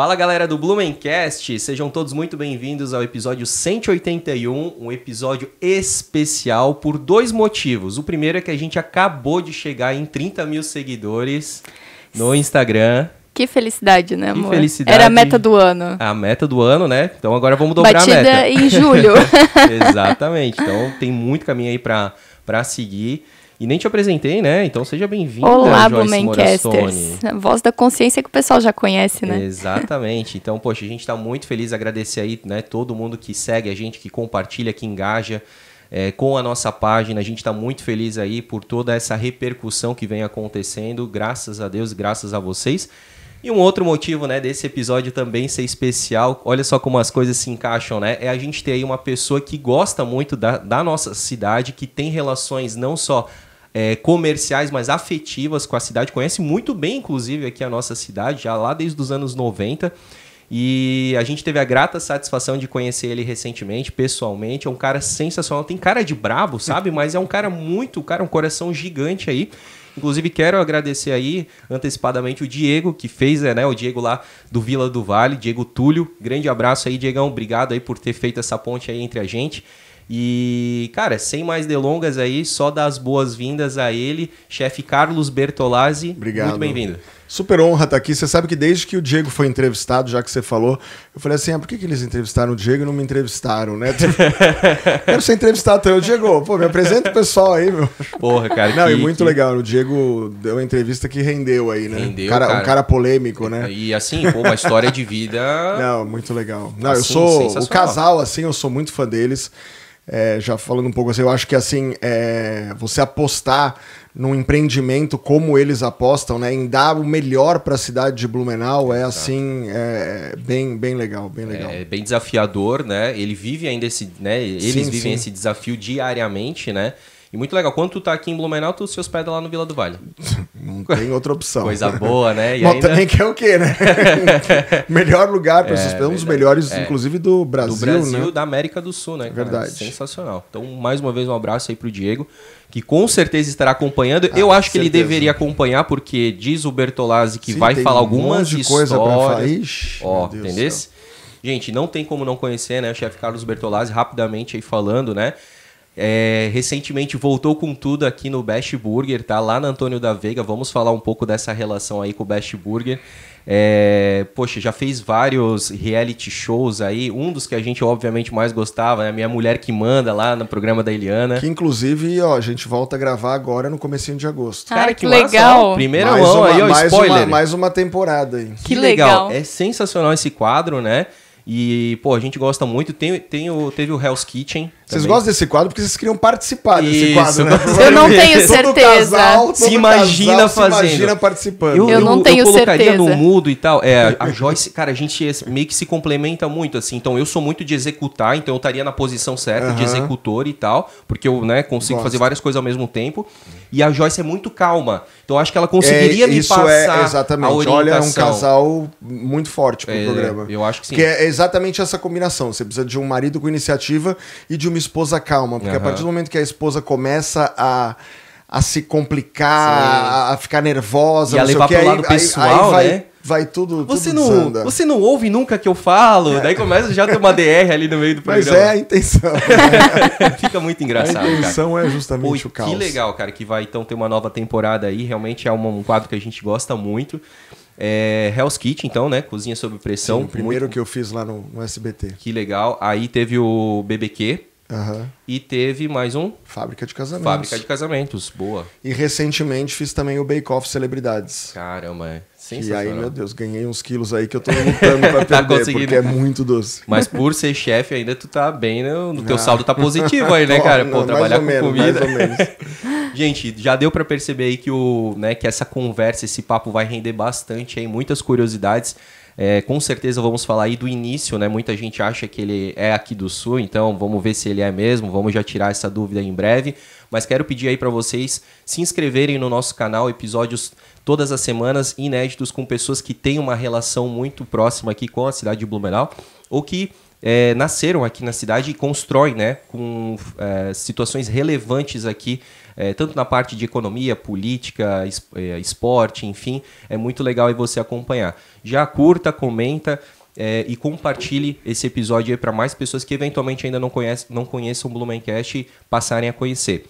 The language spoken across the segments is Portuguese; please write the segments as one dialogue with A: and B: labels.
A: Fala galera do Blumencast, sejam todos muito bem-vindos ao episódio 181, um episódio especial por dois motivos. O primeiro é que a gente acabou de chegar em 30 mil seguidores no Instagram.
B: Que felicidade, né, amor? Que felicidade. Era a meta do ano.
A: A meta do ano, né? Então agora vamos dobrar Batida a meta. em julho. Exatamente. Então tem muito caminho aí para seguir. E nem te apresentei, né? Então seja bem-vinda, Olá, Blumencasters.
B: A voz da consciência que o pessoal já conhece, né?
A: Exatamente. Então, poxa, a gente está muito feliz, agradecer aí, né, todo mundo que segue a gente, que compartilha, que engaja. É, com a nossa página. A gente está muito feliz aí por toda essa repercussão que vem acontecendo, graças a Deus, graças a vocês. E um outro motivo né, desse episódio também ser especial, olha só como as coisas se encaixam, né? É a gente ter aí uma pessoa que gosta muito da, da nossa cidade, que tem relações não só é, comerciais, mas afetivas com a cidade. Conhece muito bem, inclusive, aqui a nossa cidade, já lá desde os anos 90. E a gente teve a grata satisfação de conhecer ele recentemente, pessoalmente. É um cara sensacional, tem cara de brabo, sabe? Mas é um cara muito, cara, um coração gigante aí. Inclusive, quero agradecer aí antecipadamente o Diego, que fez, né? O Diego lá do Vila do Vale, Diego Túlio. Grande abraço aí, Diegão. Obrigado aí por ter feito essa ponte aí entre a gente. E, cara, sem mais delongas aí, só dar as boas-vindas a ele, chefe Carlos Bertolazzi. Obrigado. Muito bem-vindo.
C: Super honra estar tá aqui. Você sabe que desde que o Diego foi entrevistado, já que você falou, eu falei assim: ah, por que, que eles entrevistaram o Diego e não me entrevistaram, né? Quero ser entrevistado também. O Diego, pô, me apresenta o pessoal aí, meu.
A: Porra, cara. Não, que, e muito que... legal.
C: O Diego deu uma entrevista que rendeu aí, né? Rendeu. Cara, cara. Um cara polêmico, né? E assim, pô, uma história de vida. Não, muito legal. Não, assim, eu sou. O casal, assim, eu sou muito fã deles é, já falando um pouco assim, eu acho que assim, é, você apostar num empreendimento como eles apostam, né, em dar o melhor para a cidade de Blumenau é assim é, bem bem legal, bem
A: é, legal. É bem desafiador, né? Ele vive ainda esse, né? Eles sim, vivem sim. esse desafio diariamente, né? E muito legal. Quando tu tá aqui em Blumenau, tu se hospeda lá no Vila do Vale. Não tem outra opção. Coisa boa, né? E Mas ainda... também que é o quê, né? Melhor lugar para é, se hospedar, um dos melhores, é. inclusive, do Brasil. Do Brasil, né? da América do Sul, né? Cara? Verdade. Sensacional. Então, mais uma vez, um abraço aí pro Diego, que com certeza estará acompanhando. Ah, Eu acho que certeza. ele deveria acompanhar, porque diz o Bertolazzi que Sim, vai falar um algumas de coisa histórias. Pra falar. Ixi, Ó, entendesse? Gente, não tem como não conhecer, né? O chefe Carlos Bertolazzi, rapidamente aí falando, né? É, recentemente voltou com tudo aqui no Best Burger, tá? Lá na Antônio da Veiga. Vamos falar um pouco dessa relação aí com o Best Burger. É, poxa, já fez vários reality shows aí. Um dos que a gente obviamente mais gostava, né? Minha Mulher que Manda, lá no programa da Eliana. Que
C: inclusive, ó, a gente volta a gravar agora no comecinho de agosto. Cara, que, que legal! Primeira mão aí, ó, mais spoiler. Uma, mais uma temporada aí. Que, que legal.
A: legal. É sensacional esse quadro, né? E, pô, a gente gosta muito. Tem, tem o, teve o Hell's Kitchen. Vocês gostam
C: desse quadro porque vocês queriam participar Isso, desse quadro, né? Eu não tenho certeza. Casal, se imagina casal, fazendo. Se imagina participando. Eu, eu, eu não tenho eu colocaria certeza. no
A: mudo e tal. É, a Joyce, cara, a gente é meio que se complementa muito, assim. Então, eu sou muito de executar, então eu estaria na posição certa uhum. de executor e tal, porque eu, né, consigo Gosto. fazer várias coisas ao mesmo tempo. E a Joyce é muito calma. Então acho que ela conseguiria é, me é, passar é, exatamente. a orientação. Olha, é um casal muito forte pro é, programa. Eu acho que sim. Que é
C: exatamente essa combinação. Você precisa de um marido com iniciativa e de uma esposa calma. Porque uhum. a partir do momento que a esposa começa a a se complicar, a, a, ficar nervosa, e a levar para o lado aí, pessoal, aí, aí vai, né?
A: Vai tudo, você tudo não Você não ouve nunca que eu falo, é. daí começa já a ter uma DR ali no meio do programa. Mas é a intenção. Fica muito engraçado, A intenção cara. é justamente Pô, o caos. Que legal, cara, que vai então ter uma nova temporada aí, realmente é um quadro que a gente gosta muito. É, Hell's Kitchen, então, né? Cozinha sob pressão. Sim, o primeiro muito...
C: que eu fiz lá no, no SBT.
A: Que legal. Aí teve o BBQ, Uhum. E teve mais um. Fábrica de Casamentos. Fábrica de Casamentos, boa. E
C: recentemente fiz também o Bake Off Celebridades. Caramba, é. E aí, meu Deus, ganhei uns quilos aí que eu tô lutando pra tá perder, tá conseguindo. porque é muito doce. Mas
A: por ser chefe ainda, tu tá bem, né? O teu ah. saldo tá positivo aí, né, cara? Pô, Não, trabalhar com menos, comida. Gente, já deu para perceber aí que, o, né, que essa conversa, esse papo vai render bastante aí, muitas curiosidades. É, com certeza vamos falar aí do início, né? Muita gente acha que ele é aqui do sul, então vamos ver se ele é mesmo. Vamos já tirar essa dúvida em breve. Mas quero pedir aí para vocês se inscreverem no nosso canal, episódios todas as semanas inéditos com pessoas que têm uma relação muito próxima aqui com a cidade de Blumenau ou que é, nasceram aqui na cidade e constroem né, com é, situações relevantes aqui é, tanto na parte de economia, política, é, esporte, enfim, é muito legal aí você acompanhar. Já curta, comenta. É, e compartilhe esse episódio para mais pessoas que eventualmente ainda não, conhece, não conheçam o Blumencast passarem a conhecer.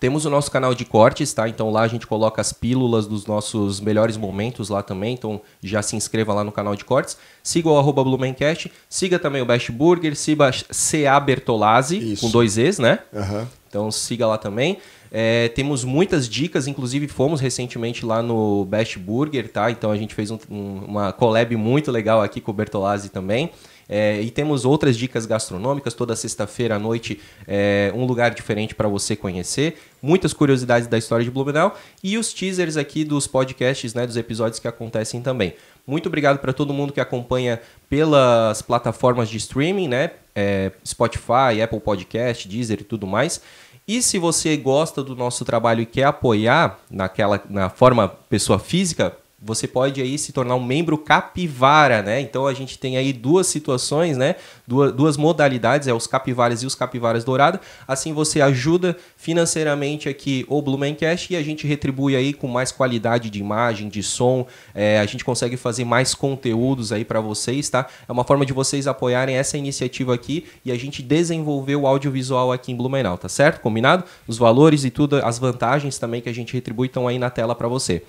A: Temos o nosso canal de cortes, tá? Então lá a gente coloca as pílulas dos nossos melhores momentos lá também. Então já se inscreva lá no canal de cortes. Siga o arroba Blumencast. Siga também o Best Burger. Siga CA Bertolazzi, Isso. com dois E's, né? Uhum. Então siga lá também. É, temos muitas dicas, inclusive fomos recentemente lá no Best Burger, tá? Então a gente fez um, um, uma collab muito legal aqui com o Bertolazzi também. É, e temos outras dicas gastronômicas toda sexta-feira à noite, é, um lugar diferente para você conhecer. Muitas curiosidades da história de Blumenau e os teasers aqui dos podcasts, né, dos episódios que acontecem também. Muito obrigado para todo mundo que acompanha pelas plataformas de streaming, né? É, Spotify, Apple Podcast, Deezer e tudo mais. E se você gosta do nosso trabalho e quer apoiar naquela, na forma pessoa física, você pode aí se tornar um membro capivara, né? Então a gente tem aí duas situações, né? Duas, duas modalidades, é os capivaras e os capivaras dourados. Assim você ajuda financeiramente aqui o Blumencast e a gente retribui aí com mais qualidade de imagem, de som. É, a gente consegue fazer mais conteúdos aí para vocês, tá? É uma forma de vocês apoiarem essa iniciativa aqui e a gente desenvolver o audiovisual aqui em Blumenau, tá certo? Combinado? Os valores e tudo, as vantagens também que a gente retribui estão aí na tela para você.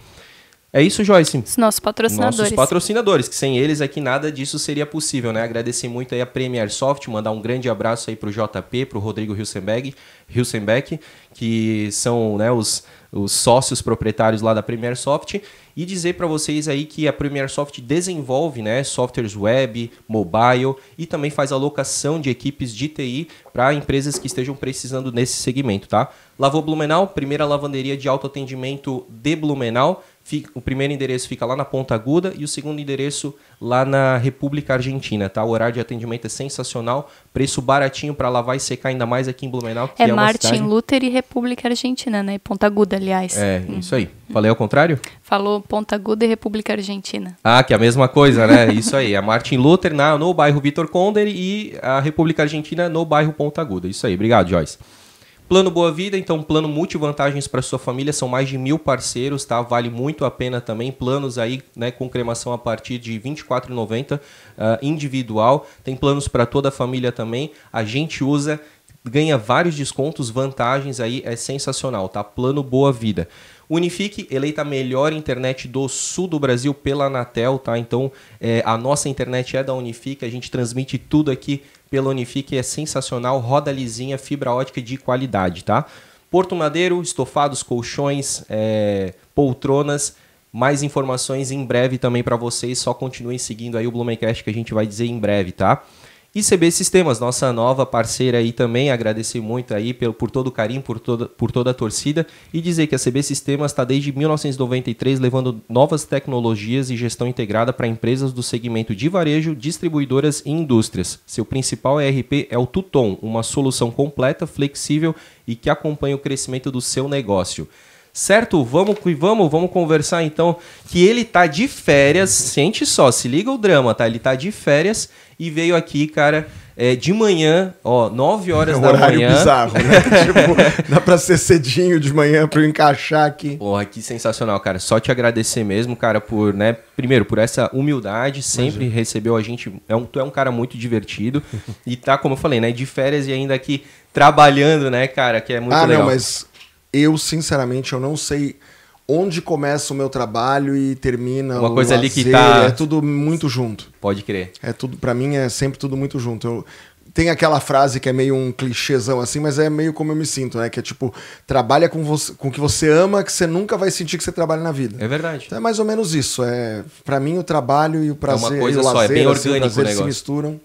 A: É isso, Joyce? Os nossos patrocinadores. Nossos patrocinadores, que sem eles aqui nada disso seria possível, né? Agradecer muito aí a Premier Soft, mandar um grande abraço aí pro JP, pro Rodrigo Hilsenbeck, que são né, os, os sócios proprietários lá da Premier Soft. E dizer para vocês aí que a Premier Soft desenvolve né, softwares web, mobile e também faz alocação de equipes de TI para empresas que estejam precisando nesse segmento, tá? Lavou Blumenau, primeira lavanderia de autoatendimento de Blumenau Fica, o primeiro endereço fica lá na Ponta Aguda e o segundo endereço lá na República Argentina, tá? O horário de atendimento é sensacional, preço baratinho para lavar e secar ainda mais aqui em Blumenau. é, é Martin cidade...
B: Luther e República Argentina, né? E Ponta Aguda, aliás. É, hum.
A: isso aí. Falei ao contrário?
B: Falou Ponta Aguda e República Argentina.
A: Ah, que é a mesma coisa, né? Isso aí. A é Martin Luther na, no bairro Vitor Conder e a República Argentina no bairro Ponta Aguda. Isso aí. Obrigado, Joyce. Plano Boa Vida, então plano multivantagens para sua família, são mais de mil parceiros, tá? Vale muito a pena também. Planos aí, né, com cremação a partir de R$ 24,90 uh, individual. Tem planos para toda a família também. A gente usa, ganha vários descontos, vantagens aí, é sensacional, tá? Plano Boa Vida. Unifique, eleita a melhor internet do sul do Brasil pela Anatel, tá? Então, é, a nossa internet é da Unifique, a gente transmite tudo aqui pela Unifique, é sensacional, roda lisinha, fibra ótica de qualidade, tá? Porto Madeiro, estofados, colchões, é, poltronas, mais informações em breve também para vocês, só continuem seguindo aí o Blumencast que a gente vai dizer em breve, tá? ICB Sistemas, nossa nova parceira aí também, agradecer muito aí pelo, por todo o carinho, por toda, por toda a torcida e dizer que a CB Sistemas está desde 1993 levando novas tecnologias e gestão integrada para empresas do segmento de varejo, distribuidoras e indústrias. Seu principal ERP é o Tuton, uma solução completa, flexível e que acompanha o crescimento do seu negócio certo? Vamos vamos, vamos conversar então que ele tá de férias, sente só, se liga o drama, tá? Ele tá de férias e veio aqui, cara, é, de manhã, ó, 9 horas é um da horário manhã. bizarro, né? tipo, dá pra ser cedinho de manhã pra eu encaixar aqui. Porra, que sensacional, cara. Só te agradecer mesmo, cara, por, né, primeiro, por essa humildade, sempre Imagina. recebeu a gente, é um, tu é um cara muito divertido e tá, como eu falei, né, de férias e ainda aqui trabalhando, né, cara, que é muito ah, legal. Ah, não, mas
C: eu, sinceramente, eu não sei onde começa o meu trabalho e termina uma coisa lazer, ali que tá é tudo muito junto pode crer é tudo para mim é sempre tudo muito junto eu, tem aquela frase que é meio um clichêzão assim mas é meio como eu me sinto né que é tipo trabalha com você com o que você ama que você nunca vai sentir que você trabalha na vida é verdade então é mais ou menos isso é para mim o trabalho e o prazer é uma coisa e o lazer, só é bem orgânico assim, o negócio. se misturam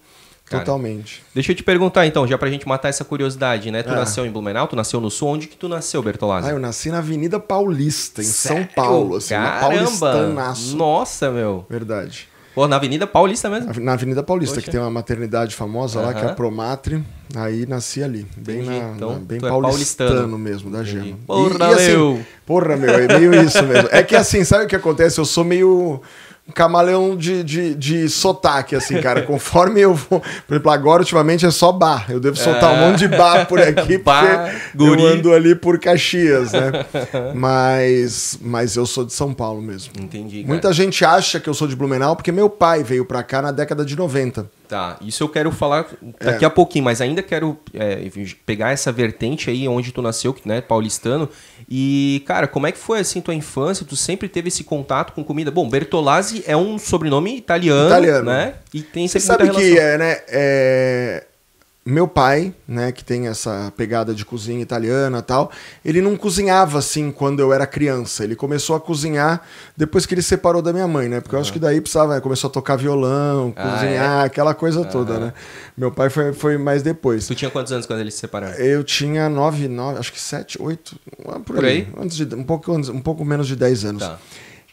C: Cara. Totalmente.
A: Deixa eu te perguntar então, já pra gente matar essa curiosidade, né? Tu é. nasceu em Blumenau, tu nasceu no sul, onde que tu nasceu, Bertolazzi?
C: Ah, eu nasci na Avenida Paulista, em Sério? São Paulo, assim, Caramba. Nossa, meu. Verdade.
A: Pô, na Avenida Paulista mesmo?
C: Na Avenida Paulista, Poxa. que tem uma maternidade famosa lá, que é a Promatri. Aí nasci ali, bem, na, então, na, bem é paulistano, é paulistano, mesmo, da Entendi. Gema. Porra, e, e, assim, meu! Porra, meu, é meio isso mesmo. É que assim, sabe o que acontece? Eu sou meio um camaleão de, de, de sotaque, assim, cara. Conforme eu vou. Por exemplo, agora ultimamente é só bar. Eu devo soltar um é. monte de bar por aqui, bar, porque guri. eu ando ali por Caxias, né? mas, mas eu sou de São Paulo mesmo. Entendi. Cara. Muita gente acha que eu sou de Blumenau, porque meu pai veio pra cá na década de 90.
A: Tá, isso eu quero falar daqui é. a pouquinho, mas ainda quero é, pegar essa vertente aí onde tu nasceu, né, paulistano. E, cara, como é que foi assim tua infância? Tu sempre teve esse contato com comida? Bom, Bertolazzi é um sobrenome italiano, italiano. né? E tem sempre Você sabe que é,
C: né? É meu pai, né, que tem essa pegada de cozinha italiana tal, ele não cozinhava assim quando eu era criança. Ele começou a cozinhar depois que ele separou da minha mãe, né? Porque uhum. eu acho ah. que daí precisava, né, começou a tocar violão, ah, cozinhar, ah, é? aquela coisa uhum. toda, né? Meu pai foi, foi mais depois. Tu tinha
A: quantos anos quando eles se separaram
C: Eu tinha nove, nove acho que sete, oito, por, por aí. aí? Antes de, um, pouco, um pouco menos de dez anos. Tá.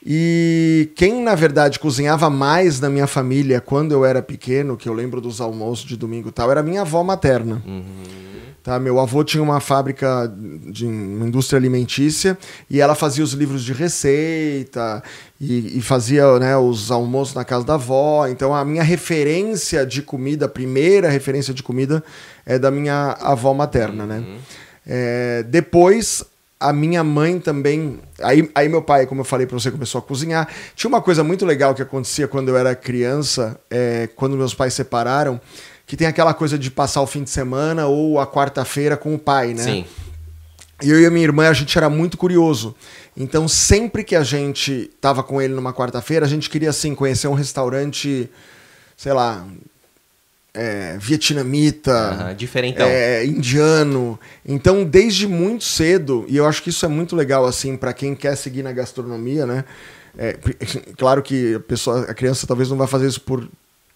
C: E quem, na verdade, cozinhava mais na minha família quando eu era pequeno, que eu lembro dos almoços de domingo e tal, era minha avó materna. Uhum. Tá, meu avô tinha uma fábrica de uma indústria alimentícia e ela fazia os livros de receita e, e fazia né, os almoços na casa da avó. Então a minha referência de comida, a primeira referência de comida, é da minha avó materna. Né? Uhum. É, depois a minha mãe também. Aí, aí meu pai, como eu falei para você, começou a cozinhar. Tinha uma coisa muito legal que acontecia quando eu era criança, é, quando meus pais separaram, que tem aquela coisa de passar o fim de semana ou a quarta-feira com o pai, né? Sim. E eu e a minha irmã, a gente era muito curioso. Então, sempre que a gente tava com ele numa quarta-feira, a gente queria, assim, conhecer um restaurante, sei lá, é, vietnamita, uhum, É, indiano. Então, desde muito cedo, e eu acho que isso é muito legal, assim, para quem quer seguir na gastronomia, né? É, claro que a, pessoa, a criança talvez não vai fazer isso por,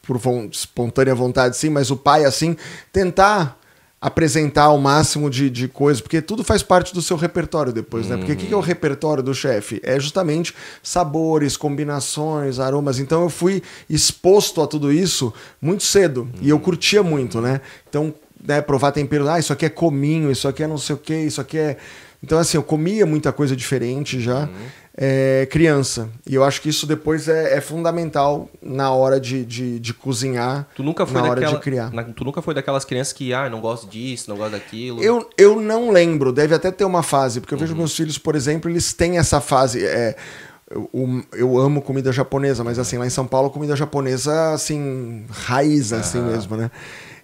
C: por espontânea vontade, sim, mas o pai, assim, tentar apresentar o máximo de, de coisas, porque tudo faz parte do seu repertório depois, uhum. né? Porque o que, é o uhum. repertório do chefe? É justamente sabores, combinações, aromas. Então eu fui exposto a tudo isso muito cedo uhum. e eu uhum. curtia muito, né? Então, né, provar tempero, ah, isso aqui é cominho, isso aqui é não sei o que, isso aqui é então, assim, eu comia muita coisa diferente já uhum. é, criança. E eu acho que isso depois é, é fundamental na hora de, de, de, cozinhar, tu nunca foi na daquela, de criar. Na,
A: tu nunca foi daquelas crianças que, ah, não gosto disso, não gosto daquilo? Eu,
C: eu não lembro. Deve até ter uma fase. Porque eu uhum. vejo meus filhos, por exemplo, eles têm essa fase... É, eu, eu, amo comida japonesa, mas assim, lá em São Paulo, comida japonesa, assim, raiz, assim uhum. mesmo, né?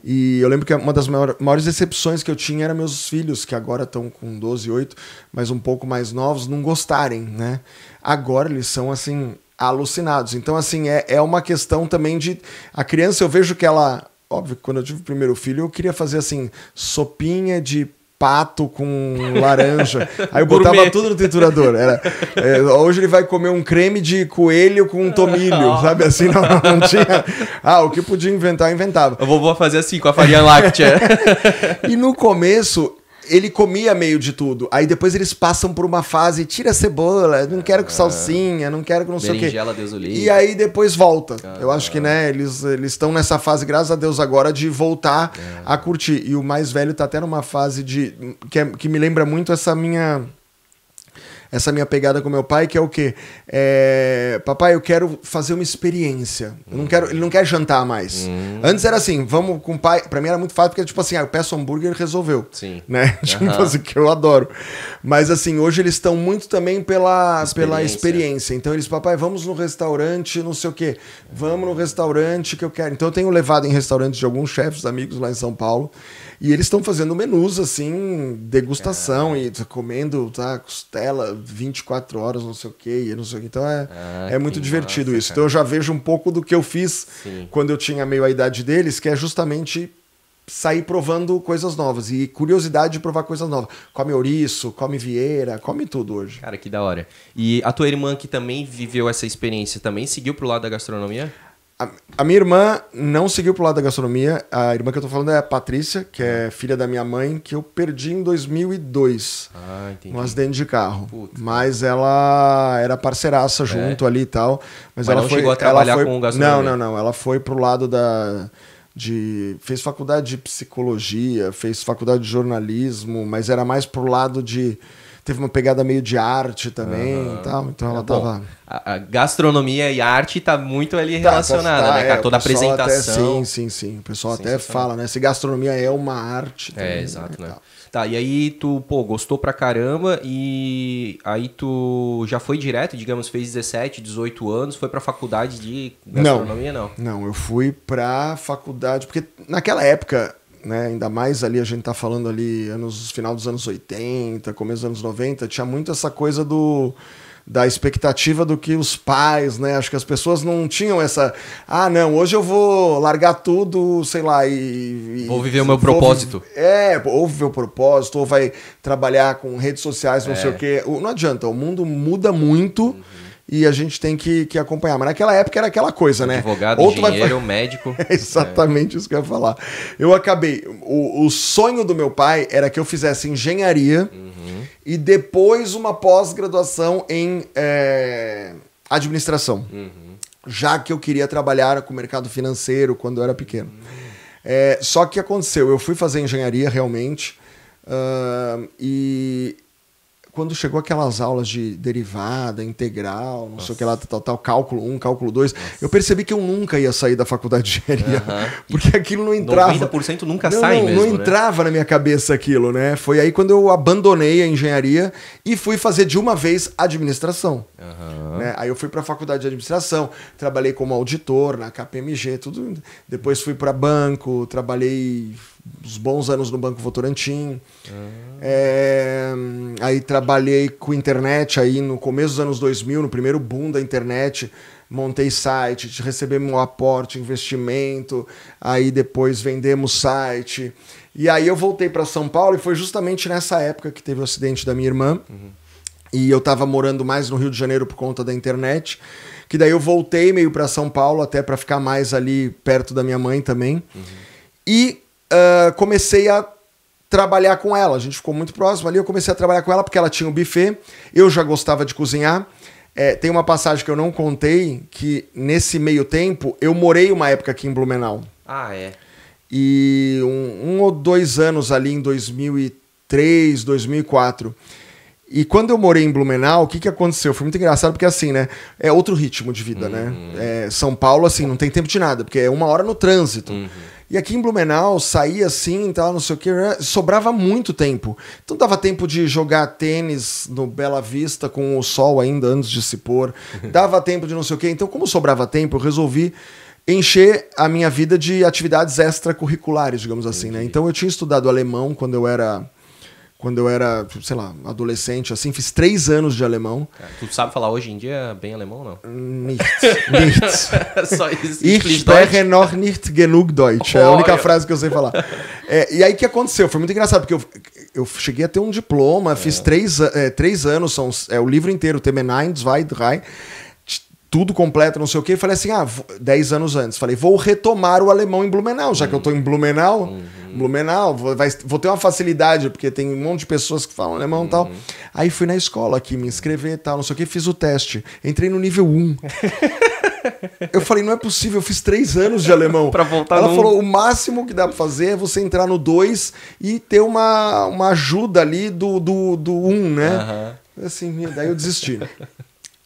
C: E eu lembro que uma das maiores decepções que eu tinha era meus filhos, que agora estão com 12, 8, mas um pouco mais novos, não gostarem, né? Agora eles são assim, alucinados. Então, assim, é, é uma questão também de. A criança, eu vejo que ela. Óbvio quando eu tive o primeiro filho, eu queria fazer assim, sopinha de pato com laranja. Aí eu botava Gourmet. tudo no triturador. Era, é, hoje ele vai comer um creme de coelho com tomilho, sabe? Assim, não, não, tinha. Ah, o que podia inventar, eu inventava.
A: Eu vou fazer
C: assim com a farinha láctea. e no começo ele comia meio de tudo. Aí depois eles passam por uma fase, tira a cebola, não quero com é. salsinha, não quero com não sei o quê. Deus o livre. E aí depois volta. Eu acho que, né, eles estão nessa fase, graças a Deus, agora, de voltar é. a curtir. E o mais velho tá até numa fase de. que, é, que me lembra muito essa minha essa minha pegada com meu pai, que é o quê? É, papai, eu quero fazer uma experiência. Eu não quero, ele não quer jantar mais. Hum. Antes era assim, vamos com o pai. Pra mim era muito fácil, porque tipo assim, ah, eu peço hambúrguer e resolveu. Sim. Né? Tipo assim, que eu adoro. Mas assim, hoje eles estão muito também pela experiência. pela experiência. Então eles, papai, vamos no restaurante, não sei o quê. Vamos no restaurante que eu quero. Então eu tenho levado em restaurantes de alguns chefes, amigos lá em São Paulo. E eles estão fazendo menus, assim, degustação, é. e tá comendo, tá, costela 24 horas, não sei o quê, não sei o quê. Então é, ah, é muito divertido nossa, isso. Cara. Então eu já vejo um pouco do que eu fiz Sim. quando eu tinha meio a idade deles, que é justamente sair provando coisas novas e curiosidade de provar coisas novas. Come ouriço, come vieira, come tudo hoje.
A: Cara, que da hora. E a tua irmã que também viveu essa experiência também seguiu pro lado da gastronomia? A,
C: a, minha irmã não seguiu pro lado da gastronomia. A irmã que eu tô falando é a Patrícia, que é ah. filha da minha mãe, que eu perdi em 2002. Ah, entendi. Um acidente de carro. Puta. Mas ela era parceiraça é? junto é. ali e tal. Mas, mas ela não foi, chegou a trabalhar foi, com gastronomia. Não, não, não. Ela foi pro lado da de fez faculdade de psicologia, fez faculdade de jornalismo, mas era mais pro lado de teve uma pegada meio de arte também uhum. e tal. Então ela é, tava. Bom,
A: a, a, gastronomia e arte tá muito ali tá, tá, relacionada, tá, né? É, toda a apresentação. Até, sim, sim,
C: sim. O pessoal sim, até tá. fala, né? Se gastronomia é uma arte.
A: É, também, é, exato, né? né? Tá, e aí tu, pô, gostou pra caramba e aí tu já foi direto, digamos, fez 17, 18 anos, foi pra faculdade de gastronomia, não?
C: Não, não eu fui pra faculdade, porque naquela época né? Ainda mais ali, a gente tá falando ali anos final dos anos 80, começo dos anos 90, tinha muito essa coisa do da expectativa do que os pais, né? Acho que as pessoas não tinham essa. Ah, não, hoje eu vou largar tudo, sei lá, e. e vou viver o meu propósito. é, ou viver o propósito, ou vai trabalhar com redes sociais, não é. sei o quê. Não adianta, o mundo muda muito. Uhum e a gente tem que, que acompanhar. Mas naquela época era aquela coisa, né? Advogado, Ou engenheiro, vai... médico. é exatamente é. isso que eu ia falar. Eu acabei. O, o sonho do meu pai era que eu fizesse engenharia uhum. e depois uma pós-graduação em é, administração. Uhum. Já que eu queria trabalhar com o mercado financeiro quando eu era pequeno. Uhum. É, só que aconteceu, eu fui fazer engenharia realmente. Uh, e quando chegou aquelas aulas de derivada, integral, não Nossa. sei o que lá, tal, tal, cálculo 1, um, cálculo 2, eu percebi que eu nunca ia sair da faculdade de engenharia, porque aquilo não entrava. 90% nunca não, sai não, mesmo, Não né? entrava na minha cabeça aquilo, né? Foi aí quando eu abandonei a engenharia e fui fazer de uma vez administração. Né? Aí eu fui para a faculdade de administração, trabalhei como auditor na KPMG, tudo. Depois fui para banco, trabalhei os bons anos no Banco Votorantim. É, aí trabalhei com internet aí no começo dos anos 2000, no primeiro boom da internet. Montei site, recebemos um aporte, investimento, aí depois vendemos site. E aí eu voltei para São Paulo e foi justamente nessa época que teve o acidente da minha irmã. Uhum. E eu estava morando mais no Rio de Janeiro por conta da internet que daí eu voltei meio para São Paulo até para ficar mais ali perto da minha mãe também. Uhum. E ah, comecei a trabalhar com ela. A gente ficou muito próximo ali. Eu comecei a trabalhar com ela porque ela tinha um buffet. Eu já gostava de cozinhar. É, tem uma passagem que eu não contei que nesse meio tempo eu morei uma época aqui em Blumenau. Ah, é. E um, um ou dois anos ali em 2003, 2004. E quando eu morei em Blumenau, o que, que aconteceu? Foi muito engraçado, porque assim, né? É outro ritmo de vida, né? uhum. né? É, São Paulo, assim, não tem tempo de nada, porque é uma hora no trânsito. Uhum. E aqui em Blumenau, saía assim, tal, não sei o que, né, sobrava muito tempo. Então dava tempo de jogar tênis no Bela Vista com o sol ainda antes de se pôr. Dava tempo de não sei o que. Então, como sobrava tempo, eu resolvi encher a minha vida de atividades extracurriculares, digamos assim, né? Então eu tinha estudado alemão quando eu era quando eu era, sei lá, adolescente, assim, fiz três anos de alemão.
A: tu sabe falar hoje em dia bem alemão, não? Nicht. Nicht. Só isso. Ich spreche
C: noch nicht genug Deutsch. Oh, é a única olha. frase que eu sei falar.
A: É, e aí o que aconteceu?
C: Foi muito engraçado, porque eu, eu cheguei a ter um diploma, é. fiz três, é, três anos, são, é o livro inteiro, Temenein, é Zwei, Drei tudo completo, não sei o que, falei assim, ah, dez anos antes, falei, vou retomar o alemão em Blumenau, já hum. que eu tô em Blumenau, uhum. Uhum. Blumenau, vou, vai, vou ter uma facilidade, porque tem um monte de pessoas que falam alemão e uhum. tal. Aí fui na escola aqui me inscrever e tal, não sei o que, fiz o teste. Entrei no nível 1. Eu falei, não é possível, eu fiz três anos de alemão.
A: pra voltar Ela falou, o
C: máximo que dá pra fazer é você entrar no 2 e ter uma, uma ajuda ali do 1, do, do um, né? Uhum. Assim, daí eu desisti.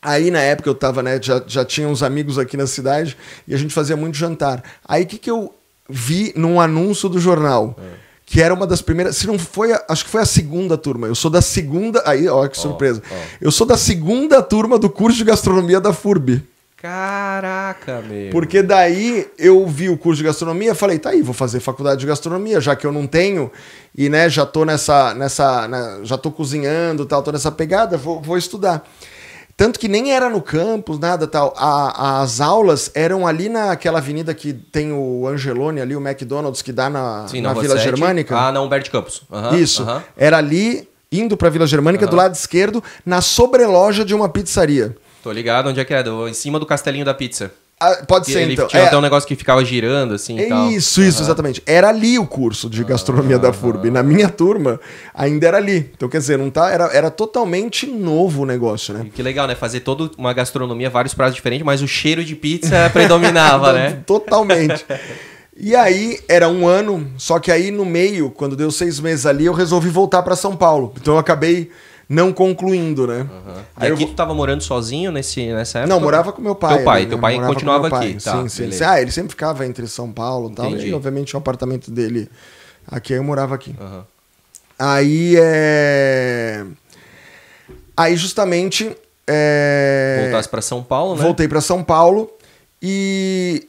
C: Aí na época eu tava, né, já, já tinha uns amigos aqui na cidade e a gente fazia muito jantar. Aí o que, que eu vi num anúncio do jornal. É. Que era uma das primeiras. Se não foi. A, acho que foi a segunda turma. Eu sou da segunda. Aí, olha que surpresa. Eu sou da segunda turma do curso de gastronomia da FURB.
A: Caraca, meu. Porque
C: daí eu vi o curso de gastronomia, falei, tá aí, vou fazer faculdade de gastronomia, já que eu não tenho e né, já tô nessa nessa, né, já tô cozinhando, tal, tô nessa pegada, vou, vou estudar. Tanto que nem era no campus, nada tal. A, as aulas eram ali naquela avenida que tem o Angelone ali, o McDonald's que dá na, Sim, na Vila 7. Germânica. Ah, não,
A: Humberto Campos. Uhum, Isso. Uhum.
C: Era ali, indo para a Vila Germânica, uhum. do lado esquerdo, na sobreloja de uma pizzaria.
A: Tô ligado, onde é que é? em cima do castelinho da pizza. Ah, pode ser, ele então. Tinha é... até um negócio que ficava girando, assim. É tal. Isso,
C: isso, uhum. exatamente. Era ali o curso de gastronomia uhum. da FURB. na minha turma, ainda era ali. Então, quer dizer, não tá. Era, era totalmente novo o negócio,
A: né? que legal, né? Fazer toda uma gastronomia, vários pratos diferentes, mas o cheiro de pizza predominava, né?
C: Totalmente. E aí era um ano, só que aí no meio, quando deu seis meses ali, eu resolvi voltar para São Paulo. Então eu acabei não concluindo, né?
A: Uhum. Aí aqui eu... tu tava morando sozinho nesse, nessa época? Não, morava com meu pai. Teu pai, né? teu pai continuava pai. aqui. Tá, sim, sim. Ele, ah,
C: ele sempre ficava entre São Paulo e tal. E, obviamente, o apartamento dele aqui, aí eu morava aqui. Uhum. Aí é. Aí justamente. É... Voltasse para
A: São Paulo, né? Voltei para
C: São Paulo e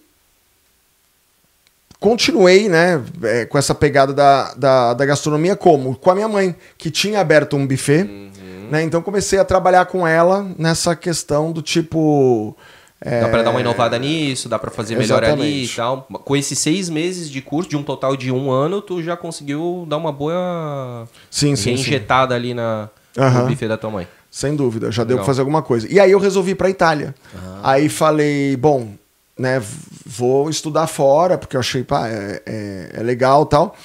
C: continuei, né, é, com essa pegada da, da, da, gastronomia como? Com a minha mãe, que tinha aberto um buffet, uhum. né? Então comecei a trabalhar com ela nessa questão do tipo. É... Dá para dar uma inovada
A: nisso, dá para fazer melhor Exatamente. ali e tal. Com esses seis meses de curso, de um total de um ano, tu já conseguiu dar uma boa sim, sim, injetada sim. ali na, uhum. no buffet da tua mãe.
C: Sem dúvida, já deu pra fazer alguma coisa. E aí eu resolvi ir pra Itália. Uhum. Aí falei, bom, né, vou estudar fora, porque eu achei, pá, é, é, é legal tal.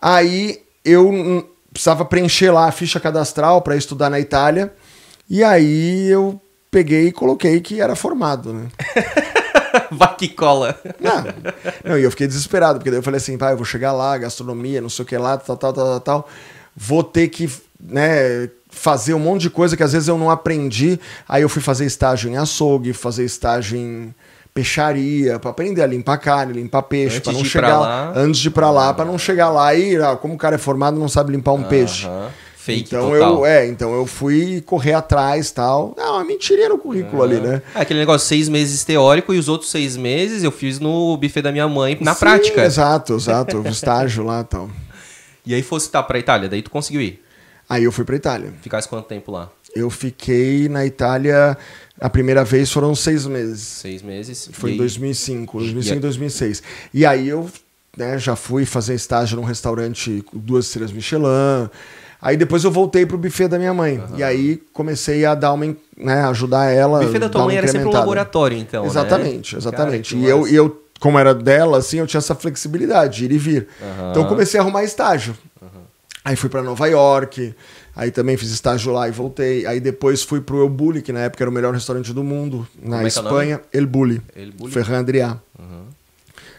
C: Aí eu precisava preencher lá a ficha cadastral para estudar na Itália. E aí eu peguei e coloquei que era formado, né?
A: Vai que cola. Não,
C: não, e eu fiquei desesperado, porque daí eu falei assim, pai, eu vou chegar lá, gastronomia, não sei o que lá, tal, tal, tal, tal. Vou ter que, né, fazer um monte de coisa que às vezes eu não aprendi. Aí eu fui fazer estágio em açougue, fazer estágio em peixaria, para aprender a limpar carne, limpar peixe, para não chegar lá, antes de ir para lá, ah, para não chegar lá e ah, como o cara é formado não sabe limpar um ah, peixe.
A: Fake então total. eu
C: é, então eu fui correr atrás tal. Não, é mentirinha no currículo ali, né?
A: É aquele negócio seis meses teórico e os outros seis meses eu fiz no buffet da minha mãe na Sim, prática. Exato, exato,
C: estágio lá tal.
A: E aí fosse tá para Itália, daí tu conseguiu ir? Aí eu fui para Itália. Ficasse quanto tempo lá? Eu fiquei
C: na Itália, a primeira vez foram seis meses. Seis meses. Foi e... em 2005, 2005, e... 2006. E aí eu né, já fui fazer estágio num restaurante duas estrelas Michelin. Aí depois eu voltei pro buffet da minha mãe. Uhum. E aí comecei a dar uma, né, ajudar ela. O buffet da tua mãe era sempre um laboratório, então. Exatamente, né? exatamente. Cara, e eu, eu, como era dela, assim, eu tinha essa flexibilidade, ir e vir. Uhum. Então comecei a arrumar estágio. Aí fui para Nova York, aí também fiz estágio lá e voltei. Aí depois fui pro El Bulli, que na época era o melhor restaurante do mundo, na Como é é Espanha. É El Bulli, Bulli. Ferran Adrià. Uhum.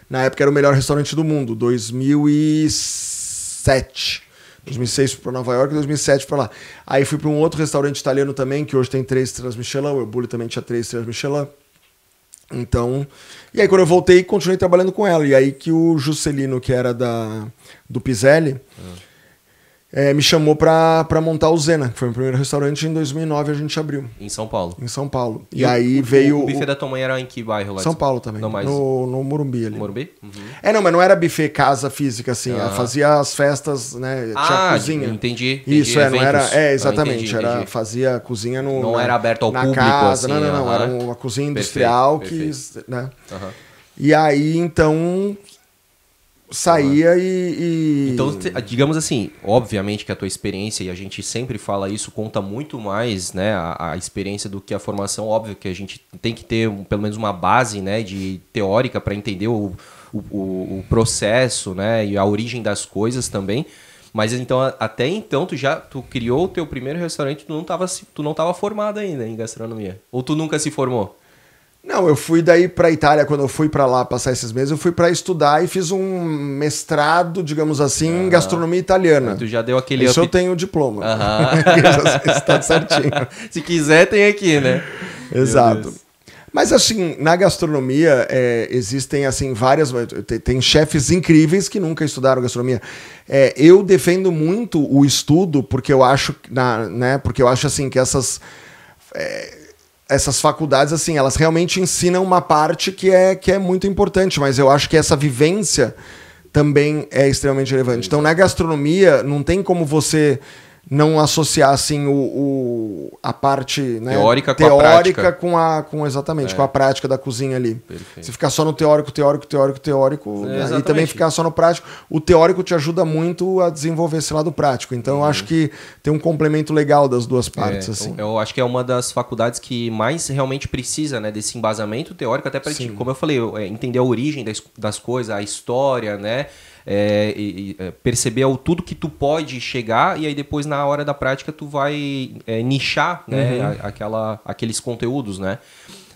C: Na época era o melhor restaurante do mundo, 2007. 2006 para Nova York, 2007 para lá. Aí fui para um outro restaurante italiano também, que hoje tem três estrelas Michelin, o El Bulli também tinha três estrelas Michelin. Então, e aí quando eu voltei, continuei trabalhando com ela. E aí que o Juscelino, que era da do Piselli, uhum é, me chamou para montar o Zena, que foi o meu primeiro restaurante em 2009 a gente abriu.
A: Em São Paulo? Em São Paulo. E, e aí o, veio... O buffet o... da tua mãe era em que bairro lá? São Paulo também, não, no,
C: no Morumbi ali. Morumbi? Uhum. É, não, mas não era buffet casa física, assim, ah. fazia as festas, né, ah, cozinha. entendi. entendi. Isso, é, não era... É, exatamente, ah, entendi, era, fazia cozinha no... Não na, era aberto ao na público, casa, assim, não, não, não, era uma cozinha industrial perfeito, que...
A: Perfeito. Né?
C: E aí, então, saía e, e, Então,
A: digamos assim, obviamente que a tua experiência, e a gente sempre fala isso, conta muito mais, né, a, a, experiência do que a formação. Óbvio que a gente tem que ter pelo menos uma base, né, de teórica para entender o, o, o, processo, né, e a origem das coisas também. Mas então, até então, tu já tu criou o teu primeiro restaurante, tu não estava tu não tava formado ainda em gastronomia. Ou tu nunca se formou?
C: Não, eu fui daí para Itália quando eu fui para lá passar esses meses, eu fui para estudar e fiz um mestrado, digamos assim, uhum. em ah. gastronomia italiana. Tu já
A: deu aquele Isso up... eu
C: tenho o diploma.
A: Uhum. Está certinho. Se quiser
C: tem aqui, né? Exato. Mas assim, na gastronomia é, existem assim várias. Tem, tem, chefes incríveis que nunca estudaram gastronomia. É, eu defendo muito o estudo porque eu acho, na, né? Porque eu acho assim que essas é, essas faculdades, assim, elas realmente ensinam uma parte que é, que é muito importante, mas eu acho que essa vivência também é extremamente relevante. Então, na gastronomia, não tem como você não associassem o, o a parte né, teórica, com, a com a com exatamente é. com a prática da cozinha ali. Perfeito. Se ficar só no teórico, teórico, teórico, teórico é, e também ficar só no prático, o teórico te ajuda muito a desenvolver esse lado prático. Então uhum. eu acho que tem um complemento legal das duas é, partes é, assim.
A: Eu, eu, acho que é uma das faculdades que mais realmente precisa né desse embasamento teórico até para como eu falei é, entender a origem das, das coisas, a história, né é, e, e, é, perceber ao tudo que tu pode chegar e aí depois na hora da prática tu vai é, nichar né, uhum. a, aquela, aqueles conteúdos, né?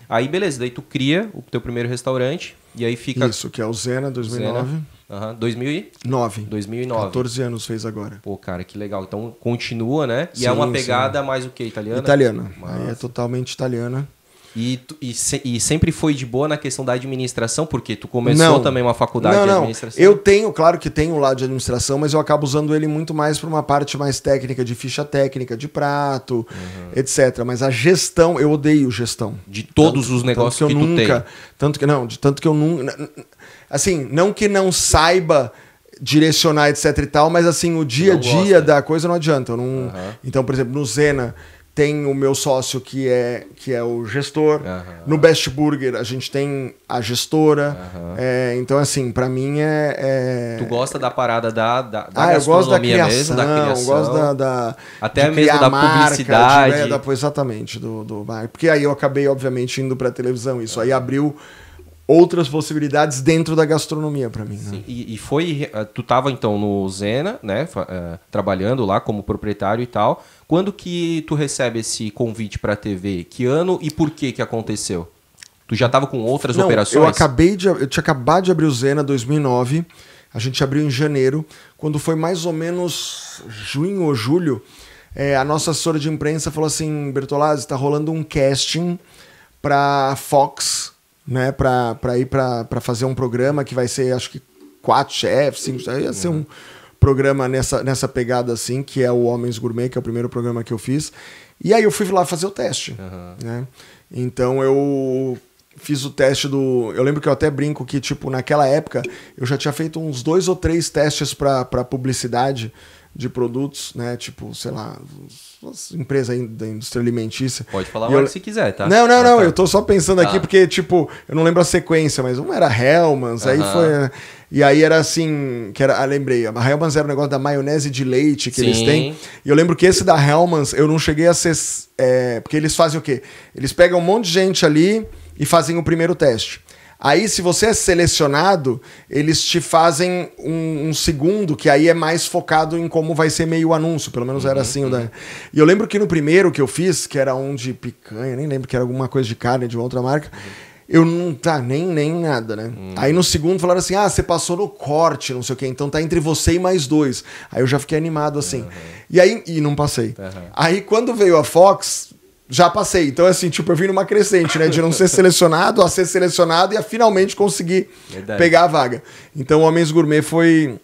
A: Aí beleza, daí tu cria o teu primeiro restaurante e aí fica... Isso, que é o Zena 2009. Zena. Uhum. 2009. 2009. 14 anos fez agora. Pô, cara, que legal. Então continua, né? E é sim, é uma pegada sim. mais o que? Italiana? Italiana. Mas... Aí é totalmente italiana. E, tu, e, se, e, sempre foi de boa na questão da administração, porque tu começou não, também uma faculdade não, de administração. Não.
C: Eu tenho, claro que tenho o lado de administração, mas eu acabo usando ele muito mais para uma parte mais técnica, de ficha técnica, de prato, uhum. etc. Mas a gestão, eu odeio gestão. De todos tanto, os negócios que, que, eu nunca, tem. Tanto que não, de tanto que eu nunca. Assim, não que não saiba direcionar, etc e tal, mas assim, o dia a dia da coisa não adianta. Não, uhum. Então, por exemplo, no Zena tem o meu sócio
A: que é que é o gestor.
C: No Best Burger a gente tem a gestora. É, então, assim, para mim é, é, Tu gosta da parada
A: da, da, da ah, eu gosto da criação, mesmo, da criação. Gosto da, da, Até mesmo da marca, publicidade. De, né, da,
C: exatamente, do, do... Porque aí eu acabei, obviamente, indo pra televisão. Isso aí abriu outras possibilidades dentro da gastronomia para mim. Né?
A: e, e, foi. Eh, tu estava então no Zena, né? Eh, trabalhando lá como proprietário e tal. Quando que tu recebe esse convite para a TV? Que ano e por que que aconteceu? Tu já estava com outras Não, operações? Eu acabei
C: de. Eu tinha acabado de abrir o Zena 2009. A gente abriu em janeiro. Quando foi mais ou menos junho ou julho, é, a nossa assessora de imprensa falou assim: Bertolazzi, está rolando um casting para Fox né, para ir para fazer um programa que vai ser, acho que quatro chefes, cinco, ia ser um uhum. programa nessa, nessa pegada assim, que é o Homens Gourmet, que é o primeiro programa que eu fiz. E aí eu fui lá fazer o teste, uhum. né? Então eu fiz o teste do. Eu lembro que eu até brinco que, tipo, naquela época eu já tinha feito uns dois ou três testes para publicidade de produtos, né? Tipo, sei lá, empresa da indústria alimentícia. Pode
A: falar eu... se quiser, tá? Não, não, ah, não. Tá. Eu tô
C: só pensando tá. aqui porque, tipo, eu não lembro a sequência, mas uma era Hellmann's, uh -huh. aí foi. Né? E aí era assim, que era, ah, lembrei, a Hellmann's era o um negócio da maionese de leite que Sim. eles têm. E eu lembro que esse da Hellmann's eu não cheguei a ser. É, porque eles fazem o quê? Eles pegam um monte de gente ali e fazem o primeiro teste. Aí, se você é selecionado, eles te fazem um, um, segundo, que aí é mais focado em como vai ser meio o anúncio. Pelo menos uhum, era assim. Uhum. E eu lembro que no primeiro que eu fiz, que era um de picanha, nem lembro que era alguma coisa de carne de uma outra marca. Uhum. Eu não tá nem, nem nada, né? Uhum. Aí no segundo falaram assim: ah, você passou no corte, não sei o quê, então tá entre você e mais dois. Aí eu já fiquei animado assim. Uhum. E aí, e não passei. Uhum. Aí quando veio a Fox, já passei. Então, assim, tipo, eu vim numa crescente, né? De não ser selecionado a ser selecionado e a finalmente conseguir Verdade. pegar a vaga. Então, Homens Gourmet foi,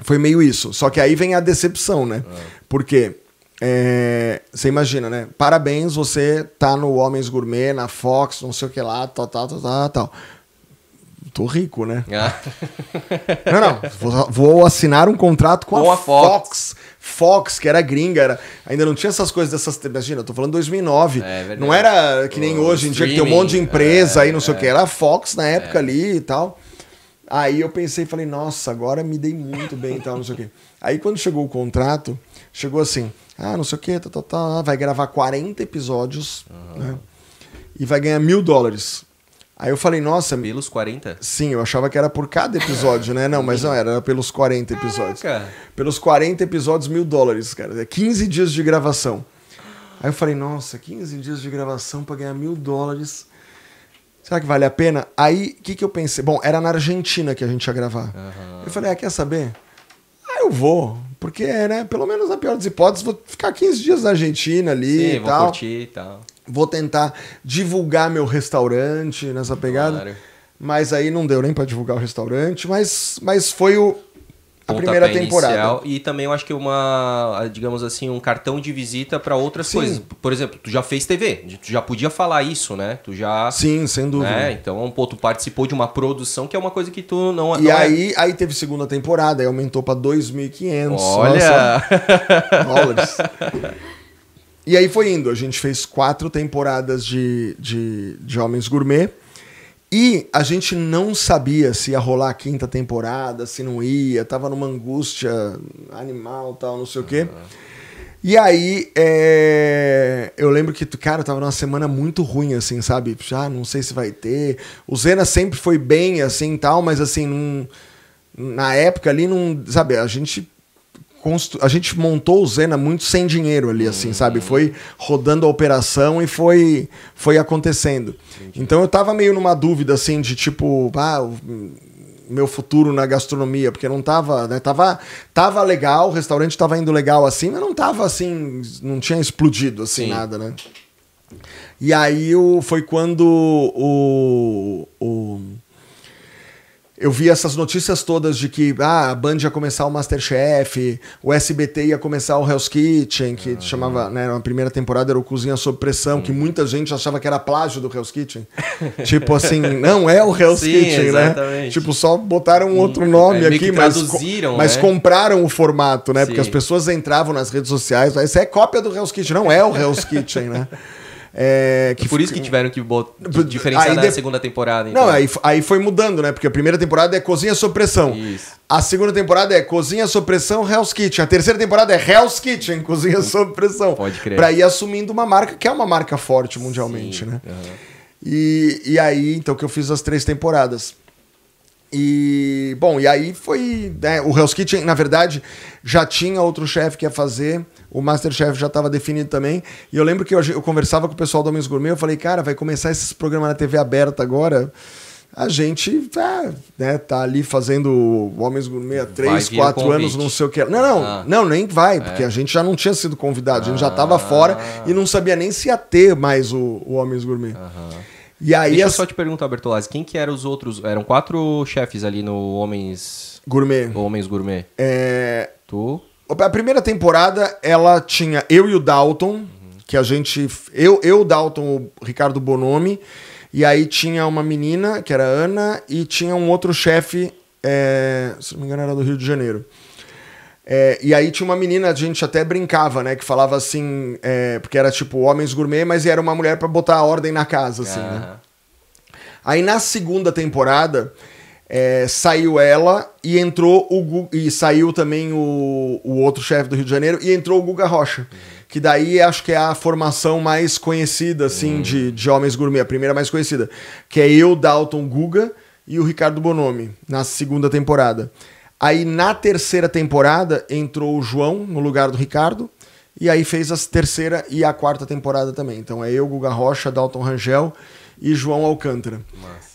C: foi meio isso. Só que aí vem a decepção, né? Ah. Porque é, você imagina, né? Parabéns, você tá no Homens Gourmet, na Fox, não sei o que lá, tal, tal, tal, tal, tal. Tô rico, né? Ah. Não, não. Vou, vou, assinar um contrato com, com a, a, Fox. Fox Fox, que era gringa, era, ainda não tinha essas coisas dessas. Imagina, eu tô falando 2009.
A: É, não era que nem o hoje em dia que tem um monte de empresa é, aí, não sei o é, que. Era
C: é. Fox na época é. ali e tal. Aí eu pensei, falei, nossa, agora me dei muito bem e tal, não sei o que. Aí quando chegou o contrato, chegou assim: ah, não sei o que, tá, tá, tá, vai gravar 40 episódios uhum. né, e vai ganhar mil dólares. Aí eu falei, nossa. Pelos 40? Sim, eu achava que era por cada episódio, né? Não, mas não, era pelos 40 episódios. Caraca. Pelos 40 episódios, mil dólares, cara. 15 é dias de gravação. Aí eu falei, nossa, 15 dias de gravação para ganhar mil dólares. Será que vale a pena? Aí, o que, que eu pensei? Bom, era na Argentina que a gente ia gravar. Uhum. Eu falei, ah, quer saber? Ah, eu vou. Porque, né, pelo menos na pior das hipóteses, vou ficar 15 dias na Argentina ali Sim, e vou tal. curtir e tal. Vou tentar divulgar meu restaurante nessa pegada. Claro. Mas aí não deu nem para divulgar o restaurante, mas, mas foi o, a primeira temporada. Inicial,
A: e também eu acho que uma, digamos assim, um cartão de visita para outras Sim. coisas. Por exemplo, tu já fez TV, tu já podia falar isso, né? Tu já Sim, sem dúvida. Né? Então, pô, tu participou de uma produção que é uma coisa que tu não é, E não é aí,
C: é... aí teve segunda temporada, aí aumentou para 2.500. Olha. Nossa, dólares. E aí foi indo. A gente fez quatro temporadas de, de, de Homens Gourmet. E a gente não sabia se ia rolar a quinta temporada, se não ia, tava numa angústia animal, tal, não sei o quê. E aí, é... eu lembro que, cara, tava numa semana muito ruim, assim, sabe? Já não sei se vai ter. O Zena sempre foi bem, assim, tal, mas assim, num... na época ali, não, sabe, a gente constru... a gente montou o Zena muito sem dinheiro ali, assim, uhum. sabe? Foi rodando a operação e foi, foi acontecendo. Entendi. Então eu tava meio numa dúvida, assim, de tipo, ah, meu futuro na gastronomia, porque não tava, né? Tava, tava legal, o restaurante tava indo legal assim, mas não tava assim, não tinha explodido assim Sim. nada, né? E aí o, foi quando o, o eu vi essas notícias todas de que ah, a Band ia começar o Masterchef, o SBT ia começar o Hell's Kitchen, que ah, chamava, né, na primeira temporada era o Cozinha Sob Pressão, que uhum. muita gente achava que era plágio do Hell's Kitchen. tipo assim, não é o Hell's Sim, Kitchen, né? exatamente. né? Tipo, só botaram um outro hum, nome é, aqui, mas, né? mas compraram o formato, né? Sim. Porque as pessoas entravam nas redes sociais, isso é cópia do Hell's Kitchen, não é o Hell's Kitchen, né? É,
A: que por isso que tiveram que botar, diferenciar na de... segunda temporada. Então. Não, aí,
C: aí foi mudando, né? Porque a primeira temporada é Cozinha Sob Pressão. Isso. A segunda temporada é Cozinha Sob Pressão, Hell's Kitchen. A terceira temporada é Hell's Kitchen, Cozinha Sob Pressão. Pode crer. Pra ir assumindo uma marca que é uma marca forte mundialmente, Sim. né? Uhum. E, e aí, então, que eu fiz as três temporadas. E, bom, e aí foi. Né, o Hell's Kitchen, na verdade, já tinha outro chefe que ia fazer, o Masterchef já estava definido também. E eu lembro que eu, eu conversava com o pessoal do Homens Gourmet, eu falei, cara, vai começar esse programa na TV aberta agora. A gente tá, né, tá ali fazendo Homens Gourmet há 3, 4 anos, não sei o que. Não, não, ah. não, nem vai, é. porque é. a gente já não tinha sido convidado, a gente ah. já estava fora e não sabia nem se ia ter mais o, o Homens Gourmet. Aham.
A: E aí Deixa as... eu só te perguntar, Bertolazzi, quem que eram os outros? Eram quatro chefes ali no Homens... Gourmet. Homens Gourmet. É... Tu...
C: A primeira temporada, ela tinha eu e o Dalton, uhum. que a gente... Eu, eu, Dalton, o Ricardo Bonomi, e aí tinha uma menina, que era a Ana, e tinha um outro chefe, é... se não me engano era do Rio de Janeiro. É, e aí tinha uma menina, a gente até brincava, né? Que falava assim, é, porque era tipo homens gourmet, mas era uma mulher para botar a ordem na casa, assim, né? Aí na segunda temporada é, saiu ela e entrou o Gu... e saiu também o, o outro chefe do Rio de Janeiro e entrou o Guga Rocha. Uhum. Que daí acho que é a formação mais conhecida, assim, uhum. de, de homens gourmet, a primeira mais conhecida. Que é eu, Dalton Guga e o Ricardo Bonomi, na segunda temporada. Aí na terceira temporada entrou o João no lugar do Ricardo. E aí fez a terceira e a quarta temporada também. Então é eu, Guga Rocha, Dalton Rangel e João Alcântara.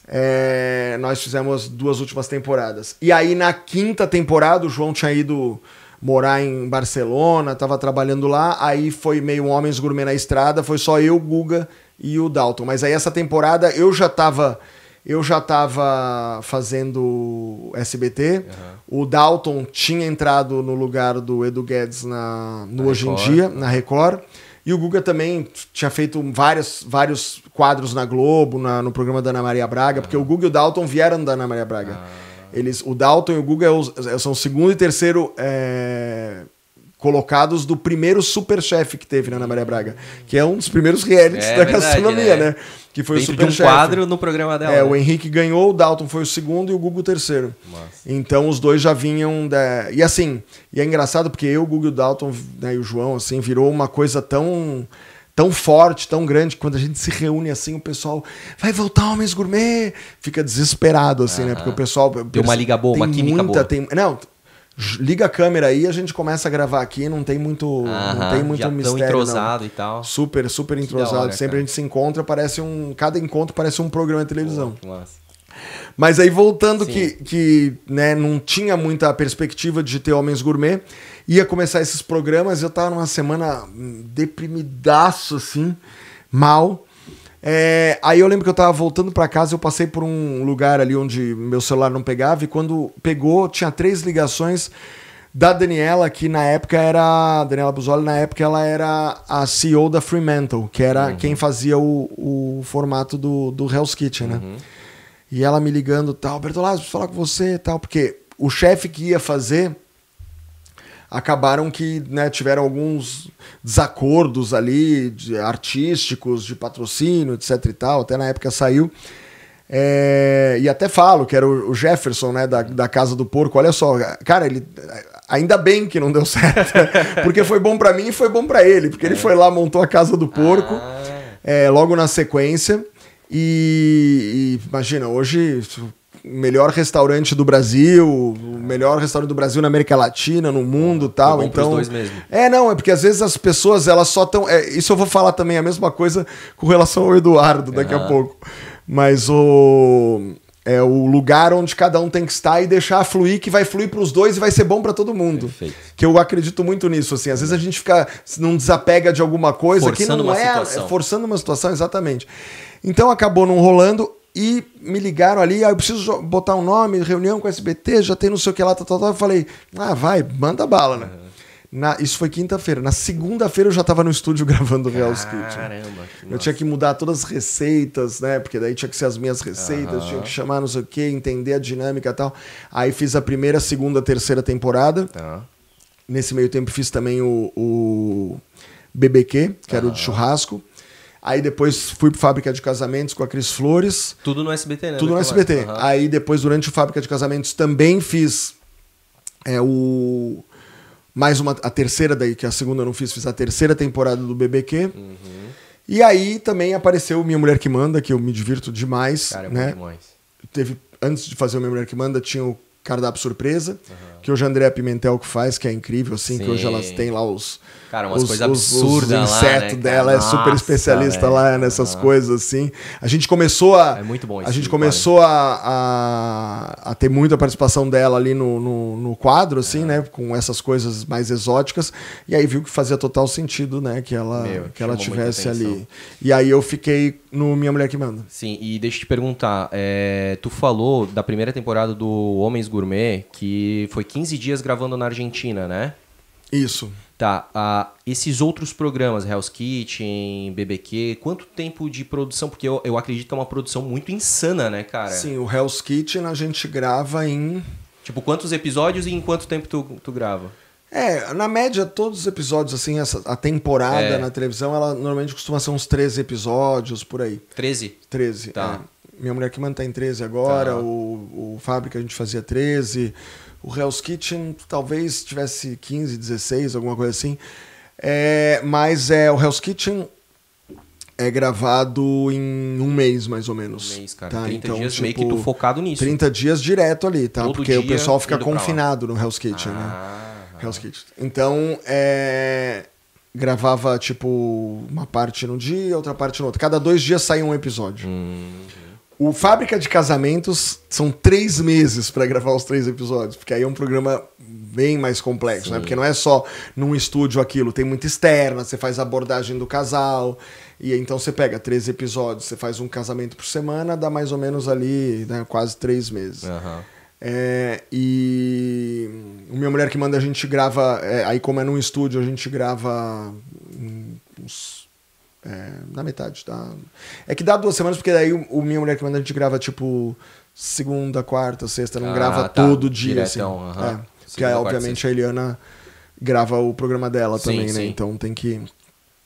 C: É, nós fizemos as duas últimas temporadas. E aí na quinta temporada o João tinha ido morar em Barcelona, tava trabalhando lá. Aí foi meio Homens Gourmet na Estrada, foi só eu, Guga e o Dalton. Mas aí essa temporada eu já tava eu já estava fazendo SBT. Uhum. O Dalton tinha entrado no lugar do Edu Guedes na, no na Hoje Record. em Dia, na Record. E o Guga também tinha feito vários, vários quadros na Globo, na, no programa da Ana Maria Braga, uhum. porque o Guga e o Dalton vieram da Ana Maria Braga. Uhum. Eles, o Dalton e o Guga é é, são o segundo e terceiro é, colocados do primeiro superchef que teve na Ana Maria Braga, que é um dos primeiros realities é, da verdade, gastronomia, né? né? Que foi Dentro o superchef. Foi um quadro no programa dela. É, né? o Henrique ganhou, o Dalton foi o segundo e o Google o terceiro. Nossa. Então os dois já vinham da... E assim, e é engraçado porque eu, o Google, e o Dalton, né, e o João, assim, virou uma coisa tão tão forte, tão grande, quando a gente se reúne assim, o pessoal vai voltar Homens Gourmet, fica desesperado assim, né? Porque o pessoal tem uma liga boa, uma química muita, boa. Tem, não, liga a câmera aí, a gente começa a gravar aqui, não tem muito, não tem muito já mistério. Tão entrosado não. e tal. Super, super entrosado. Hora, Sempre cara. a gente se encontra, parece um. Cada encontro parece um programa de televisão. Pô, Mas aí voltando Sim. que, que né, não tinha muita perspectiva de ter homens gourmet, ia começar esses programas, eu tava numa semana hum, deprimidaço, assim, mal. É, aí eu lembro que eu tava voltando para casa, eu passei por um lugar ali onde meu celular não pegava, e quando pegou, tinha três ligações da Daniela, que na época era. Daniela Busoli, na época ela era a CEO da Fremantle, que era uhum. quem fazia o, o formato do, do Hell's Kitchen, né? Uhum. E ela me ligando, tal, tá, Bertolazzi, Lázaro falar com você tal, porque o chefe que ia fazer acabaram que né, tiveram alguns desacordos ali de artísticos, de patrocínio, etc e tal. Até na época saiu. É, e até falo que era o Jefferson, né, da, da Casa do Porco. Olha só, cara, ele ainda bem que não deu certo, porque foi bom para mim e foi bom para ele, porque ele é. foi lá montou a Casa do Porco ah. é, logo na sequência. E, e imagina, hoje melhor restaurante do Brasil, o melhor restaurante do Brasil na América Latina, no mundo, tal. Bom então, dois mesmo. é não, é porque às vezes as pessoas elas só estão. É, isso eu vou falar também a mesma coisa com relação ao Eduardo daqui uhum. a ah. pouco, mas o é o lugar onde cada um tem que estar e deixar fluir, que vai fluir para os dois e vai ser bom para todo mundo. Perfeito. Que eu acredito muito nisso. Assim, às vezes a gente fica não desapega de alguma coisa forçando que não é, é, forçando uma situação exatamente. Então acabou não rolando e me ligaram ali, ah, eu preciso botar um nome, reunião com o SBT, já tem não sei o que lá, tal, tal, tal. Eu falei, ah, vai, manda bala, né? Uhum. Na, isso foi quinta-feira. Na segunda-feira eu já estava no estúdio gravando o Real Skit.
D: Caramba, que
C: Eu nossa. tinha que mudar todas as receitas, né? Porque daí tinha que ser as minhas receitas, uhum. tinha que chamar não sei o quê, entender a dinâmica e tal. Aí fiz a primeira, segunda, terceira temporada. Uhum. Nesse meio tempo fiz também o, o BBQ, que era o de churrasco. Aí depois fui para Fábrica de Casamentos com a Cris Flores.
A: Tudo no SBT, né? Tudo no SBT. Uhum.
C: Aí depois, durante o Fábrica de Casamentos, também fiz é, o. Mais uma. A terceira daí, que a segunda eu não fiz, fiz a terceira temporada do BBQ. Uhum. E aí também apareceu Minha Mulher Que Manda, que eu me divirto demais. Cara, é né? demais. Teve, antes de fazer o Minha Mulher Que Manda, tinha o Cardápio Surpresa, uhum. que hoje a é Andréa Pimentel que faz, que é incrível, assim, Sim. que hoje elas têm lá os Cara, umas coisas absurdas. Os, os insetos né, dela Nossa, é super especialista velho. lá nessas coisas, assim. A gente começou a. É muito bom isso. A gente começou a, a, a, ter muita participação dela ali no, no, no quadro, assim, é. né? Com essas coisas mais exóticas. E aí viu que fazia total sentido, né? Que ela, Meu, que ela tivesse ali. E aí eu fiquei no Minha Mulher que Manda.
A: Sim, e deixa eu te perguntar. É, tu falou da primeira temporada do Homens Gourmet, que foi 15 dias gravando na Argentina, né? Isso. Tá, ah, esses outros programas, Hell's Kitchen, BBQ, quanto tempo de produção? Porque eu, eu acredito que é uma produção muito insana, né, cara? Sim, o Hell's Kitchen a gente grava em. Tipo, quantos episódios e em quanto tempo tu, tu grava? É, na
C: média, todos os episódios, assim, essa, a temporada é. na televisão, ela normalmente costuma ser uns 13 episódios por aí.
A: 13? 13.
C: Tá. É. Minha mulher que mantém 13 agora, tá. o, o Fábrica a gente fazia 13. O Hell's Kitchen talvez tivesse 15, 16, alguma coisa assim. É, mas é o Hell's Kitchen é gravado em um mês, mais ou menos. Um mês, cara. Tá? 30 então, dias tipo, meio que tipo, tu focado nisso. 30 dias direto ali, tá? Todo Porque o pessoal fica confinado no Hell's Kitchen, ah, né? Ah. Hell's Kitchen. Então, é... Gravava, tipo, uma parte num dia, outra parte no outro. Cada dois dias saía um episódio. Hum. O Fábrica de Casamentos são três meses para gravar os três episódios, porque aí é um programa bem mais complexo, né? Sim. né? Porque não é só num estúdio aquilo, tem muita externa, você faz a abordagem do casal, e então você pega três episódios, você faz um casamento por semana, dá mais ou menos ali, né, quase três meses. Uhum. É, e o Minha Mulher que Manda a gente grava, é, aí como é num estúdio, a gente grava uns é, na metade. Dá... Tá? É que dá duas semanas, porque daí o, o Minha Mulher que manda a gente grava tipo segunda, quarta, sexta, não ah, grava tá. todo dia. assim. uh -huh. é, porque obviamente a Eliana grava o programa dela sim, também, né? sim. né? Então tem que.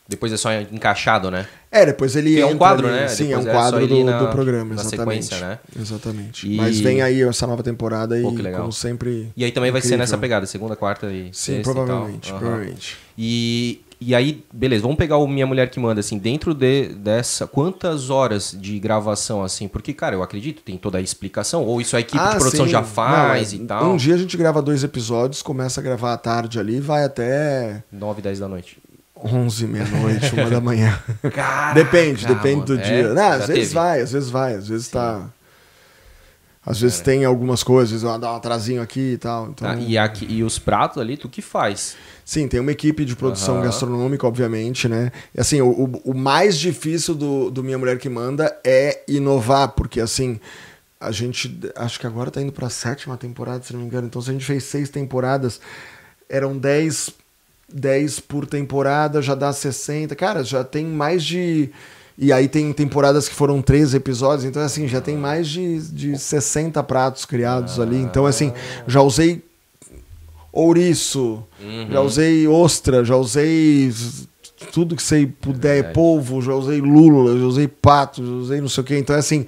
A: Depois é só encaixado, né?
C: É, depois ele é um quadro, ali. né? Sim, é depois é um quadro do, na, do, programa, na exatamente. Sequência, né?
A: Exatamente. E... Mas vem
C: aí essa nova temporada e Pô, como sempre. E aí também incrível. vai ser nessa pegada, segunda, quarta e Sim, sexta provavelmente,
A: e tal. Uhum. provavelmente. E e aí, beleza, vamos pegar o Minha Mulher que Manda, assim, dentro de, dessa, quantas horas de gravação, assim? Porque, cara, eu acredito, tem toda a explicação, ou isso a equipe ah, de produção sim. já faz Não, é, e tal. Um dia
C: a gente grava dois episódios, começa a gravar à tarde ali, vai até... 9, 10 da noite. 11, meia-noite, uma da manhã. Caraca, depende, depende do é, dia. Não, às vezes teve. vai, às vezes vai, às vezes tá sim. tá... Às vezes tem algumas coisas, dá um atrasinho aqui e tal. Então... Ah, e, aqui, e os pratos ali, tu que faz? Sim, tem uma equipe de produção uhum. gastronômica, obviamente, né? assim, o, o mais difícil do, do Minha Mulher Que Manda é inovar, porque assim. A gente, acho que agora tá indo pra sétima temporada, se não me engano. Então, se a gente fez seis temporadas, eram dez dez por temporada, já dá 60. Cara, já tem mais de. E aí tem temporadas que foram 13 episódios, então assim, já tem mais de, de 60 pratos criados ali. Então, assim, ah. já usei ouriço, uhum. já usei ostra, já usei tudo que você puder, é polvo, já usei lula, já usei pato, já usei não sei o que. Então é assim,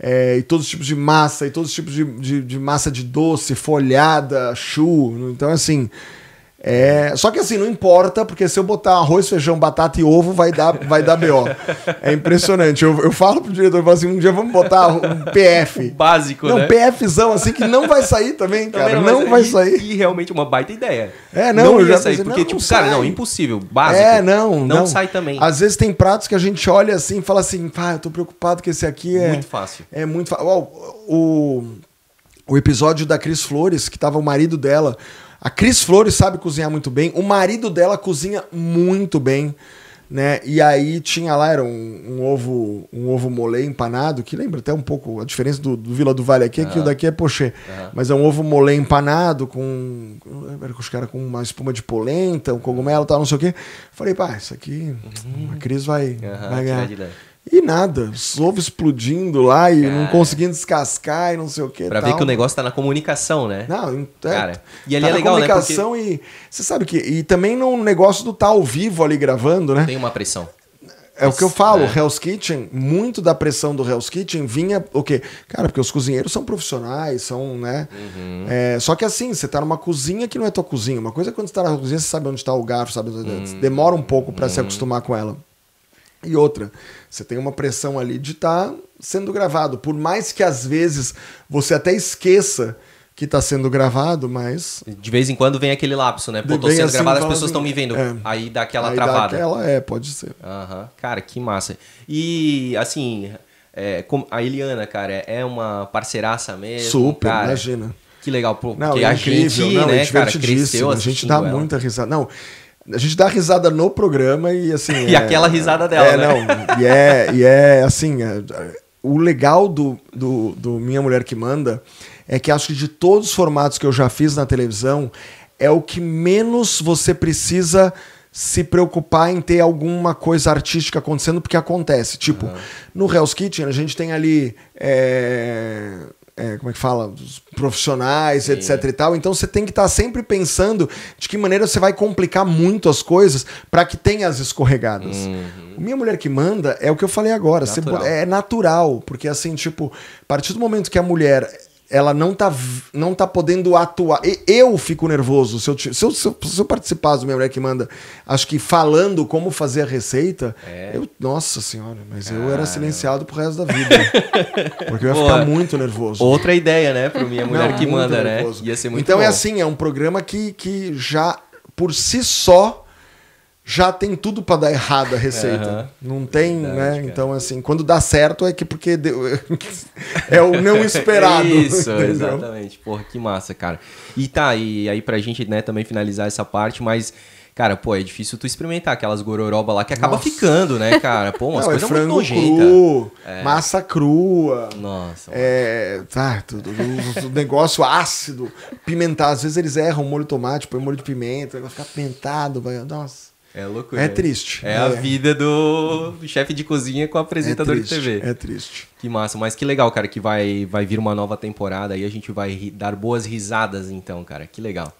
C: é, e todos os tipos de massa, e todos os tipos de, de, de massa de doce, folhada, chu. Então, é assim, é, só que assim, não importa, porque se eu botar arroz, feijão, batata e ovo, vai dar, vai dar BO. É impressionante. Eu, eu falo pro diretor, eu falo assim, um dia vamos botar um PF.
A: O básico, não, né? Um PFzão, assim, que não vai sair também, cara. Também não, não vai, sair. E, realmente uma baita ideia. É, não, não ia sair. Pensei, porque, não, tipo, sai. cara, não, impossível. Básico. É, não, não. Não sai também. Às
C: vezes tem pratos que a gente olha assim e fala assim, pá, ah, eu tô preocupado que esse aqui é... Muito fácil. É muito fácil. o, o episódio da Cris Flores, que tava o marido dela a Cris Flores sabe cozinhar muito bem. O marido dela cozinha muito bem, né? E aí tinha lá era um, um ovo, um ovo mole empanado, que lembra até um pouco a diferença do, do Vila do Vale aqui, que o daqui é pochê. Mas é um ovo mole empanado com, acho que caras com uma espuma de polenta, um cogumelo, tal, não sei o quê. Falei, pá, isso aqui uhum. a Cris vai, uhum, vai ganhar. E nada, ovo explodindo lá e cara. não conseguindo descascar e não sei o que. Pra tal. ver que o
A: negócio tá na comunicação, né? Não, é, cara. E ali tá é legal, comunicação né? comunicação e. Você sabe que. E
C: também no negócio do tá ao vivo ali gravando,
A: né? Tem uma pressão. É o que eu falo, é.
C: Hell's Kitchen, muito da pressão do Hell's Kitchen vinha o quê? Cara, porque os cozinheiros são profissionais, são, né?
D: Uhum. É,
C: só que assim, você tá numa cozinha que não é tua cozinha. Uma coisa é quando você tá na cozinha, você sabe onde tá o garfo, sabe? Tá uhum. Demora um pouco para uhum. se acostumar com ela. E outra, você tem uma pressão ali de estar tá sendo gravado. Por mais que às vezes você até esqueça que está sendo gravado, mas.
A: De vez em quando vem aquele lapso, né? Pô, tô sendo assim, gravado, as pessoas estão assim, me vendo. É. Aí dá aquela Aí travada. Dá aquela, é, pode ser. Aham. Uhum. Cara, que massa. E, assim, é, a Eliana, cara, é, é uma parceiraça mesmo. Super, cara. imagina. Que legal, pô, não, porque é a gente, não, é né, é cara, cresceu A gente dá ela. muita
C: risada. Não, a gente dá risada no programa e assim. e é, aquela risada dela. É, né?
A: não. E é,
C: e é assim. É, o legal do, do, do Minha Mulher que Manda é que acho que de todos os formatos que eu já fiz na televisão, é o que menos você precisa se preocupar em ter alguma coisa artística acontecendo, porque acontece. Tipo, uhum. no Hell's Kitchen, a gente tem ali. É é, como é que fala, Os profissionais, Sim. etc e tal. Então você tem que estar tá sempre pensando de que maneira você vai complicar muito as coisas para que tenha as escorregadas. Uhum. Minha Mulher que Manda é o que eu falei agora. Natural. Você, é natural, porque assim, tipo, a partir do momento que a mulher ela não tá, não tá podendo atuar. e eu fico nervoso se eu, se eu, se eu, se eu participar do Minha Mulher que Manda, acho que falando como fazer a receita, é. eu, nossa senhora, mas ah, eu era silenciado não. pro resto da vida.
B: porque eu ia ficar muito nervoso. Outra ideia, né, pro
C: Minha Mulher não, que Manda, né? nervoso. né? Ia ser muito Então é bom. é assim, é um programa que, que já por si só já tem tudo para dar errado a receita. Uhum. Não tem, Verdade, né? Cara. Então, assim, quando dá certo é que porque deu... é o não é esperado. Isso, entendeu? exatamente.
A: Porra, que massa, cara. E tá, e aí pra gente, né, também finalizar essa parte, mas. Cara, pô, é difícil tu experimentar aquelas gororoba lá que acaba Nossa. ficando, né, cara? Pô, umas Não, coisas é muito nojentas. Cru, é. Massa
C: crua. Nossa. É, tá, tudo, o negócio ácido, pimentado. Às vezes eles erram o molho de tomate, põe molho de pimenta, vai ficar pimentado, vai. Nossa. É loucura. É triste. É, é. a
A: vida do chefe de cozinha com apresentador é triste, de TV. É triste. Que massa, mas que legal, cara, que vai, vai vir uma nova temporada e a gente vai dar boas risadas então, cara. Que legal.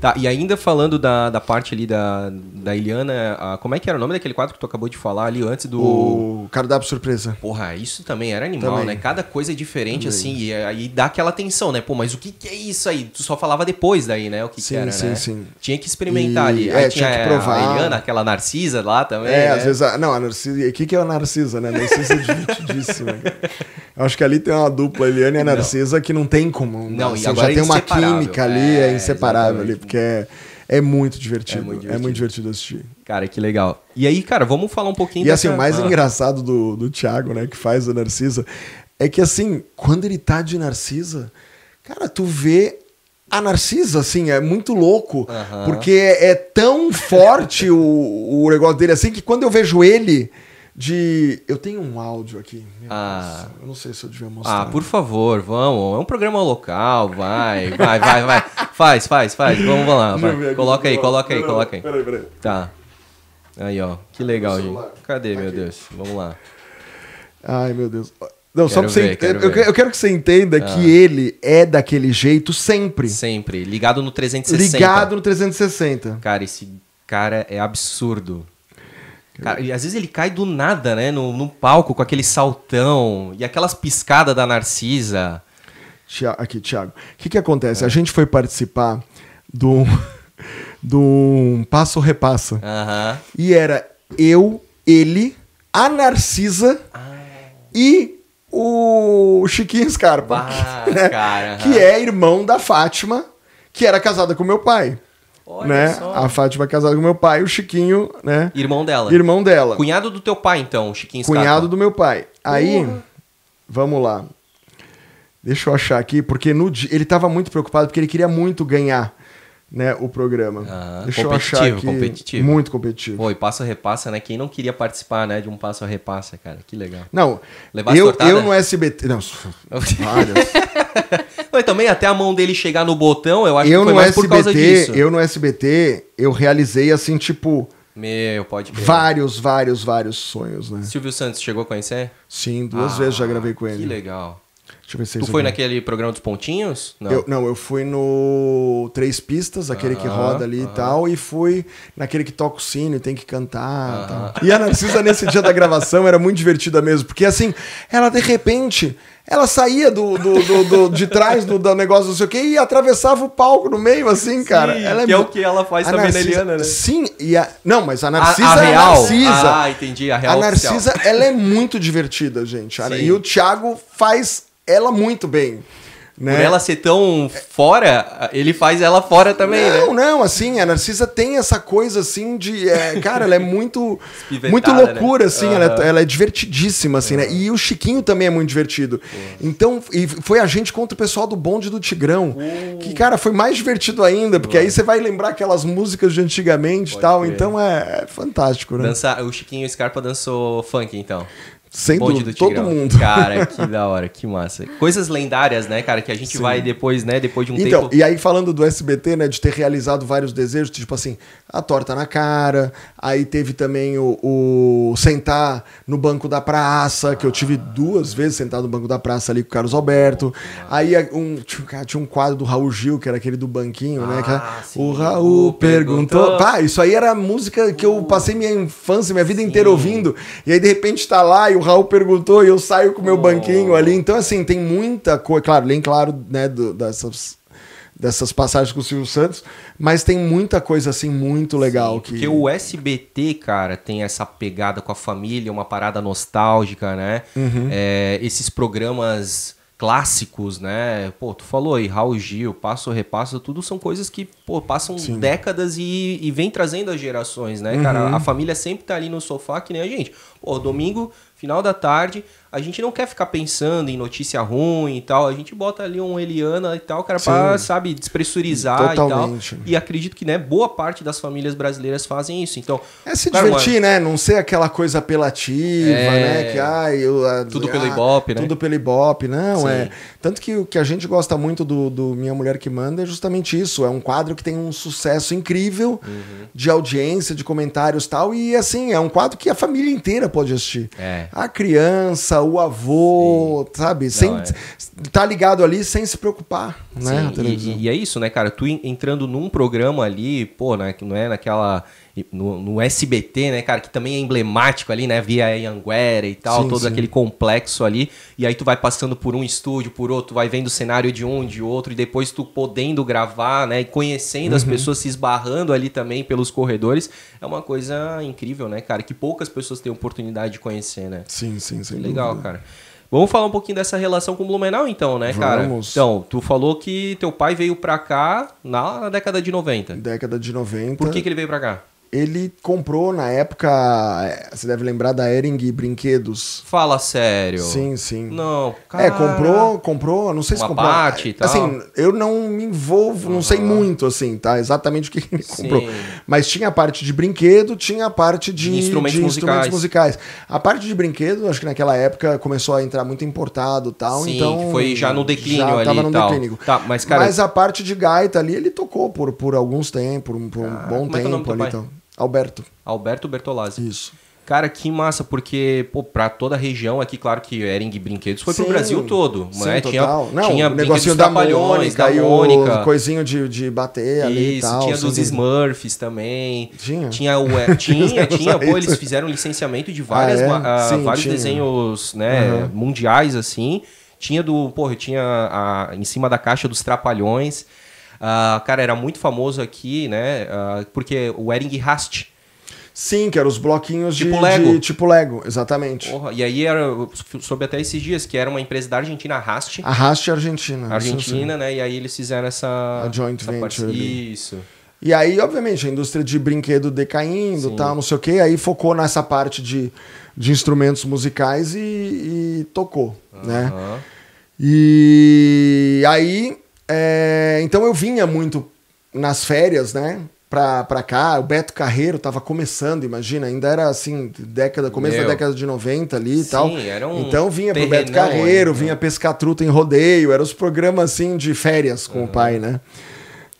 A: Tá, e ainda falando da, da parte ali da, da Eliana, a, como é que era o nome daquele quadro que tu acabou de falar ali antes do. O cardápio surpresa. Porra, isso também era animal, também. né? Cada coisa é diferente, também. assim, e é, aí dá aquela tensão, né? Pô, mas o que, que é isso aí? Tu só falava depois daí, né? O que, sim, que era, sim, né? Sim, Tinha que experimentar e... ali. Aí é, tinha, tinha, que provar. A Eliana, aquela Narcisa lá também. É, né? às vezes.
C: A... Não, a Narcisa. O que, que é a Narcisa, né? A
D: Narcisa
A: é divertidíssima.
C: Acho que ali tem uma dupla, Eliana e a Narcisa, não. que não tem como.
A: Não, né? assim, e agora já é tem uma química ali, é, é
C: inseparável ali porque é, é muito divertido. É muito é
A: divertido. É muito divertido assistir. Cara, que legal. E aí, cara, vamos falar um pouquinho... E dessa... assim, o mais ah. engraçado
C: do, do Thiago, né, que faz a Narcisa, é que assim, quando ele tá de Narcisa, cara, tu vê a Narcisa, assim, é muito louco. Uhum. Porque é, é tão forte o, o negócio dele, assim, que quando eu vejo ele de. Eu tenho um áudio aqui.
A: ah. eu não sei se eu devia mostrar. Ah, por favor, vamos. É um programa local, vai, vai, vai, vai. Faz, faz, faz. Vamos, vamos lá. Vai. Coloca aí, coloca aí, coloca aí. Peraí, peraí. Tá. Aí, ó. Que legal, gente. Cadê, meu Deus? Vamos lá.
C: Ai, meu Deus. Não, quero só pra ver, você. Quero eu, eu, quero que você entenda ah. que ele é
A: daquele jeito sempre. Sempre. Ligado no 360. Ligado no 360. Cara, esse cara é absurdo. Cara, e às vezes ele cai do nada, né? No, no palco com aquele saltão e aquelas piscadas da Narcisa. Tia, aqui,
C: Thiago. O que, que acontece? É. A gente foi participar do, do Passo Repassa. Uh -huh. E era eu, ele, a Narcisa ah. e o Chiquinho Scarpa. Ah, né? cara, uh -huh. Que
A: é irmão da Fátima, que era casada com meu pai.
C: Olha né? Só. A Fátima é casada com meu pai, o Chiquinho, né?
A: Irmão dela. Irmão dela. Cunhado do teu pai, então, o Chiquinho Cunhado do
C: meu pai. Aí, vamos lá. Deixa eu achar aqui, porque no dia, ele estava muito preocupado porque ele queria muito ganhar né, o programa.
A: Uhum. Deixa eu achar aqui. Competitivo. Muito competitivo. Pô, e passo a repassa, né? Quem não queria participar, né, de um passo a repassa, cara? Que legal. Não, Levar eu, eu no
C: SBT... Não, várias.
A: também até a mão dele chegar no botão, eu acho eu que foi no mais SBT, por causa disso. Eu
C: no SBT, eu realizei assim, tipo...
A: Meu, pode crer. Vários, vários, vários sonhos, né? Silvio Santos chegou a conhecer? Sim, duas ah, vezes já gravei com ele. Que legal. Deixa eu ver se Tu foi naquele programa dos pontinhos? Não, eu,
C: não, eu fui no Três Pistas, aquele que ah, roda ali e tal, e fui naquele que toca o sino e tem que cantar. E, tal. e a Narcisa, nesse dia da gravação, era muito divertida mesmo, porque assim, ela de repente ela saía do, do, do, do de trás do, do, negócio, não sei o quê, e atravessava o palco no meio, assim, cara. Sim, ela é, que é o que ela faz a também Narcisa, na Eliana, né? Sim, e a, não, mas a Narcisa. A, a é real. A Narcisa,
A: ah, entendi, a real. A Narcisa, oficial.
C: ela é muito divertida, gente. Sim. E o Thiago faz ela muito bem. Né? Por ela ser
A: tão fora, ele faz ela fora também, não,
C: né? Não, assim, a Narcisa tem essa coisa assim de. É, cara, ela é muito. muito né? loucura, né? assim, uhum. ela, é, ela, é divertidíssima, assim, uhum. né? E o Chiquinho também é muito divertido. Uhum. Então, e foi a gente contra o pessoal do bonde do Tigrão. Uh. Que, cara, foi mais divertido ainda, porque aí você vai lembrar aquelas músicas de antigamente e tal. Ver. Então é, é, fantástico, né?
A: Dança, o Chiquinho Scarpa dançou funk, então. Sem Bonde dúvida, todo mundo. Cara, que da hora, que massa. Coisas lendárias, né, cara, que a gente Sim. vai depois, né, depois de um então, tempo... E
C: aí falando do SBT, né, de ter realizado vários desejos, tipo assim, a torta na cara, aí teve também o, o sentar no banco da praça, que eu tive ah. duas vezes sentado no banco da praça ali com o Carlos Alberto. aí é, um, tinha um quadro do Raul Gil, que era aquele do banquinho, né, que ah, o Raul perguntou... perguntou... Pá, isso aí era música que eu passei minha infância, minha vida sim. inteira ouvindo, e aí de repente tá lá e o Raul perguntou e eu saio com o meu oh. banquinho ali. Então, assim, tem muita coisa. Claro, nem claro, né, do, dessas, dessas passagens com o Silvio Santos, mas tem muita coisa, assim, muito legal. Sim, que... Porque o
A: SBT, cara, tem essa pegada com a família, uma parada nostálgica, né? Uhum. É, esses programas clássicos, né? Pô, tu falou aí, Raul Gil, Passo Repasso, tudo são coisas que, pô, passam Sim. décadas e, e vem trazendo as gerações, né, uhum. cara? A família sempre tá ali no sofá que nem a gente. Pô, domingo final da tarde, a gente não quer ficar pensando em notícia ruim e tal. A gente bota ali um Eliana e tal, cara, Sim. pra, sabe, despressurizar Totalmente. e tal. E acredito que, né, boa parte das famílias brasileiras fazem isso. Então. É se cara, divertir,
C: né? Não ser aquela coisa apelativa, é... né? Que,
A: ai, eu, a, tudo pelo Ibope, né? Tudo
C: pelo Ibope, não. É. Sim. é Tanto que o que a gente gosta muito do, do Minha Mulher que Manda é justamente isso. É um quadro que tem um sucesso incrível uhum. de audiência, de comentários e tal. E assim, é um quadro que a família inteira pode assistir. É. A criança o avô, Sim. sabe? Não, sem, é. Tá ligado ali sem se preocupar, né?
A: Sim, e, e, é isso, né, cara? Tu entrando num programa ali, pô, né, não é naquela no, no, SBT, né, cara, que também é emblemático ali, né, via Anguera e tal, sim, todo sim. aquele complexo ali, e aí tu vai passando por um estúdio, por outro, vai vendo o cenário de um, de outro, e depois tu podendo gravar, né, e conhecendo uhum. as pessoas, se esbarrando ali também pelos corredores, é uma coisa incrível, né, cara, que poucas pessoas têm oportunidade de conhecer, né. Sim, sim, sim. Legal, dúvida. cara. Vamos falar um pouquinho dessa relação com o Blumenau, então, né, Vamos. cara? Então, tu falou que teu pai veio pra cá na década de 90. Década de 90. Por que, que ele veio pra cá?
C: ele comprou na época, é, você deve lembrar da Ering Brinquedos.
A: Fala sério. Sim, sim. Não, é, cara. É, comprou,
C: comprou, não sei se Uma comprou. Parte, assim, tal. Assim, eu não me envolvo, não sei muito assim, tá? Exatamente o que ele sim. comprou. Mas tinha a parte de brinquedo, tinha a parte de, de, instrumentos, de musicais. instrumentos, musicais. A parte de brinquedo, acho que naquela época começou a entrar muito importado, tal, sim, então foi já no declínio já ali tava no tal. declínio. Tá,
A: mas cara, Mas a
C: parte de gaita ali, ele tocou por, por alguns tempos, por, por ah, um bom é tempo é ali, então.
A: Alberto. Alberto Bertolazzi. Isso. Cara, que massa, porque, pô, pra toda a região aqui, claro que Ering Brinquedos foi Sim, pro Brasil todo, sim, né? Total. Tinha, Não, tinha negocinho da Mônica, da Mônica.
C: coisinho de, de bater ali Isso, e tal. tinha dos de... Assim.
A: Smurfs também. Tinha? Tinha, o, tinha, tinha. Pô, eles fizeram licenciamento de várias, ah, é? uh, sim, vários tinha. desenhos né, uhum. mundiais, assim. Tinha do, porra, tinha a, em cima da caixa dos Trapalhões. Uh, cara, era muito famoso aqui, né? Uh, porque o Ering Hast.
C: Sim, que eram os bloquinhos tipo de, Lego. De, tipo Lego, exatamente.
A: Porra, e aí era, soube até esses dias que era uma empresa da Argentina, a Rast. A Rast é Argentina. Argentina, né? E aí eles fizeram essa. A joint essa venture. Parte... Isso.
C: E aí, obviamente, a indústria de brinquedo decaindo, e tal, não sei o quê, aí focou nessa parte de, de instrumentos musicais e, e tocou, uh -huh. né? E aí é, então eu vinha muito nas férias, né? Pra, pra cá, o Beto Carreiro tava começando, imagina, ainda era assim, década, começo Meu. da década de 90 ali e tal. Era um então vinha pro Beto Carreiro, ainda. Né? vinha pescar truta em rodeio, eram os programas assim de férias com uhum. o pai, né?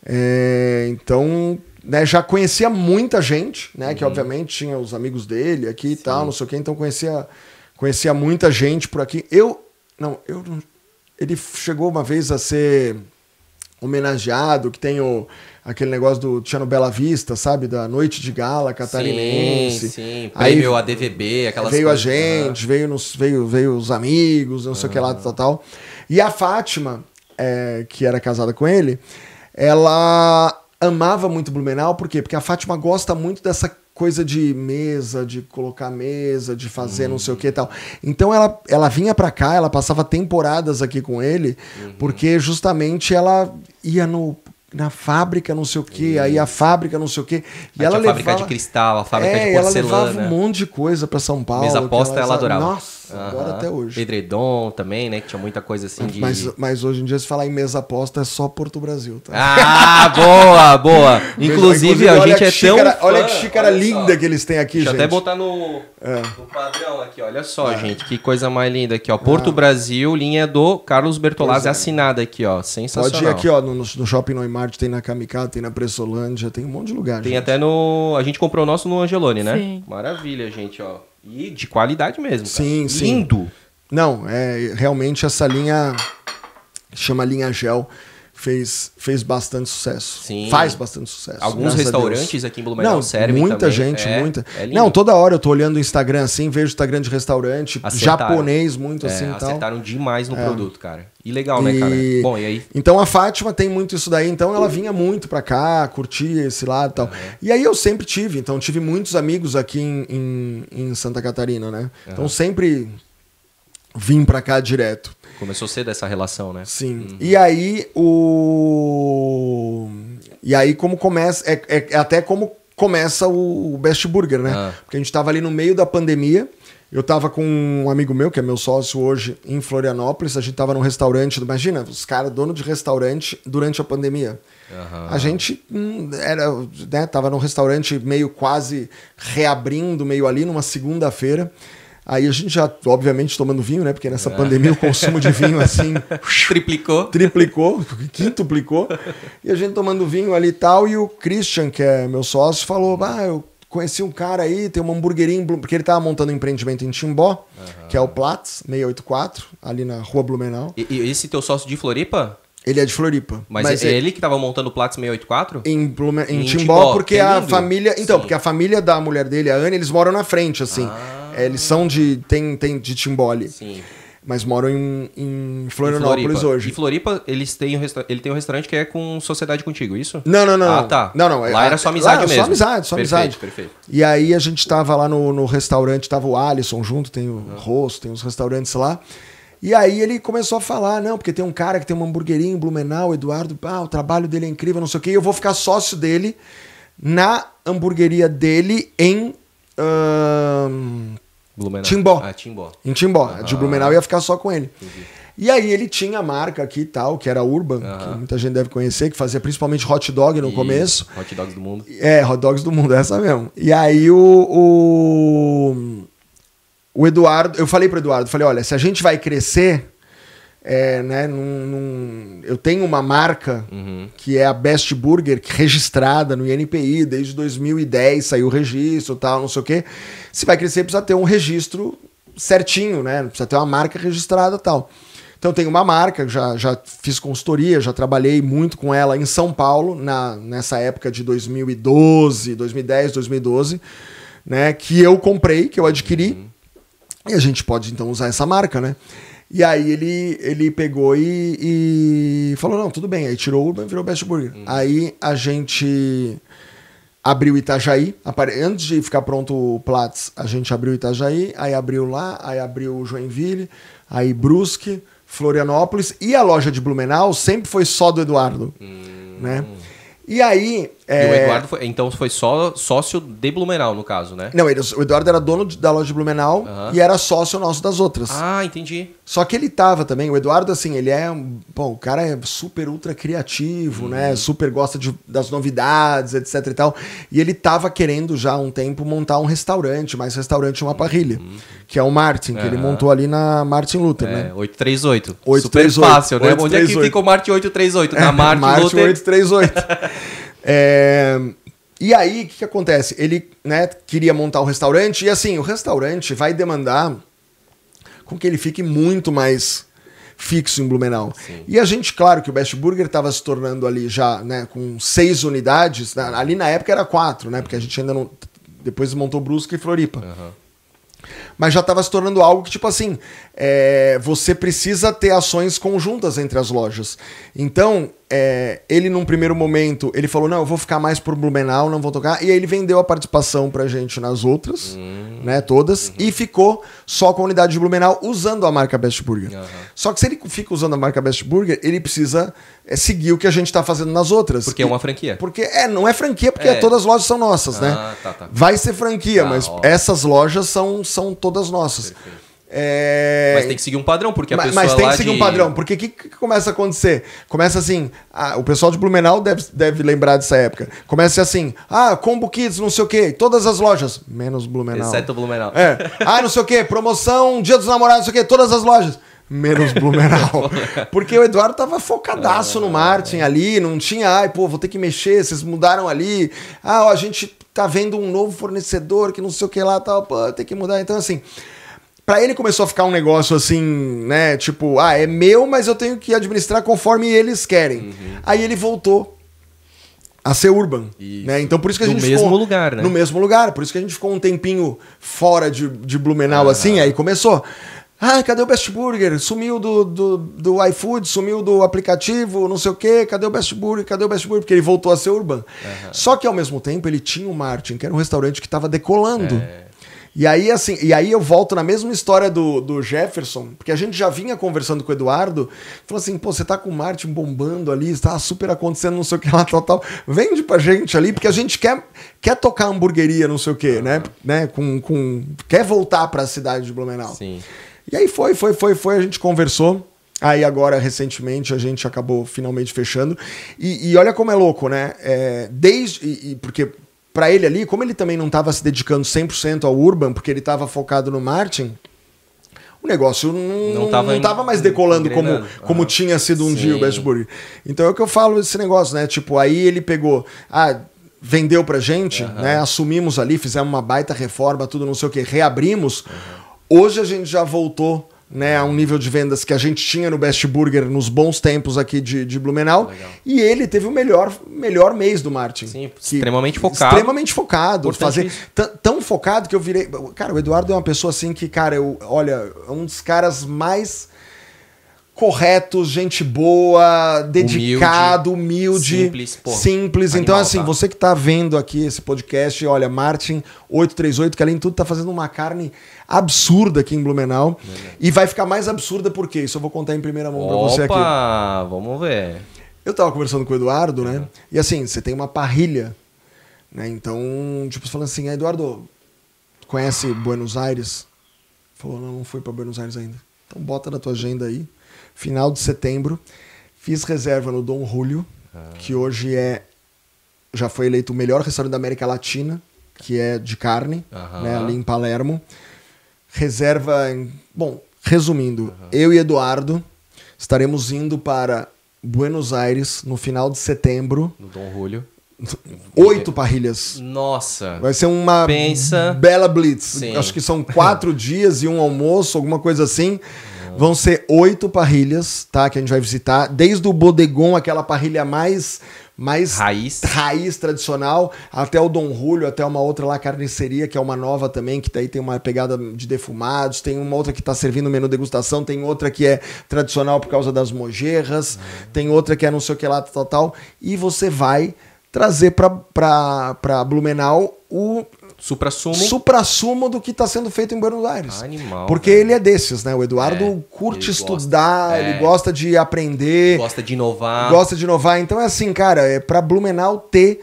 C: É, então, né, já conhecia muita gente, né? Uhum. Que obviamente tinha os amigos dele aqui e tal, não sei o quê, então conhecia, conhecia muita gente por aqui. Eu. Não, eu Ele chegou uma vez a ser homenageado, que tem o, aquele negócio do Tiano Bela Vista, sabe? Da noite de gala catarinense. Sim, sim. Aí veio a DVB, aquelas Veio coisas. a gente, uhum. veio, nos, veio, veio os amigos, não uhum. sei o que lá, tal, tal. E a Fátima, é, que era casada com ele, ela amava muito Blumenau, por quê? Porque a Fátima gosta muito dessa coisa de mesa, de colocar mesa, de fazer uhum. não sei o hum. que e tal. Então ela, ela vinha para cá, ela passava temporadas aqui com ele, uhum. porque justamente ela ia no na fábrica não sei o que, aí a uhum. fábrica não sei o que. E aí ela a levava, fábrica de cristal, a fábrica é, de porcelana. Ela levava um monte de coisa para São Paulo. Mesa aposta ela, ela adorava. Nossa,
A: Agora até hoje. Edredom também, né? Que tinha muita coisa assim de. Mas,
C: mas hoje em dia, se falar em mesa aposta, é só Porto Brasil, tá? Ah, boa, boa! Inclusive, Inclusive, a gente é xícara, tão. Fã. Olha que xícara olha linda que eles têm aqui, Deixa gente. Deixa até botar no,
A: é. no padrão aqui, olha só, é. gente. Que coisa mais linda aqui, ó. Ah. Porto Brasil, linha do Carlos Bertolazzi, é. assinada aqui, ó. Sensacional. Pode ir aqui, ó,
C: no, no shopping Noimart, tem na Kamikaze, tem na Pressolândia, tem um monte de lugar. Tem gente.
A: até no. A gente comprou o nosso no Angelone, né? Sim. Maravilha, gente, ó. E de qualidade mesmo. Sim, sim.
C: Lindo. Não, é realmente essa linha chama linha gel fez, fez bastante sucesso. Sim. Faz bastante sucesso. Alguns restaurantes aqui em Blumenau Não, servem muita também. gente, é, muita. É Não, toda hora eu tô olhando o Instagram assim, vejo Instagram de restaurante acertaram. japonês muito é, assim acertaram tal. Acertaram demais no é. produto, cara. E legal, né, cara? Bom, e aí? Então a Fátima tem muito isso daí, então ela vinha muito pra cá, curtia esse lado e tal. Uhum. E aí eu sempre tive, então tive muitos amigos aqui em, em, em Santa Catarina, né? Uhum. Então sempre vim para cá direto.
A: Começou cedo essa relação, né? Sim. Uhum.
C: E aí o. E aí, como começa. É, é, é até como começa o, o Best Burger, né? Ah. Porque a gente tava ali no meio da pandemia. Eu tava com um amigo meu, que é meu sócio hoje, em Florianópolis. A gente tava num restaurante. Imagina, os caras, dono de restaurante, durante a pandemia. Uhum. A gente hum, era, né, tava num restaurante meio quase reabrindo, meio ali, numa segunda-feira. Aí a gente já, obviamente, tomando vinho, né? Porque nessa é. pandemia o consumo de vinho assim.
A: triplicou.
C: Triplicou, quintuplicou. E a gente tomando vinho ali e tal. E o Christian, que é meu sócio, falou: Ah, eu conheci um cara aí, tem uma hamburgueria, porque ele tava montando um empreendimento em Timbó, uhum. que é o Platts, 684, ali na rua Blumenau.
A: E, e, esse teu sócio de Floripa? Ele é de Floripa. Mas, mas é ele, é ele que tava montando o Platts 684? Em, em, em Timbó, Timbó, porque a família... Então,
C: Sim. porque a família da mulher dele, a Ana, eles moram na frente, assim. Ah. É, eles são de. Tem, tem de Timboli. Sim. Mas moram em, em Florianópolis em Floripa. hoje. E
A: Floripa, eles têm um ele tem um restaurante que é com sociedade contigo, é isso? Não, não, não. Ah, tá. Não, não. É lá era só é, amizade lá, mesmo. Só amizade, só perfeito, amizade. Perfeito.
C: E aí a gente tava lá no, no restaurante, tava o Alisson junto, tem o uhum. Rosto, tem os restaurantes lá. E aí ele começou a falar, não, porque tem um cara que tem uma hamburgueria em Blumenau, Eduardo, ah, o trabalho dele é incrível, não sei o quê, e eu vou ficar sócio dele na hamburgueria dele em. Uh,
A: Blumenau. Timbó. Ah, Timbó.
C: Em Timbó. Uhum. De Blumenau ia ficar só com ele. Entendi. E aí ele tinha a marca aqui e tal, que era Urban, uhum. que muita gente deve conhecer, que fazia principalmente hot dog no e começo.
A: Hot dogs do mundo.
C: É, hot dogs do mundo, é essa mesmo. E aí o, o, o Eduardo, eu falei pro Eduardo, falei, olha, se a gente vai crescer, é, né, num, num, eu tenho uma marca uhum. que é a Best Burger, registrada no INPI desde 2010, saiu o registro tal, não sei o quê. Se vai crescer, precisa ter um registro certinho, né? Precisa ter uma marca registrada tal. Então tenho uma marca, já, já fiz consultoria, já trabalhei muito com ela em São Paulo, na, nessa época de 2012, 2010, 2012, né? Que eu comprei, que eu adquiri. Uhum. E a gente pode então usar essa marca, né? E aí ele, ele pegou e, e falou, não, tudo bem. Aí tirou o Urban e virou Best Burger. Hum. Aí a gente abriu Itajaí. Antes de ficar pronto o Platts, a gente abriu Itajaí, aí abriu lá, aí abriu Joinville, aí Brusque, Florianópolis. E a loja de Blumenau sempre foi só do Eduardo, hum. né? E aí. É... E o é, Eduardo
A: foi, então foi só sócio de Blumenau, no caso, né? Não, ele,
C: o Eduardo era dono da loja de Blumenau uhum. e era sócio nosso das outras. Ah, entendi. Só que ele tava também. O Eduardo, assim, ele é. Bom, o cara é super ultra criativo, né? uhum. né? Super gosta de, das novidades, etc e tal. E ele tava querendo já há um tempo montar um restaurante, mais restaurante uma uhum. parrilha, uhum. que é o Martin, que ele montou ali na Martin Luther, é, né? 838.
A: 838. Super fácil, né? 838. Onde é que fica o Martin 838? Na Martin, Martin Luther. 838.
C: É, e aí, o que, que, acontece? Ele né, queria montar o um restaurante, e assim, o restaurante vai demandar com que ele fique muito mais fixo em Blumenau. Sim. E a gente, claro que o Best Burger estava se tornando ali já né, com seis unidades, né, ali na época era quatro, né? Porque a gente ainda não. Depois montou Brusca e Floripa. Uhum. Mas já estava se tornando algo que, tipo assim, é, você precisa ter ações conjuntas entre as lojas. Então, é, ele num primeiro momento, ele falou, não, eu vou ficar mais pro Blumenau, não vou tocar. E aí ele vendeu a participação pra gente nas outras, uhum. né, todas. Uhum. E ficou só com a unidade de Blumenau usando a marca Best Burger. Uhum. Só que se ele fica usando a marca Best Burger, ele precisa é, seguir o que a gente tá fazendo nas outras. Porque é e, é uma franquia. Porque, é, não é franquia, porque é. é todas as lojas são nossas, né? ah, né? Tá, tá. Vai ser franquia, tá, mas ó. essas lojas são, são todas nossas. Perfeito. É... Mas tem que seguir um padrão, porque a mas, pessoa. Mas tem que seguir de... um padrão, porque o que, que, começa a acontecer? Começa assim: ah, o pessoal de Blumenau deve, deve lembrar dessa época. Começa assim: ah, Combo Kids, não sei o quê, todas as lojas, menos Blumenau. Exceto
A: Blumenau. É.
C: Ah, não sei o quê, promoção, Dia dos Namorados, não sei o quê, todas as lojas. Menos Blumenau. Porque o Eduardo tava focadaço ah, no Martin ali, não tinha, ai, pô, vou ter que mexer, vocês mudaram ali. Ah, ó, a gente tá vendo um novo fornecedor que não sei o que lá, tal, pô, tem que mudar. Então, assim, para ele começou a ficar um negócio assim, né? Tipo, ah, é meu, mas eu tenho que administrar conforme eles querem. Uhum. Aí ele voltou a ser urban, isso. né? Então por isso que a no gente no mesmo lugar, né? No mesmo lugar, por isso que a gente ficou um tempinho fora de, de Blumenau ah. assim, aí começou. Ah, cadê o Best Burger? Sumiu do, do, do iFood, sumiu do aplicativo, não sei o quê. Cadê o Best Burger? Cadê o Best Burger? Porque ele voltou a ser urban. Uhum. Só que, ao mesmo tempo, ele tinha o Martin, que era um restaurante que estava decolando. É. E aí, assim, e aí eu volto na mesma história do, do Jefferson, porque a gente já vinha conversando com o Eduardo, falou assim, pô, você tá com o Martin bombando ali, está super acontecendo, não sei o que lá, tal, tal. Vende pra gente ali, porque a gente quer, quer tocar hamburgueria, não sei o que, uhum. né? né? Com, com, quer voltar para a cidade de Blumenau. Sim. E aí foi, foi, foi, foi, a gente conversou. Aí agora, recentemente, a gente acabou finalmente fechando. E, e olha como é louco, né? É, desde. E, e porque para ele ali, como ele também não estava se dedicando 100% ao Urban, porque ele estava focado no Martin, o negócio
A: não estava mais decolando como, como
C: tinha sido um sim. dia o Bradbury. Então é o que eu falo esse negócio, né? Tipo, aí ele pegou. Ah, vendeu pra gente, uhum. né? Assumimos ali, fizemos uma baita reforma, tudo não sei o que, reabrimos. Uhum. Hoje a gente já voltou né, a um nível de vendas que a gente tinha no Best Burger nos bons tempos aqui de, de Blumenau. Legal. E ele teve o melhor, melhor mês do Martin. Sim,
A: extremamente focado. Extremamente
C: focado. Fazer, tão focado que eu virei. Cara, o Eduardo é uma pessoa assim que, cara, eu, olha, é um dos caras mais corretos, gente boa, dedicado, humilde, humilde simples. Pô, simples. Então, Animal, então, assim, tá. você que está vendo aqui esse podcast, olha, Martin 838, que além de tudo está fazendo uma carne absurda aqui em Blumenau. É. E vai ficar mais absurda porque isso eu vou contar em primeira mão para você aqui.
A: Opa, vamos ver. Eu
C: tava conversando com o Eduardo, né? É. E assim, você tem uma parrilha, né? Então, tipo, falando assim, ah, Eduardo, conhece Buenos Aires? Falou, não, não fui para Buenos Aires ainda. Então bota na tua agenda aí. Final de setembro, fiz reserva no Dom Julio, ah. que hoje é já foi eleito o melhor restaurante da América Latina, que é de carne, né, ali em Palermo reserva. Em... Bom, resumindo, uhum. eu e Eduardo estaremos indo para Buenos Aires no final de setembro. No
A: Dom Julio. Oito parrilhas. Nossa. Vai
C: ser uma Pensa. bela blitz. Sim. Acho que são quatro dias e um almoço, alguma coisa assim. Vão ser oito parrilhas, tá? Que a gente vai visitar. Desde o Bodegon, aquela parrilha mais mais raiz. raiz tradicional, até o Dom Julio, até uma outra lá, Carniceria, que é uma nova também, que daí tem uma pegada de defumados, tem uma outra que está servindo menu degustação, tem outra que é tradicional por causa das mojerras, uhum. tem outra que é não sei o que lá, tal, tal, e você vai trazer para Blumenau o supra-sumo supra-sumo do que está sendo feito em Buenos Aires.
D: Animal, Porque
C: velho. ele é desses, né? O Eduardo é, curte ele estudar, gosta, é. ele gosta de aprender,
A: gosta de inovar. Gosta
C: de inovar. Então é assim, cara, é para Blumenau ter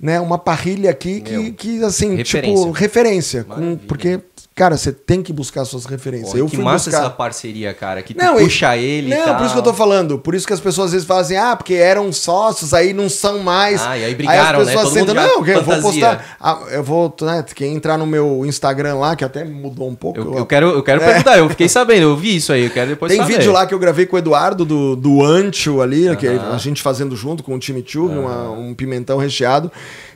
C: né, uma parrilha aqui Meu, que, que, assim, referência. tipo, referência. Com, porque Cara, você tem que buscar suas referências. Pô, eu que fui massa buscar... essa
A: parceria, cara, que não, puxa e... ele. Não, e tal. por isso que eu
C: tô falando. Por isso que as pessoas às vezes fazem, ah, porque eram sócios, aí não são mais. Ah, e aí brigaram, aí as né? pessoas né? Todo sentam, não, eu vou postar. Ah, eu vou, né, quem entrar no meu Instagram lá, que até mudou um pouco. Eu,
A: eu... quero, eu quero é. perguntar, eu fiquei sabendo, eu vi isso aí, eu quero depois Tem saber. vídeo lá
C: que eu gravei com o Eduardo do, do Ancho ali, uh -huh. que a gente fazendo junto com o time Tio, uh -huh. um pimentão recheado.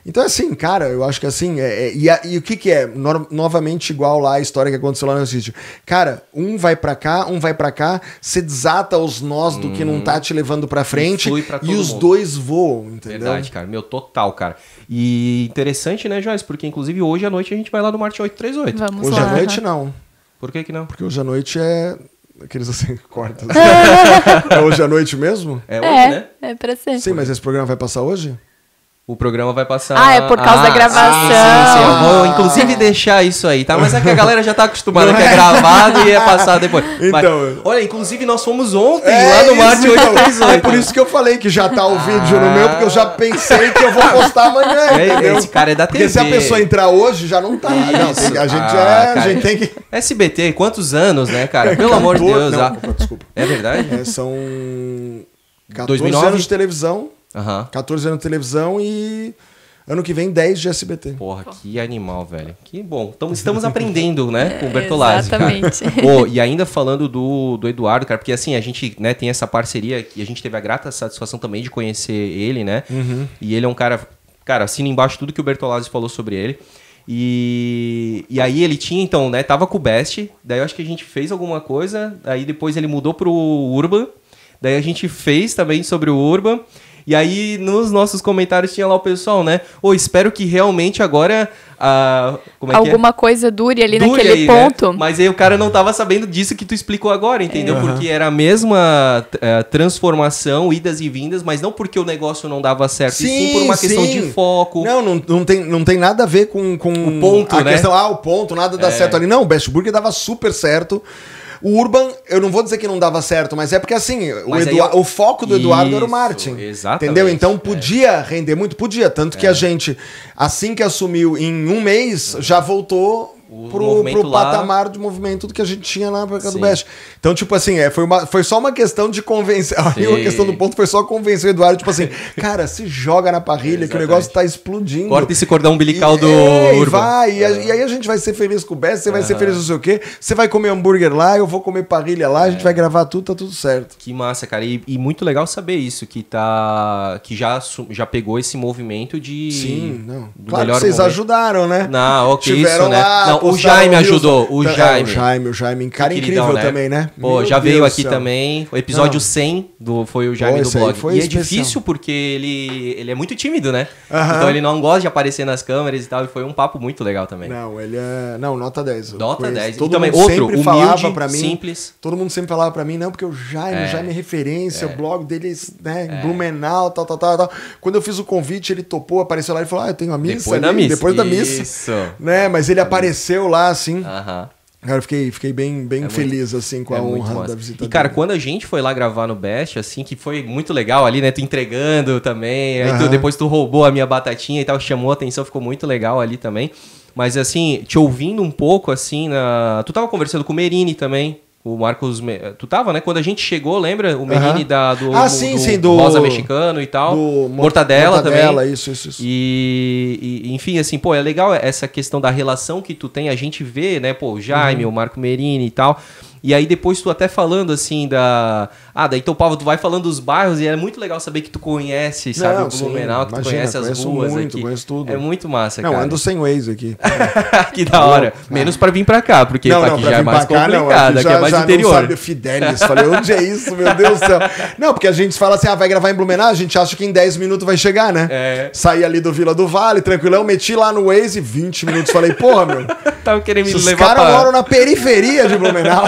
C: Então, é assim, cara, eu acho que assim. É, é, e, a, e, o que, que é? No, novamente, igual lá a história que aconteceu lá no sítio. Cara, um vai para cá, um vai para cá, você desata os nós do hum, que não tá te levando para frente. E, e os mundo. dois
A: voam, entendeu? Verdade, cara. Meu, total, cara. E interessante, né, Joyce? Porque, inclusive, hoje à noite a gente vai lá no Marte 838.
B: Vamos hoje lá. à noite,
A: não. Por que, que não?
C: Porque hoje à noite é aqueles assim, corta. é hoje à noite mesmo? É hoje, é, né? É pra ser.
B: Sim, mas
A: esse programa vai passar hoje? o programa vai passar. Ah, é por causa ah, da gravação. Sim, sim, sim. Eu vou inclusive deixar isso aí, tá? Mas é que a galera já tá acostumada que é, é gravado e é passado depois. Então, Mas, olha, inclusive nós fomos ontem é lá no Marte 838. Então. É por isso que eu falei que já tá o vídeo ah. no meu, porque eu já
C: pensei que eu vou postar amanhã. É, esse cara é da TV. Porque se a pessoa entrar hoje, já não tá. Não, a gente ah, já é, cara, a gente tem
A: que. SBT, quantos anos, né, cara? Pelo amor de Deus. Não, ah. Desculpa. É verdade? É, são 14 2009? anos de
C: televisão. Uhum. 14 anos de televisão e Ano que vem, 10 de SBT. Porra, que
A: animal, velho. Que bom. Então, estamos aprendendo, né, com o Bertolazzi. Exatamente. Oh, e ainda falando do, do Eduardo, cara, porque assim, a gente né, tem essa parceria e a gente teve a grata satisfação também de conhecer ele, né? Uhum. E ele é um cara, cara, assina embaixo tudo que o Bertolazzi falou sobre ele. E, e aí ele tinha, então, né, tava com o Best, daí eu acho que a gente fez alguma coisa, aí depois ele mudou pro Urban, daí a gente fez também sobre o Urban, e aí, nos nossos comentários tinha lá o pessoal, né? Ou oh, espero que realmente agora. Ah, é Alguma
B: é? coisa dure ali dure naquele aí, né? ponto.
A: Né? Mas aí o cara não tava sabendo disso que tu explicou agora, entendeu? É. Porque era a mesma uh, transformação, idas e vindas, mas não porque o negócio não dava certo, sim, sim por uma sim. questão de foco.
C: Não, não, não, tem, não tem nada a ver com, com o ponto, a né? questão, ah, o ponto, nada dá é. certo ali. Não, o Best Burger dava super certo. O Urban, eu não vou dizer que não dava certo, mas é porque assim, o, Edu... eu... É o, foco do Eduardo Isso, era o Martin. Exatamente. Entendeu? Então podia é. render muito, podia. Tanto que é. a gente, assim que assumiu, em um mês, é. já voltou o pro, pro lá... patamar de movimento do que a gente tinha lá para época do Best. Então, tipo assim, é, foi, uma, foi só uma questão de convencer. Sim. A questão do ponto foi só convencer o Eduardo, tipo assim, cara, se joga na parrilha é, que o negócio tá explodindo. Corta esse cordão
A: umbilical e, do é, Urban. Vai, é.
C: e, aí a gente vai ser feliz com o Best, você vai ser feliz não sei o quê, você vai comer hambúrguer lá, eu vou comer parrilha lá, a gente é. vai gravar tudo, tá tudo certo.
A: Que massa, cara. E, e muito legal saber isso, que tá. que já, já pegou esse movimento de. Sim, não. Claro, vocês momento. ajudaram, né? Não, ok. Tiveram isso, né? lá, não, o Jaime ajudou. O Jaime. Então, é, o Jaime, o Jaime. Cara incrível queridão, né? também, né? Pô, Meu já Deus veio aqui céu. também. O episódio Não. Ah. 100 do, foi o Jaime Pô, do blog. Foi e é difícil porque ele, ele é muito tímido, né? Uh -huh. Então ele não gosta de aparecer nas câmeras e tal. E foi um papo muito legal também.
C: Não, ele é. Não, nota 10. Nota 10. Todo e também mundo outro, humilde, falava pra mim, simples. Todo mundo sempre falava pra mim, não, porque o Jaime, é. o Jaime é referência, é. o blog dele, é, né, é. Blumenau, tal, tal, tal, tal. Quando eu fiz o convite, ele topou, apareceu lá e falou: Ah, eu tenho a missa. Depois da missa. Depois da missa. Isso. Né? Mas ele apareceu apareceu lá, assim. Cara, eu fiquei, fiquei bem, bem é feliz, muito, assim, com a é honra da visita. E, cara,
A: dele. quando a gente foi lá gravar no Best, assim, que foi muito legal ali, né? Tu entregando também. Aí tu, depois tu roubou a minha batatinha e tal, chamou a atenção, ficou muito legal ali também. Mas, assim, te ouvindo um pouco, assim, na... tu tava conversando com o Merini também. O Marcos. Tu tava, né? Quando a gente chegou, lembra? O Merini da, do, ah, do, sim, do, sim, do Rosa Mexicano e tal. Do Mortadela, Mortadela também. Isso, isso, isso. E, e, enfim, assim, pô, é legal essa questão da relação que tu tem. A gente vê, né? Pô, o Jaime, uhum. o Marco Merini e tal. E aí depois tu até falando, assim, da... Ah, daí então, Paulo, tu vai falando dos bairros e é muito legal saber que tu conhece, não, sabe, o Blumenau, que tu conhece as ruas muito, aqui. Conheço tudo. É muito massa, não, cara. Não, ando sem Waze aqui. que da hora. Ah. Menos para vir para cá, porque não, aqui não, já é mais complicado, aqui, é já, é mais já interior. Não sabe, Fidelis, falei, onde
C: é isso, meu Deus do céu? Não, porque a gente fala assim, ah, vai gravar em Blumenau, a gente acha que em 10 minutos vai chegar, né? É. Saí ali do Vila do Vale, tranquilão, meti lá no Waze, 20 minutos, falei, porra, meu.
A: Tava querendo me levar Os caras pra... moram na
C: periferia de Blumenau.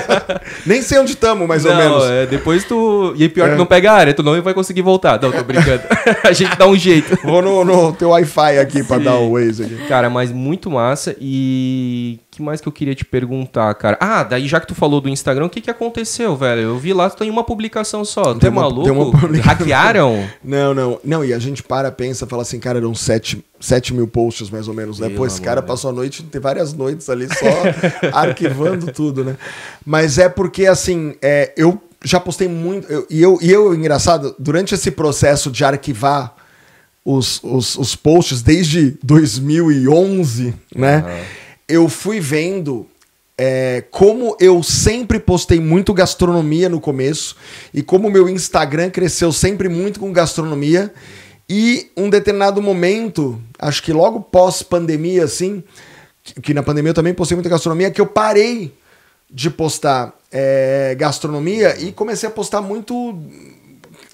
A: Nem sei onde estamos, mais ou menos. É depois tu. E pior é. que não pega a área, tu não vai conseguir voltar. Não, tô brincando. a gente dá um jeito. Vou no, no teu Wi-Fi aqui Sim. pra dar o Waze aqui. Cara, mas muito massa. E que mais que eu queria te perguntar, cara? Ah, daí já que tu falou do Instagram, o que, que aconteceu, velho? Eu vi lá, tu tem uma publicação só. Tu tem é uma, maluco? uma Hackearam?
C: Não, não. Não, e a gente para, pensa, fala assim, cara, eram 7, 7 mil posts mais ou menos, né? Meu Pô, esse cara passou a noite, tem várias noites ali só arquivando tudo, né? Mas é porque, assim, é, eu já postei muito. e, eu, e eu, engraçado, durante esse processo de arquivar os, os, os posts desde 2011, né? Uhum. Eu fui vendo é, como eu sempre postei muito gastronomia no começo e como meu Instagram cresceu sempre muito com gastronomia. E um determinado momento, acho que logo pós-pandemia, assim, que, que na pandemia eu também postei muita gastronomia, que eu parei de postar é, gastronomia e comecei a postar muito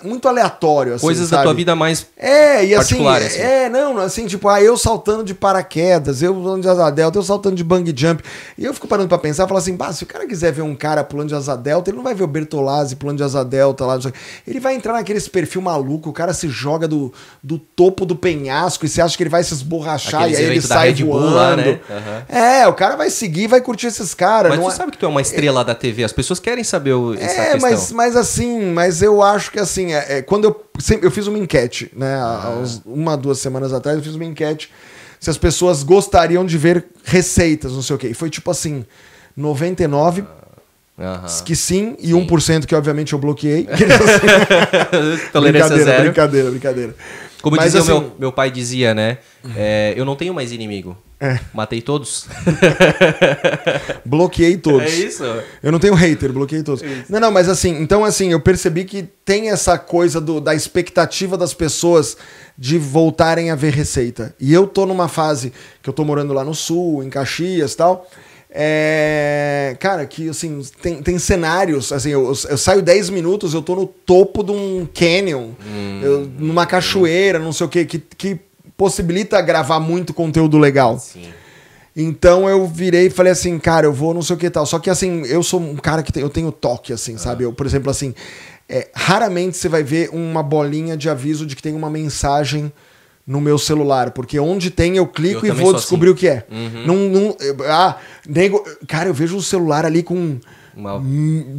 C: muito aleatório, assim, Coisas sabe? da tua vida
A: mais é, e assim, assim, É,
C: não, assim, tipo, ah, eu saltando de paraquedas, eu pulando de asa delta, eu saltando de bang jump. E eu fico parando pra pensar, falo assim, bah, se o cara quiser ver um cara pulando de asa delta, ele não vai ver o Bertolazzi pulando de asa delta lá. Ele vai entrar naqueles perfil maluco, o cara se joga do, do topo do penhasco e você acha que ele vai se esborrachar Aqueles e aí ele sai Red voando. Lá, né? uhum. É, o cara vai seguir, vai curtir esses caras. Mas não... você é sabe que
A: tu é uma estrela é... da TV, as pessoas querem saber o, essa é, questão. Mas,
C: mas assim, mas eu acho que assim, é, é, quando eu, eu fiz uma enquete, né? Há, ah. uma, duas semanas atrás, eu fiz uma enquete se as pessoas gostariam de ver receitas, não sei o quê. E foi tipo assim: 99. Ah. Que sim, e sim. 1% que obviamente eu bloqueei. Assim, Tolerância brincadeira, zero. Brincadeira, brincadeira. Como Mas, dizia assim, meu,
A: meu pai dizia, né? Uhum. É, eu não tenho mais inimigo. É. Matei todos. bloqueei todos. É isso.
C: Eu não tenho hater, bloqueei todos. não, não, mas assim, então assim, eu percebi que tem essa coisa do, da expectativa das pessoas de voltarem a ver receita. E eu tô numa fase que eu tô morando lá no sul, em Caxias tal. É, cara, que assim, tem, tem cenários. Assim, eu, eu, saio 10 minutos, eu tô no topo de um canyon,
D: hum, eu,
C: numa cachoeira, não sei o quê, que, que possibilita gravar muito conteúdo legal. Sim. Então eu virei e falei assim, cara, eu vou não sei o que tal. Só que assim, eu sou um cara que tem, eu tenho toque, assim, ah. sabe? Eu, por exemplo, assim, é, raramente você vai ver uma bolinha de aviso de que tem uma mensagem no meu celular, porque onde tem eu clico eu e vou descobrir assim. o que é. Uhum. Não, não, ah, nego, cara, eu vejo um celular ali com uma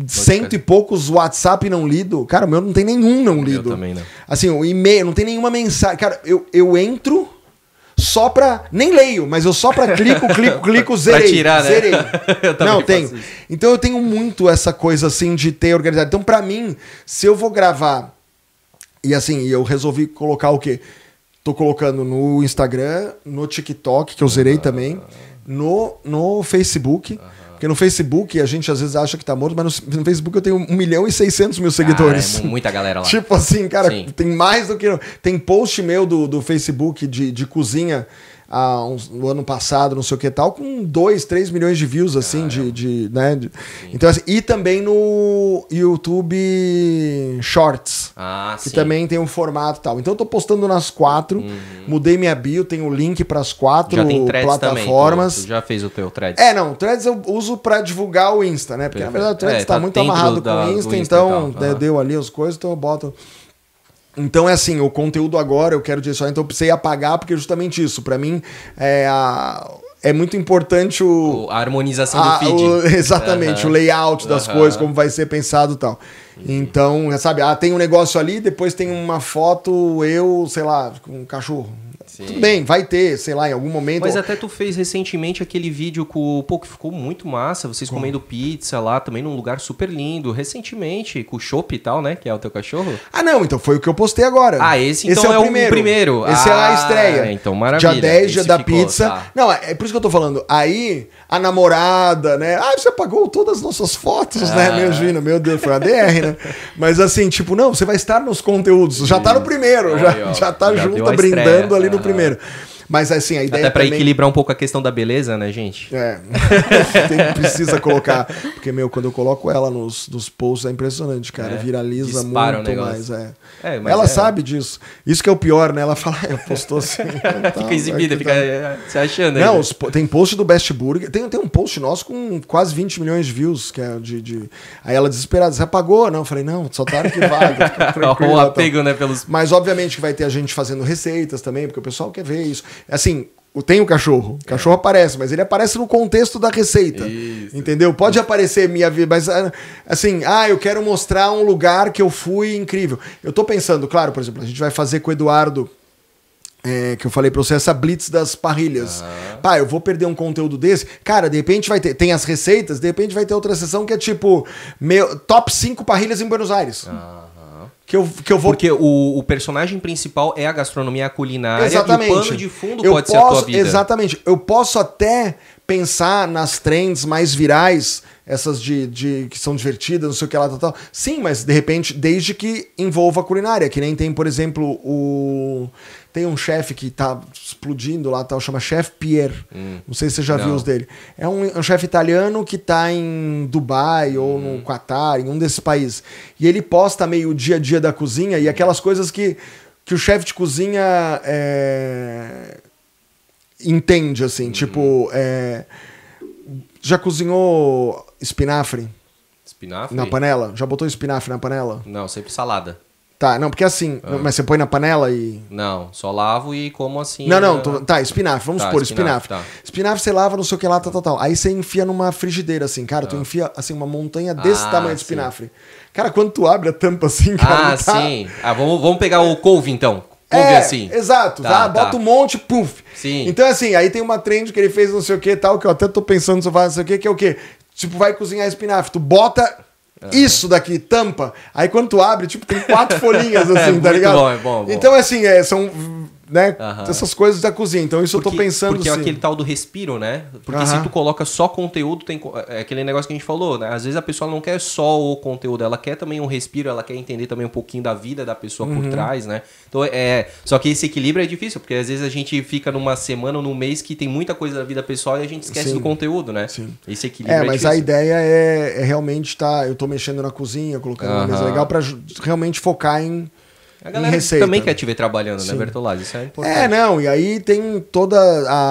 C: cento e poucos WhatsApp não lido. Cara, o meu não tem nenhum não lido. Eu também não. Assim, o e-mail, não tem nenhuma mensagem. Cara, eu, eu entro só pra. Nem leio, mas eu só pra clico, clico, clico, zerei. pra tirar, né? Zerei. não, tenho. Então eu tenho muito essa coisa assim de ter organizado. Então, pra mim, se eu vou gravar. E assim, eu resolvi colocar o quê? Tô colocando no Instagram, no TikTok, que eu zerei ah. também, no, no Facebook. Porque no Facebook a gente às vezes acha que tá morto, mas no, no Facebook eu tenho 1 milhão e 600 mil seguidores. Cara, ah, é
A: muita galera lá. tipo assim, cara, Sim.
C: tem mais do que. Tem post meu do, do Facebook de, de cozinha há uns, no ano passado, não sei o que tal, com 2, 3 milhões de views, assim, de, de, né? De, então, assim, e também no YouTube Shorts,
A: ah, que sim. também
C: tem um formato tal. Então, eu tô postando nas quatro, uhum. mudei minha bio, tem o link para as quatro já tem plataformas. Também, tu, tu já
A: fez o teu threads? É,
C: não, o threads eu uso para divulgar o Insta, né? Porque, Perfeito. na verdade, o threads é, tá, tá muito amarrado da, com o Insta, Insta, então, né, deu ali as coisas, então eu boto... Então é assim, o conteúdo agora eu quero direcionar, então eu precisei apagar, porque é justamente isso. para mim, é a é muito importante o,
A: a harmonização a, do feed. O, exatamente, o layout das
C: coisas, como vai ser pensado e tal. Então, é, sabe, ah, tem um negócio ali, depois tem uma foto, eu, sei lá, com um cachorro.
A: Sim. Tudo bem, vai
C: ter, sei lá, em algum momento. Mas
A: até tu fez recentemente aquele vídeo com. o Pô, que ficou muito massa, vocês comendo pizza lá também num lugar super lindo. Recentemente, com o Chopp e tal, né? Que é o teu cachorro.
C: Ah, não, então foi o que eu postei agora. Ah, esse então esse é, é, o primeiro. primeiro. Esse é ah, é a estreia. Então, maravilha. Dia 10, dia da ficou, pizza. Tá. Não, é, é por isso que eu tô falando. Aí, a namorada, né? Ah, você apagou todas as nossas fotos, ah. né, meu Gino? Meu Deus, foi a DR, né? Mas assim, tipo, não, você vai estar nos conteúdos. Já tá no primeiro, já, já tá junto, brindando ali no primeiro. Mas assim, a ideia Até pra também...
A: equilibrar um pouco a questão da beleza, né, gente? É. Tem, precisa colocar. Porque, meu, quando eu coloco
C: ela nos, nos posts é impressionante, cara. É. Viraliza muito mais. É. é ela é. sabe disso. Isso que é o pior, né? Ela fala, ah, eu postou assim. Né, fica
A: exibida, é fica tá... É, se achando. Não, né?
C: tem post do Best Burger. Tem, tem um post nosso com quase 20 milhões de views, que é de. de... Aí ela desesperada, você apagou? Não, eu falei, não, só tá que vaga. Fica o apego, né? Pelos... Mas obviamente que vai ter a gente fazendo receitas também, porque o pessoal quer ver isso. Assim, tem o cachorro. O cachorro é. aparece, mas ele aparece no contexto da receita. Isso. Entendeu? Pode aparecer minha vida, mas ah, assim, ah, eu quero mostrar um lugar que eu fui incrível. Eu tô pensando, claro, por exemplo, a gente vai fazer com o Eduardo. É, que eu falei pra você, essa blitz das parrilhas. Uhum. Pá, eu vou perder um conteúdo desse. Cara, de repente vai ter. Tem as receitas, de repente vai ter outra sessão que é tipo: meu, top 5 parrilhas em Buenos Aires. Uhum. Que eu, que eu vou... Porque o, o
A: personagem principal é a gastronomia, a culinária, exatamente. e o pano de fundo eu pode posso, ser a tua vida.
C: Exatamente. Eu posso até pensar nas trends mais virais, essas de, de que são divertidas, não sei o que lá, tal, tal. Sim, mas de repente, desde que envolva a culinária, que nem tem, por exemplo, o... Tem um chefe que tá explodindo lá, tal, chama Chef Pierre.
D: Hum. Não sei se você já Não. viu os dele.
C: É um, é um chefe italiano que tá em Dubai ou hum. no Qatar, em um desses países. E ele posta meio o dia a dia da cozinha e aquelas coisas que, que o chefe de cozinha é... entende, assim. Hum. Tipo, é... já cozinhou espinafre?
A: Espinafre? Na panela?
C: Já botou espinafre na panela?
A: Não, sempre salada.
C: Tá, não, porque assim, ah. mas você põe na panela e.
A: Não, só lavo e como assim. Não, é não, tô... tá, espinafre, vamos tá, supor, espinafre. Espinafre. Tá.
C: espinafre você lava, não sei o que lá, tal, tá, tal, Aí você enfia numa frigideira, assim, cara, ah. tu enfia assim, uma montanha desse ah, tamanho de espinafre. Sim. Cara, quando tu abre a tampa assim, ah, cara. Ah, sim.
A: Ah, vamos, vamos pegar o couve então. Couve é, assim. Exato, tá, tá, bota um
C: monte, puf. Sim. Então, assim, aí tem uma trend que ele fez, não sei o que tal, que eu até tô pensando se eu faço, não sei o que, que é o quê? Tipo, vai cozinhar espinafre. Tu bota Uhum. Isso daqui tampa. Aí quando tu abre, tipo, tem quatro folhinhas é assim, é, tá ligado? Bom, é bom, é bom. Então, assim, é, são né? Uhum. Essas coisas da cozinha. Então, isso porque, eu tô pensando. Porque é assim. aquele tal
A: do respiro, né? Porque uhum. se tu coloca só conteúdo, tem. É aquele negócio que a gente falou, né? Às vezes a pessoa não quer só o conteúdo, ela quer também um respiro, ela quer entender também um pouquinho da vida da pessoa uhum. por trás, né? Então, é, é. Só que esse equilíbrio é difícil, porque às vezes a gente fica numa semana ou num mês que tem muita coisa da vida pessoal e a gente esquece sim. do conteúdo, né? Sim. Esse equilíbrio é. É, mas a
C: ideia é, é realmente estar. Tá, eu tô mexendo na cozinha, colocando uma mesa legal, para realmente focar em a galera também quer né? te ver
A: trabalhando, né, Sim. né, Bertolazzi? Isso é, é importante. É,
C: não, e aí tem toda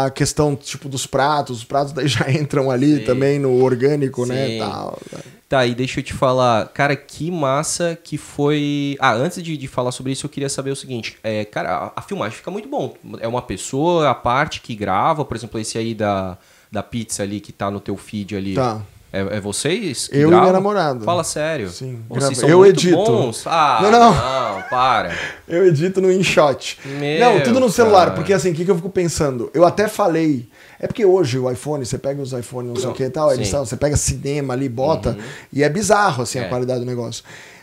C: a questão, tipo, dos pratos. Os pratos daí já entram ali Sim. também no orgânico, né, Sim. né,
A: tal. Tá, e deixa eu te falar, cara, que massa que foi... Ah, antes de, de falar sobre isso, eu queria saber o seguinte. É, cara, a, a filmagem fica muito bom. É uma pessoa, a parte que grava, por exemplo, esse aí da, da pizza ali que tá no teu feed ali. Tá é, é vocês? eu gravam? e minha namorada. Fala sério. Sim. Vocês são eu edito. Bons? Ah, não, não. não, para. eu edito
C: no InShot.
D: Meu
A: não, tudo no celular, cara. porque
C: assim, o que, que eu fico pensando? Eu até falei. É porque hoje o iPhone, você pega os iPhones, não, sei o que e tal, eles, você pega cinema ali, bota, uhum. e é bizarro assim é. a qualidade do negócio.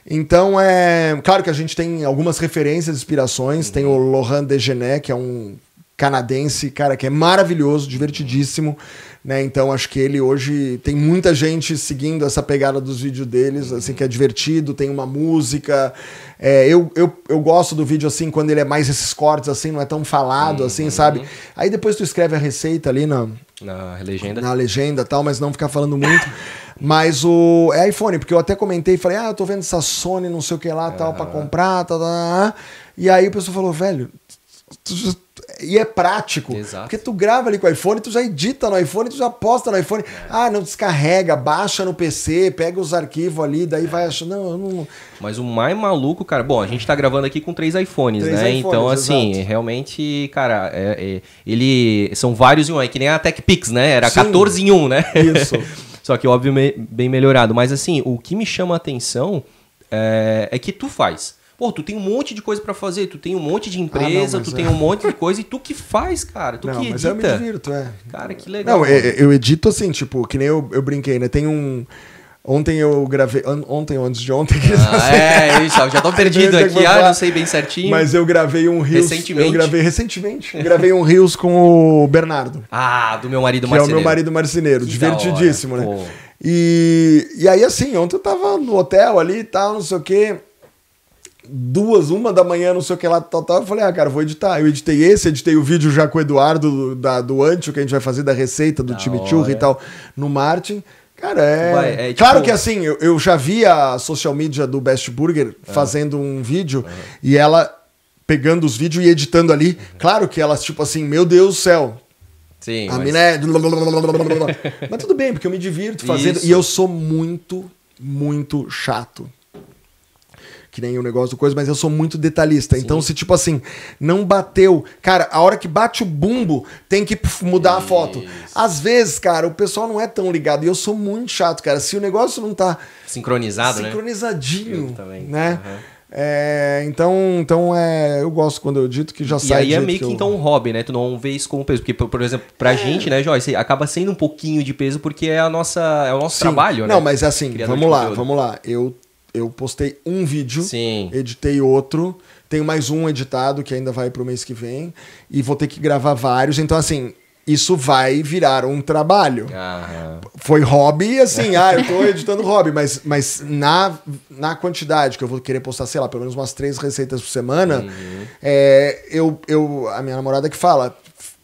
C: Então, é claro que a gente tem algumas referências, inspirações. Uhum. Tem o uhum. Laurent Degenet, que é um canadense, cara, que é maravilhoso, divertidíssimo. Uhum. Né? Então acho que ele hoje tem muita gente seguindo essa pegada dos vídeos deles, uhum. assim, que é divertido, tem uma música. É, eu, eu, eu gosto do vídeo assim, quando ele é mais esses cortes, assim, não é tão falado, assim, uhum. assim, sabe? Aí depois tu escreve a receita ali na. Na legenda. Na legenda tal, mas não ficar falando muito. Mas o. É iPhone, porque eu até comentei e falei, ah, eu tô vendo essa Sony, não sei o que lá, tal, uhum. pra comprar, tal, tá, tal, tá, tal, tá, tal. E aí o pessoal falou, velho, tu, e é prático. Exato. Porque tu grava ali com o iPhone, tu já edita no iPhone, tu já posta no iPhone. É. Ah, não descarrega, baixa no PC, pega os arquivos ali, daí é. vai achando. Não, não,
A: Mas o mais maluco, cara. Bom, a gente tá gravando aqui com três iPhones, três né? iPhones, então, assim, exato. realmente, cara, é, é, ele. São vários em um. É que nem a TechPix, né? Era Sim. 14 em um, né? Isso. Só que, óbvio, bem melhorado. Mas, assim, o que me chama a atenção é, é que tu faz. Pô, tu tem um monte de coisa para fazer, tu tem um monte de empresa, ah, não, tu é. tem um monte de coisa e tu que faz, cara. Tu não, que edita. Mas eu me divirto, é. Cara, que legal. Não, eu, é, é,
C: eu edito assim, tipo, que nem eu, eu brinquei, né? Tem um. Ontem eu gravei. Ontem, antes de ontem. Ah, é, isso, já tô perdido aqui, ah, não sei bem certinho. Mas eu gravei um Reels. Recentemente. Eu gravei recentemente. gravei um Reels com o Bernardo.
A: Ah, do meu marido marceneiro. é o meu marido marceneiro.
C: Que divertidíssimo, né? E, e aí, assim, ontem eu tava no hotel ali e tal, não sei o quê duas, uma da manhã, não sei o que lá, tal, tal. Eu falei, ah, cara, vou editar. Eu editei esse, editei o vídeo já com o Eduardo do, da, do Antio, que a gente vai fazer da receita do da time e tal, no Martin. Cara, é. Vai, é tipo... Claro que assim, eu, eu, já vi a social media do Best Burger é. fazendo um vídeo e ela pegando os vídeos e editando ali. Uhum. Claro que elas, tipo assim, meu Deus do céu.
A: Sim. A mas... mina
C: é. mas tudo bem, porque eu me divirto fazendo. Isso. E eu sou muito, muito chato que nem o negócio do coisa, mas eu sou muito detalhista. Sim. Então, se tipo assim, não bateu. Cara, a hora que bate o bumbo, tem que mudar Isso. a foto. Às vezes, cara, o pessoal não é tão ligado. E eu sou muito chato, cara. Se o negócio não tá.
A: Sincronizado,
C: sincronizadinho, né? Sincronizadinho. Né? Uhum. É, então, então é, eu gosto quando eu dito que já sai. E aí é meio que, eu... então
A: um hobby, né? Tu não vê isso como peso, porque por, por exemplo, pra é. gente, né, Joyce, acaba sendo um pouquinho de peso porque é a nossa, é o nosso Sim. trabalho, Não, né? mas é
C: assim, Criador vamos lá, conteúdo. vamos lá. Eu eu postei um vídeo, Sim. editei outro, tenho mais um editado que ainda vai pro mês que vem e vou ter que gravar vários. Então assim, isso vai virar um trabalho. Aham. Foi hobby, assim, ah, eu tô editando hobby, mas, mas na, na quantidade que eu vou querer postar, sei lá, pelo menos umas três receitas por semana, uhum. é, eu, eu, a minha namorada que fala,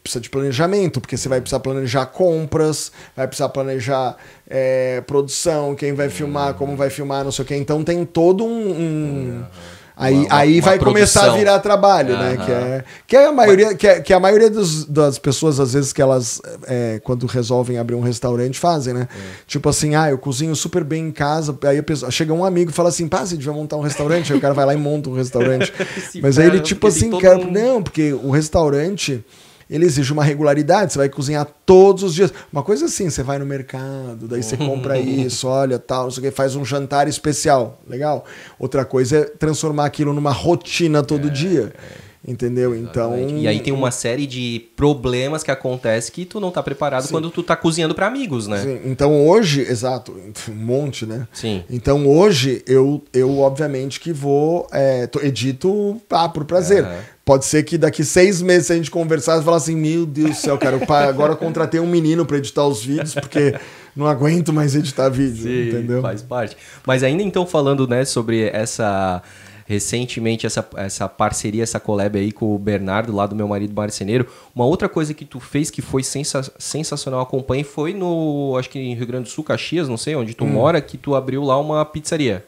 C: precisa de planejamento, porque você vai precisar planejar compras, vai precisar planejar é, produção, quem vai filmar, como vai filmar, não sei o quê. Então tem todo um. um... É. Aí, uma, aí uma vai produção. começar a virar trabalho, uhum. né? Que é, que é a maioria, que, é, que é a maioria dos, das pessoas, às vezes, que elas, é, quando resolvem abrir um restaurante, fazem, né? É. Tipo assim, ah, eu cozinho super bem em casa. Aí a pessoa, chega um amigo e fala assim, pá, você devia montar um restaurante. aí o cara vai lá e monta um restaurante. Mas aí ele, tipo assim, não, porque o restaurante ele exige uma regularidade, você vai cozinhar todos os dias. Uma coisa assim, você vai no mercado, daí você compra uhum. isso, olha, tal, não sei o que, faz um jantar especial, legal. Outra coisa é transformar aquilo numa rotina todo é, dia. É. Entendeu? Exatamente. Então. E aí tem uma
A: série de problemas que acontece que tu não tá preparado Sim. quando tu tá cozinhando para amigos, né? Sim.
C: Então hoje, exato, um monte, né? Sim. Então hoje eu, eu obviamente que vou. É, edito ah, por prazer. Pode ser que daqui seis meses, se a gente conversar, você falar assim: meu Deus do céu, cara, agora contratei um menino para editar os vídeos, porque não aguento mais editar vídeo, Sim, entendeu? Faz parte.
A: Mas ainda então falando, né, sobre essa recentemente essa, essa parceria, essa collab aí com o Bernardo, lá do meu marido marceneiro. Uma outra coisa que tu fez que foi sensa sensacional, acompanhe, foi no, acho que em Rio Grande do Sul, Caxias, não sei onde tu hum. mora, que tu abriu lá uma pizzaria.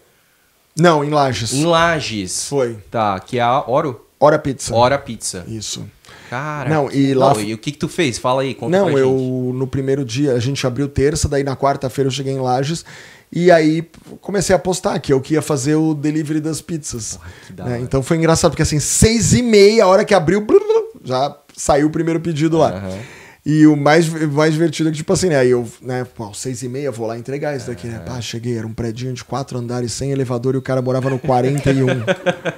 A: Não, em Lages. Em Lages. Foi. Tá, que é a Oro? Hora Pizza. Hora Pizza. Isso. Cara, não, e lá... Não, e o que, que tu fez? Fala aí, conta Não, eu
C: no primeiro dia a gente abriu terça, daí na quarta-feira eu cheguei em Lages e aí comecei a postar que eu é que ia fazer o delivery das pizzas. Porra, né? Então foi engraçado, porque assim, seis e meia, a hora que abriu, já saiu o primeiro pedido lá. Uhum. E o mais, mais divertido é que, tipo assim, né? Eu, né, pô, seis e meia, vou lá entregar isso daqui, né? É. Pá, cheguei, era um predinho de quatro andares sem elevador e o cara morava no 41.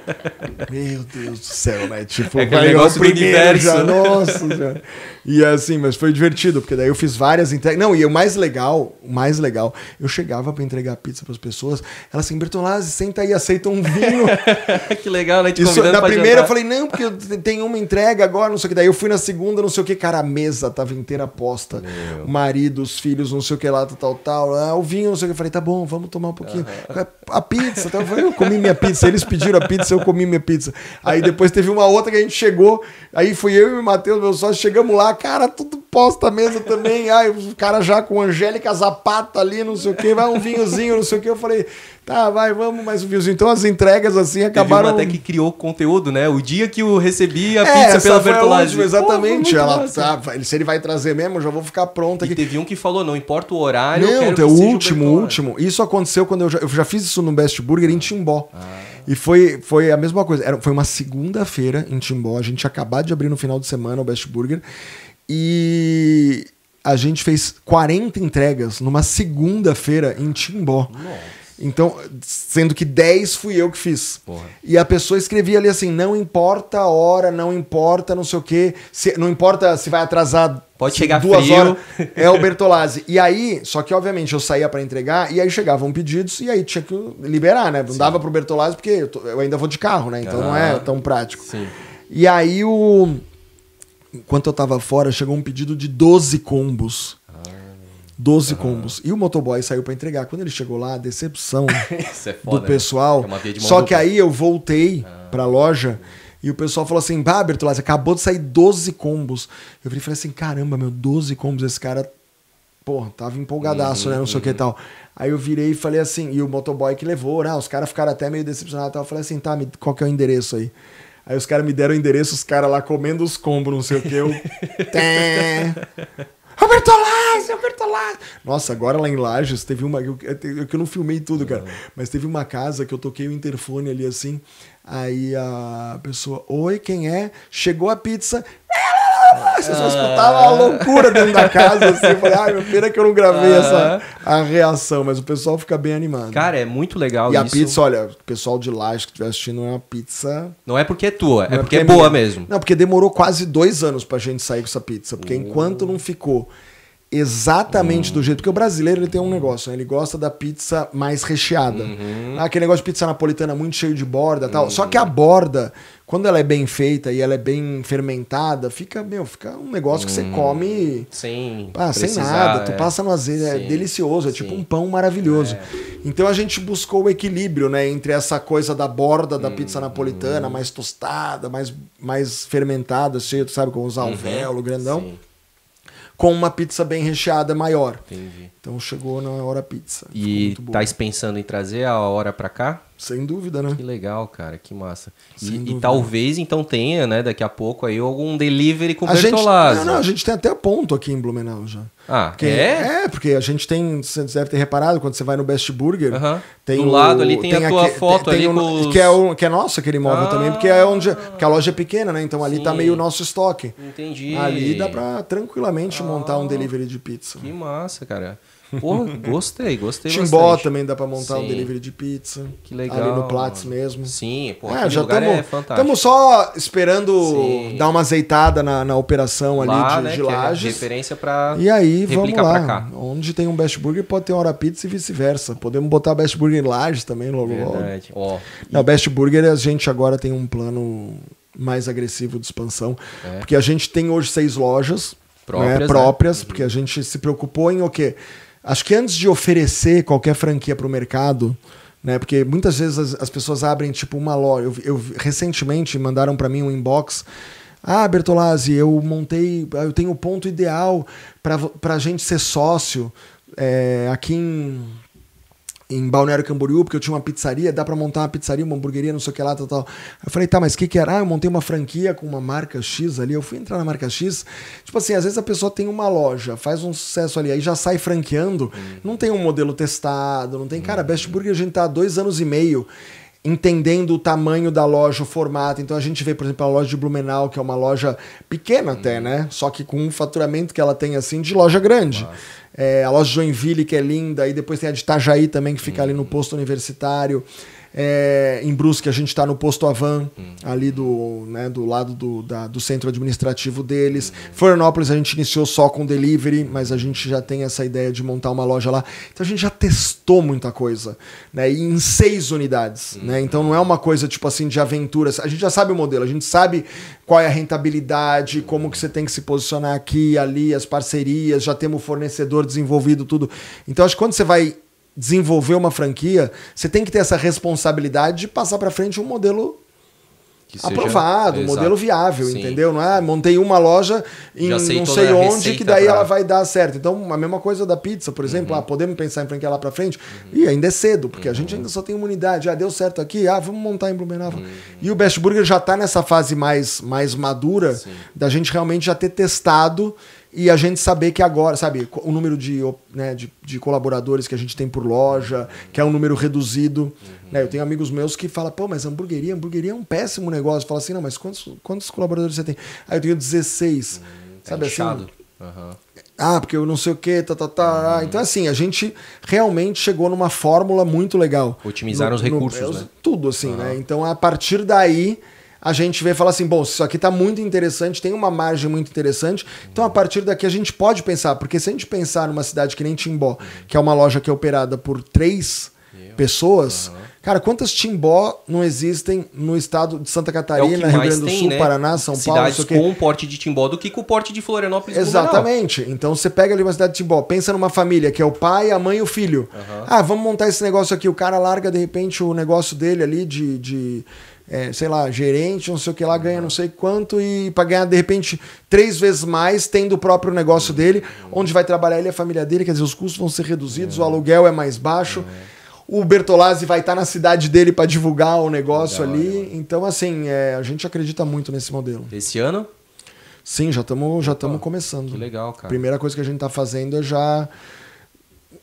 D: Meu Deus do céu,
C: né? Tipo, é vai, negócio primeiro universo. já. Né? Nossa, já. E é assim, mas foi divertido, porque daí eu fiz várias entregas. Não, e o mais legal, o mais legal, eu chegava para entregar pizza para as pessoas, elas assim, Bertolazzi, senta aí, aceita um vinho.
A: que legal, né? Te Isso, na primeira jantar. eu falei, não,
C: porque tem uma entrega agora, não sei o que. Daí eu fui na segunda, não sei o que, cara, a mesa tava inteira posta. Meu. Marido, os filhos, não sei o que lá, tal, tal, ah, o vinho, não sei o que. Eu falei, tá bom, vamos tomar um pouquinho. Uhum. A pizza, então, eu, falei, eu comi minha pizza, eles pediram a pizza, eu comi minha pizza. Aí depois teve uma outra que a gente chegou, aí fui eu e o Matheus, meu sócio, chegamos lá, cara, tudo posta a mesa também. Ai, o cara já com Angélica Zapata ali, não sei o quê, vai um vinhozinho, não sei o quê. Eu falei,
A: Tá, vai, vamos mais um fiozinho. Então as entregas assim acabaram. Teve até que criou conteúdo, né? O dia que eu recebi a é, pizza pela vertolagem. exatamente. Pô, ela tá, se ele vai trazer mesmo, eu já vou ficar pronta. E teve um que falou: não importa o horário. Não, tem o
C: último, o último. Isso aconteceu quando eu já, eu já fiz isso no Best Burger em ah. Timbó. Ah. E foi, foi a mesma coisa. Era, foi uma segunda-feira em Timbó. A gente acabado de abrir no final de semana o Best Burger. E a gente fez 40 entregas numa segunda-feira em Timbó. Nossa. Então, sendo que 10 fui eu que fiz. Porra. E a pessoa escrevia ali assim: não importa a hora, não importa não sei o quê, se, não importa se vai atrasar Pode chegar duas frio. horas. É o Bertolazzi. e aí, só que obviamente eu saía para entregar e aí chegavam pedidos e aí tinha que liberar, né? Não Sim. dava pro Bertolazzi porque eu, tô, eu, ainda vou de carro, né? Então ah. não é tão prático. Sim. E aí o enquanto eu tava fora, chegou um pedido de 12 combos. 12 ah. combos. E o motoboy saiu para entregar. Quando ele chegou lá, a decepção
D: é foda, do né? pessoal. Né? É Só que
C: aí eu voltei ah. pra loja e o pessoal falou assim: Bah, Bertolazzi, acabou de sair 12 combos. Eu falei assim: caramba, meu, 12 combos. Esse cara, porra, tava empolgadaço, uhum, né? Não sei o que e uhum. tal. Aí eu virei e falei assim: e o motoboy que levou, né? Os caras ficaram até meio decepcionados Eu falei assim: tá, qual que é o endereço aí? Aí os caras me deram o endereço, os caras lá comendo os combos, não sei o que. Eu. Roberto Lazio, Roberto Lazio. Nossa, agora lá em Lages teve uma. Eu, eu, eu não filmei tudo, cara. Uhum. Mas teve uma casa que eu toquei o interfone ali assim. Aí a pessoa, oi, quem é? Chegou a pizza. Ela
D: você só escutava a loucura dentro da casa.
C: Assim. Eu falei, ai, ah, pena que eu não gravei essa a reação, mas o pessoal fica bem animado. Cara, é muito legal e isso. E a pizza, olha, o pessoal de lá que estiver assistindo é uma pizza.
A: Não é porque é tua, é, é porque,
C: é porque, é boa mesmo. Não, porque demorou quase dois anos pra gente sair com essa pizza. Porque uh. enquanto não ficou exatamente do hum. jeito. que o brasileiro ele tem um negócio, né? ele gosta da pizza mais recheada. Uhum. Aquele negócio de pizza napolitana muito cheio de borda tal. Uhum. Só que a uhum. borda, quando ela é bem feita e ela é bem fermentada, fica, meu, fica um negócio que você hum. come
A: sem
C: nada. É. Tu passa no azeite, é Sim. é delicioso, é tipo Sim. tipo um pão maravilhoso. É. Então a gente buscou o equilíbrio né, entre essa coisa da borda da pizza uhum. napolitana, mais tostada, mais, mais fermentada, cheia, tu sabe, com os alvéolo, uhum. grandão. Sim com uma pizza bem recheada maior. Entendi. Então chegou na hora pizza.
A: E tá pensando em trazer a hora para cá? Sem dúvida, né? Que legal, cara, que massa. E, e, talvez então tenha, né, daqui a pouco aí algum delivery com a Bertolazzi. Gente, não, não, a
C: gente tem até ponto aqui em Blumenau já. Ah, porque, é? É, porque a gente tem, você deve ter reparado, quando você vai no Best Burger, uh -huh. tem Do o, lado ali tem, tem a tua foto tem, ali tem os... que, é o, que é nosso aquele imóvel ah, também, porque é onde, porque a loja é pequena, né? Então ali tá sim. tá meio o nosso estoque. Entendi. Ali dá para tranquilamente ah, montar um delivery
A: de pizza. Que massa, cara. Porra, gostei, gostei Timbó bastante. também dá pra montar Sim. um delivery de pizza. Que legal. Ali no Platts mesmo. Sim, porra, é, já lugar tamo, é fantástico. Estamos
C: só esperando Sim. dar uma azeitada na, na operação lá, ali de, né, de lajes. É referência pra E aí, vamos lá. Onde tem um Best Burger pode ter hora pizza e vice-versa. Podemos botar Best Burger em lajes também logo Verdade. logo. Ó, Não, e... Best Burger a gente agora tem um plano mais agressivo de expansão. É. Porque a gente tem hoje seis lojas né, próprias, né, próprias né? porque uhum. a gente se preocupou em o quê? Acho que antes de oferecer qualquer franquia para o mercado, né? Porque muitas vezes as, as pessoas abrem tipo uma loja. Eu, eu recentemente mandaram para mim um inbox. Ah, Bertolazzi, eu montei, ah, eu tenho o ponto ideal para a gente ser sócio é, aqui em em Balneário Camboriú, porque eu tinha uma pizzaria, dá para montar uma pizzaria, uma hamburgueria, não sei o que lá, tal, tal. Eu falei, tá, mas o que, que era? Ah, eu montei uma franquia com uma marca X ali, eu fui entrar na marca X. Tipo assim, às vezes a pessoa tem uma loja, faz um sucesso ali, aí já sai franqueando, hum. não tem um modelo testado, não tem. Cara, hum. Best Burger a gente tá há dois anos e meio entendendo o tamanho da loja, o formato. Então a gente vê, por exemplo, a loja de Blumenau, que é uma loja pequena até, hum. né? Só que com um faturamento que ela tem assim de loja grande. Nossa. É, a loja Joinville, que é linda, e depois tem a de Itajaí também, que fica ali no uhum. posto universitário. É, em Brusque a gente está no posto Avan, uhum. ali do, né, do lado do, da, do centro administrativo deles. Uhum. Florianópolis a gente iniciou só com delivery, mas a gente já tem essa ideia de montar uma loja lá. Então a gente já testou muita coisa, né? E em seis unidades, uhum. né? Então não é uma coisa tipo assim de aventuras. A gente já sabe o modelo, a gente sabe qual é a rentabilidade, como que você tem que se posicionar aqui, ali, as parcerias, já temos o fornecedor desenvolvido, tudo. Então acho que quando você vai desenvolver uma franquia, você tem que ter essa responsabilidade de passar para frente um modelo aprovado, seja... um modelo viável, Sim. entendeu? Não é, montei uma loja em sei não sei onde que daí pra... ela vai dar certo. Então, a mesma coisa da pizza, por exemplo, uhum. ah, podemos pensar em franquia lá para frente? Uhum. E ainda é cedo, porque uhum. a gente uhum. ainda só tem uma unidade. Ah, deu certo aqui, ah, vamos montar em Blumenau. Uhum. E o Best Burger já está nessa fase mais mais madura Sim. da gente realmente já ter testado e a gente saber que agora, sabe, o número de, né, de, de, colaboradores que a gente tem por loja, que é um número reduzido. Uhum. Né? Eu tenho amigos meus que falam, pô, mas hamburgueria, hamburgueria é um péssimo negócio. Fala assim, não, mas quantos, quantos colaboradores você tem? Aí eu tenho 16. Uhum. Tá sabe é assim? Uhum. Ah, porque eu não sei o que, tá, tá, tá. Uhum. Então, assim, a gente realmente chegou numa fórmula muito legal.
A: Otimizar no, os recursos, no, né?
C: Tudo, assim, né? Então, a partir daí a gente vê e fala assim: bom, isso aqui está muito interessante, tem uma margem muito interessante, então a partir daqui a gente pode pensar, porque se a gente pensar numa cidade que nem Timbó, que é uma loja que é operada por três pessoas. Uhum. Cara, quantas Timbó não existem no estado de Santa é Catarina, é Rio Grande do tem, Sul, né? Paraná, São Cidades Paulo? Cidades com o
A: porte de Timbó do que com o porte de Florianópolis. Exatamente.
C: Então você pega ali uma cidade de Timbó, pensa numa família que é o pai, a mãe e o filho. Uhum. Ah, vamos montar esse negócio aqui. O cara larga de repente o negócio dele ali de, de é, sei lá, gerente, não sei o que lá, ganha não sei quanto e para ganhar de repente três vezes mais, tendo o próprio negócio dele, onde vai trabalhar ele e a família dele, quer dizer, os custos vão ser reduzidos, o aluguel é mais baixo. O Bertolazzi vai estar tá na cidade dele para divulgar o negócio Legal, ali. Mano. Então, assim, é, a gente acredita muito nesse modelo. Esse ano? Sim, já estamos já começando. Que legal, cara. Primeira coisa que a gente está fazendo é já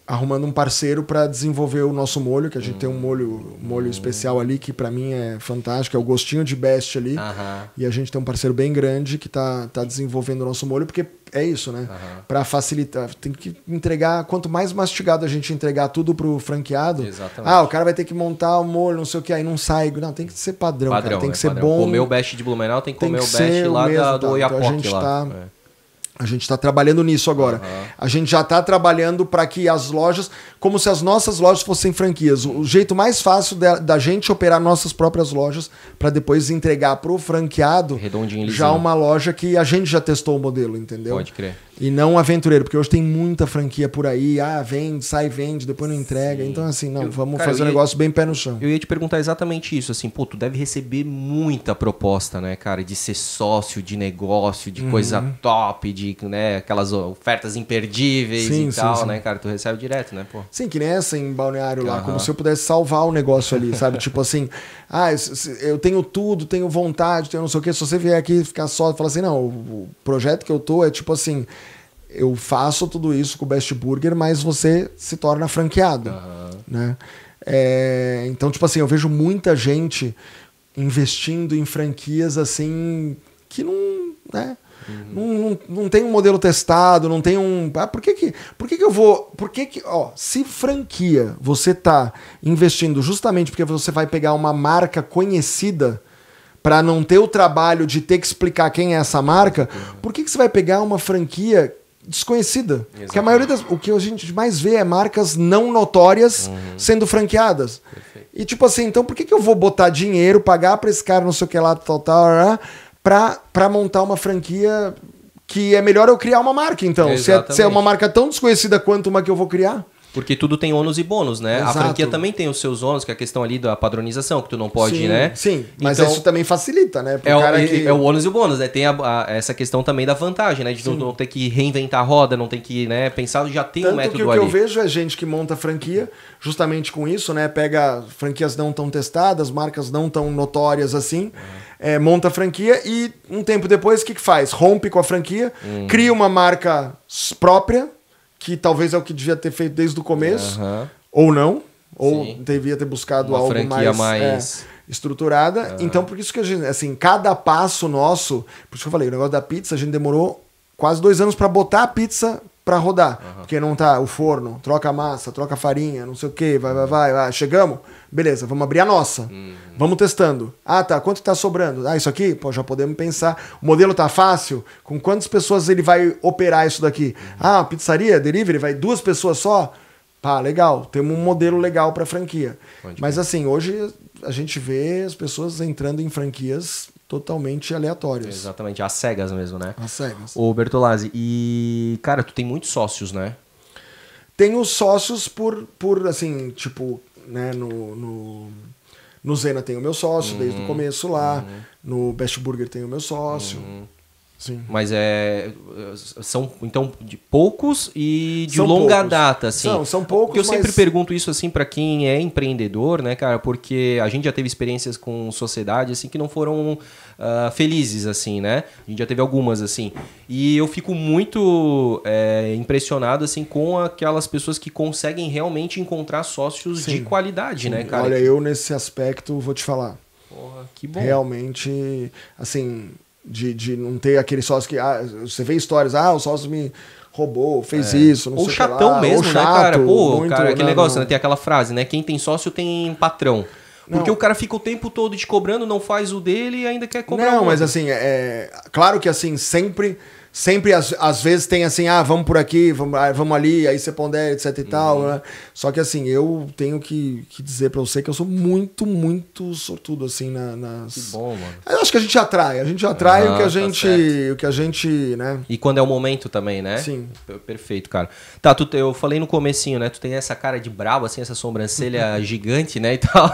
C: arrumando um parceiro para desenvolver o nosso molho, que a gente hum. tem um hum. molho, molho especial ali que para mim é fantástico, é o gostinho de best ali. Uh -huh. E a gente tem um parceiro bem grande que tá, tá desenvolvendo o nosso molho, porque é isso, né? Uh -huh. Para facilitar, tem que entregar, quanto mais mastigado a gente entregar tudo pro franqueado, Exatamente. ah, o cara vai ter que montar o molho, não sei o que, aí não sai, não, tem que ser padrão, padrão cara, tem é que ser padrão. bom. Comer o
A: best de Blumenau, tem que tem
C: comer que o best lá da, do tá? então Iapoque então, lá. Tá, é a gente está trabalhando nisso agora. Uhum. A gente já está trabalhando para que as lojas como se as nossas lojas fossem franquias. O jeito mais fácil da, da gente operar nossas próprias lojas para depois entregar pro franqueado
A: Redondinho, já uma
C: loja que a gente já testou o modelo, entendeu? Pode crer. E não aventureiro, porque hoje tem muita franquia por aí. Ah, vende, sai, vende, depois não entrega. Sim. Então, assim, não, eu, vamos cara, fazer um negócio
A: bem pé no chão. Eu ia te perguntar exatamente isso, assim, pô, tu deve receber muita proposta, né, cara, de ser sócio de negócio, de uhum. coisa top, de, né, aquelas ofertas imperdíveis sim, e sim, tal, né, cara? Tu recebe direto, né, pô?
C: Sim, que nem essa em Balneário lá, uhum. como se eu pudesse salvar o negócio ali, sabe? tipo assim, ah, eu tenho tudo, tenho vontade, tenho não sei o quê. Se você vier aqui e ficar só e falar assim, não, o projeto que eu tô é tipo assim, eu faço tudo isso com o Best Burger, mas você se torna franqueado, uhum. né? É, então, tipo assim, eu vejo muita gente investindo em franquias assim que não, né? Uhum. Não, não, não, tem um modelo testado, não tem um. Ah, por que que, por que, que eu vou. Por que que. Ó, se franquia você tá investindo justamente porque você vai pegar uma marca conhecida para não ter o trabalho de ter que explicar quem é essa marca, uhum. por que, que você vai pegar uma franquia desconhecida? Exatamente. Porque a maioria das. O que a gente mais vê é marcas não notórias uhum. sendo franqueadas. Perfeito. E tipo assim, então por que, que eu vou botar dinheiro, pagar para esse cara, não sei o que lá, tal, tal, tal, tal para montar uma franquia que é melhor eu criar uma marca, então. se, é, se é uma marca tão desconhecida quanto uma que eu vou criar.
A: Porque tudo tem ônus e bônus, né? Exato. A franquia também tem os seus ônus, que é a questão ali da padronização, que tu não pode, sim, né? Sim, mas então, isso
C: também facilita, né? Pro é, cara o, que... é o ônus
A: e o bônus, né? Tem a, a, essa questão também da vantagem, né? De sim. não, ter que reinventar a roda, não tem que né, pensar, já tem Tanto um método que o ali. O que eu
C: vejo é gente que monta franquia justamente com isso, né? Pega franquias não tão testadas, marcas não tão notórias assim, uhum. é, monta a franquia e um tempo depois o que, que faz? Rompe com a franquia, hum. cria uma marca própria que talvez é o que devia ter feito desde o começo, uhum. ou não, ou Sim. devia ter buscado Uma algo mais, mais... É, estruturada. Uhum. Então, por isso que a gente, assim, cada passo nosso, por isso que eu falei, o negócio da pizza, a gente demorou quase dois anos para botar a pizza para rodar. Uhum. Porque não tá o forno, troca a massa, troca a farinha, não sei o que, vai, vai, vai, vai, Chegamos? Beleza, vamos abrir a nossa. Uhum. Vamos testando. Ah, tá. Quanto tá sobrando? Ah, isso aqui? Pô, já podemos pensar. O modelo tá fácil? Com quantas pessoas ele vai operar isso daqui? Uhum. Ah, pizzaria, delivery, vai duas pessoas só? Pá, legal. Temos um modelo legal para franquia. Mas assim, hoje a gente vê as pessoas entrando em franquias totalmente
A: aleatórios. Exatamente, às cegas mesmo, né? as cegas. Ô Bertolazzi, e cara, tu tem muitos sócios, né?
C: Tenho sócios por, por assim, tipo, né, no, no, no Zena tem o meu sócio uhum, desde o uhum. começo lá, uhum. no Best Burger tem o meu
A: sócio. Uhum. Sim. Mas é, é. São, então, de poucos e de são longa poucos. data, assim. São, são poucos. Porque eu mas... sempre pergunto isso, assim, para quem é empreendedor, né, cara? Porque a gente já teve experiências com sociedade, assim, que não foram uh, felizes, assim, né? A gente já teve algumas, assim. E eu fico muito é, impressionado, assim, com aquelas pessoas que conseguem realmente encontrar sócios Sim. de qualidade, Sim. né, cara? Olha,
C: eu nesse aspecto vou te falar. Porra, que bom. Realmente, assim, de, de não ter aquele sócio que. Ah, você vê histórias, ah, o sócio me roubou, fez é. isso, não Ou sei chatão lá, mesmo, ou né, chato, né, cara? Pô, muito, cara, aquele não, negócio, não.
A: Né? Tem aquela frase, né? Quem tem sócio tem patrão. Porque não. o cara fica o tempo todo te cobrando, não faz o dele e ainda quer cobrar. Não, mas assim,
C: é, é claro que assim, sempre sempre às, às vezes tem assim, ah, vamos por aqui, vamos, ah, vamos ali, aí você pondera, etc e uhum. tal, né? Só que assim, eu tenho que, que dizer para você que eu sou muito, muito sortudo, assim, na, nas... Que bom, mano. Eu acho que a gente atrai, a gente atrai ah, o que a ah, tá gente, tá o que a gente, né?
A: E quando é o momento também, né? Sim. Perfeito, cara. Tá, tu, eu falei no comecinho, né? Tu tem essa cara de brabo, assim, essa sobrancelha gigante, né, e tal.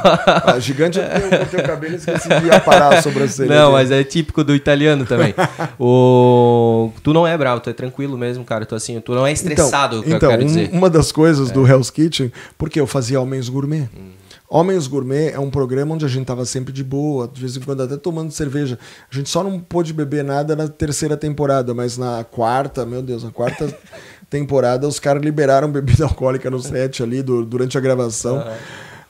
A: Ah, gigante eu cortei o cabelo e esqueci de aparar a sobrancelha. Não, mas é típico do italiano também. o tu não é bravo, tu é tranquilo mesmo, cara. Tu assim, tu não é então, estressado, é então, que então, eu quero um, dizer. Uma das
C: coisas é. do Hell's Kitchen, porque eu fazia homens gourmet. Hum. Homens Gourmet é um programa onde a gente tava sempre de boa, de vez em quando até tomando cerveja. A gente só não pôde beber nada na terceira temporada, mas na quarta, meu Deus, na quarta temporada os caras liberaram bebida alcoólica no set ali do, durante a gravação.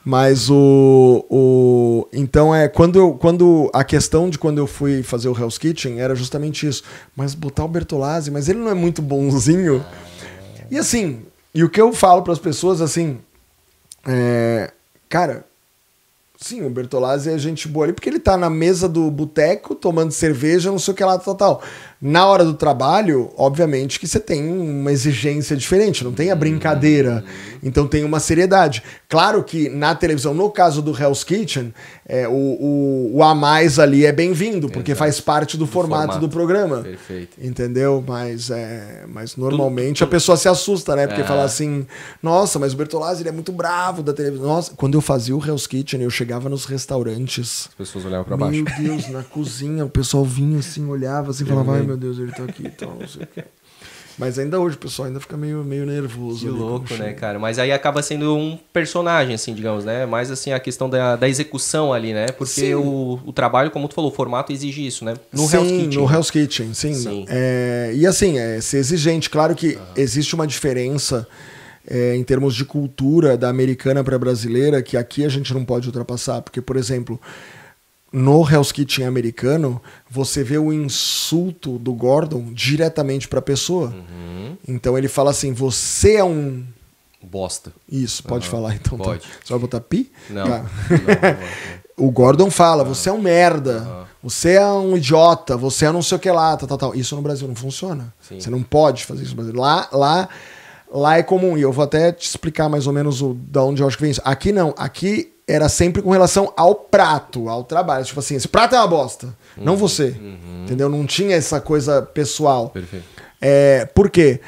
C: Mas o, o. Então é. Quando eu. Quando. A questão de quando eu fui fazer o Hell's Kitchen era justamente isso. Mas botar o Bertolazzi, mas ele não é muito bonzinho. E assim. E o que eu falo para as pessoas, assim. É, cara. Sim, o Bertolazzi é gente boa ali, porque ele tá na mesa do boteco, tomando cerveja, não sei o que lá, total na hora do trabalho, obviamente que você tem uma exigência diferente, não tem a uhum. brincadeira, então tem uma seriedade. Claro que na televisão, no caso do Hell's Kitchen, é, o, o, o, a mais ali é bem-vindo, porque Exato. faz parte do, do formato, formato, do programa. Perfeito. Entendeu? Mas, é, mas normalmente tu, tu... a pessoa se assusta, né? Porque é. fala assim: nossa, mas o Bertolazzi ele é muito bravo da televisão. Nossa, quando eu fazia o Hell's Kitchen, eu chegava nos restaurantes. As
D: pessoas olhavam pra baixo.
C: Meu Deus, na cozinha, o pessoal vinha assim, olhava assim, falava: ai meu meu Deus, ele tá aqui e tal, não sei o quê. Mas ainda hoje o pessoal ainda fica meio, meio nervoso. Que ali, louco, né,
A: cara? Mas aí acaba sendo um personagem, assim, digamos, né? Mais assim, a questão da, da execução ali, né? Porque o, o, trabalho, como tu falou, o formato exige isso, né? No sim, Hell's Kitchen. No Hell's
C: Kitchen, sim. sim. É, e assim, é ser exigente. Claro que existe uma diferença é, em termos de cultura da americana para brasileira que aqui a gente não pode ultrapassar. Porque, por exemplo, no Hell's Kitchen americano, você vê o insulto do Gordon diretamente para a pessoa. Uhum. Então ele fala assim: você é um. Bosta. Isso, pode uhum. falar então. Tá? Pode. Tá. Você vai botar pi? Não. Tá. não o Gordon fala: você é um merda, uhum. você é um idiota, você é não sei o que lá, tal, tal, tal. Isso no Brasil não funciona. Sim. Você não pode fazer isso no Brasil. Lá, lá, lá é comum. E eu vou até te explicar mais ou menos o, da onde eu acho que vem isso. Aqui não. Aqui era sempre com relação ao prato, ao trabalho. Tipo assim, esse prato é uma bosta, uhum. não você. Uhum. Entendeu? Não tinha essa coisa pessoal. Perfeito. É, por quê?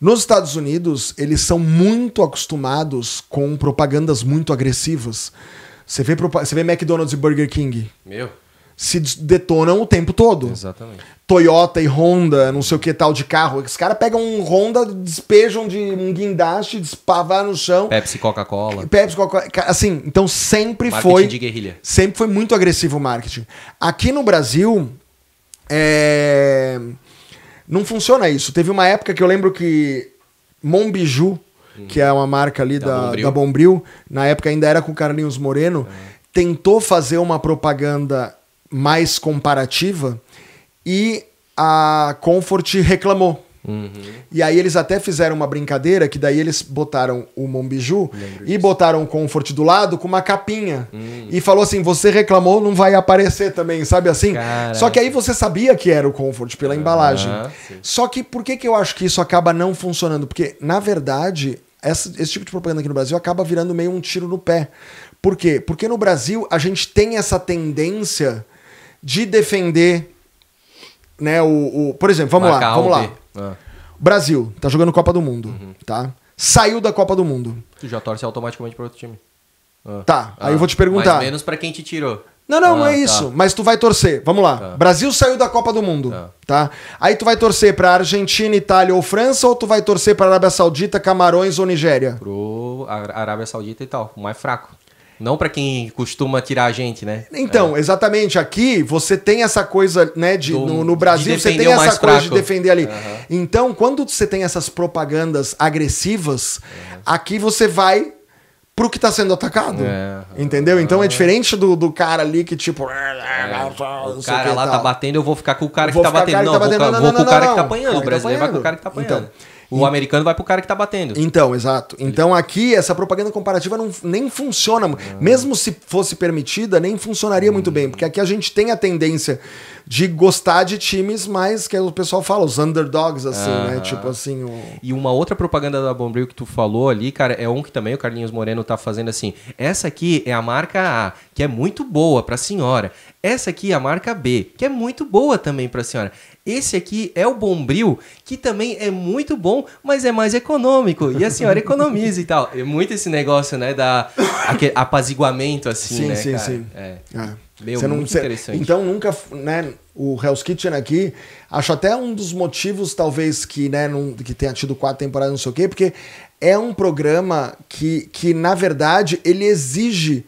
C: Nos Estados Unidos, eles são muito acostumados com propagandas muito agressivas. Você vê, você vê McDonald's e Burger King. Meu. Se detonam o tempo todo. Exatamente. Toyota e Honda, não sei o que tal de carro. Os caras pegam um Honda, despejam de um guindaste, despavar no chão.
A: Pepsi, Coca-Cola.
C: Pepsi, Coca-Cola. Assim, então sempre marketing foi. de guerrilha. Sempre foi muito agressivo o marketing. Aqui no Brasil, é... não funciona isso. Teve uma época que eu lembro que Monbiju, hum. que é uma marca ali da, da Bombril. da, Bombril. na época ainda era com o Carlinhos Moreno, é. tentou fazer uma propaganda mais comparativa e a Comfort reclamou. Uhum. E aí eles até fizeram uma brincadeira que daí eles botaram o Mombiju e botaram o Comfort do lado com uma capinha. E falou assim: você reclamou, não vai aparecer também, sabe assim? Caraca. Só que aí você sabia que era o Comfort pela embalagem. Só que por que, que eu acho que isso acaba não funcionando? Porque, na verdade, essa, esse tipo de propaganda aqui no Brasil acaba virando meio um tiro no pé. Por quê? Porque no Brasil a gente tem essa tendência de defender né, o, o por exemplo, vamos Marcar lá, vamos lá. Ah. Brasil tá jogando Copa do Mundo, uhum. tá? Saiu da Copa do Mundo.
A: Tu já torce automaticamente para outro time. Ah. Tá, ah. aí eu vou te perguntar. Mais menos para quem te tirou. Não, não, não ah, é tá. isso. Tá.
C: Mas tu vai torcer. Vamos lá. Tá. Brasil saiu da Copa do Mundo, tá? tá? Aí tu vai torcer para Argentina, Itália ou França ou tu vai torcer para Arábia
A: Saudita, Camarões ou Nigéria? Pro Arábia Saudita e tal, o mais fraco. Não para quem costuma tirar a gente, né?
C: Então, é. exatamente.
A: Aqui você tem essa
C: coisa, né? De, Do, no, no, Brasil de você tem essa coisa de defender ali. Uhum. Então, quando você tem essas propagandas agressivas, uhum. aqui você vai pro que tá sendo atacado. É, entendeu? Então é, é diferente do, do cara ali que, tipo. Ah,
A: ah, ah, é, o cara lá tá batendo, eu vou ficar com o cara que tá batendo. Não, vou com o cara que tá apanhando. O brasileiro vai com o cara que tá apanhando. Então, o e... americano vai pro cara
C: que tá batendo. Então, exato. Então aqui essa propaganda comparativa não, nem funciona. Ah. Mesmo se fosse permitida, nem funcionaria hum. muito bem. Porque aqui a gente tem a tendência de gostar de times mais que o pessoal fala, os underdogs, assim, né? Tipo assim. O...
A: E uma outra propaganda da Bombril que tu falou ali, cara, é um que também o Carlinhos Moreno tá fazendo assim. Essa aqui é a marca A, que é muito boa pra senhora. Essa aqui é a marca B, que é muito boa também pra senhora. Esse aqui é o Bombril, que também é muito bom, mas é mais econômico. E a senhora economiza e tal. É muito esse negócio, né? Da aquele apaziguamento, assim, sim, né? Sim, cara? sim, sim. É. é. Meu, você não, você, Então
C: nunca, né, o Hell's Kitchen aqui, acho até um dos motivos talvez que, né, que tenha tido quatro temporadas, não sei o quê, porque é um programa que, que na verdade ele exige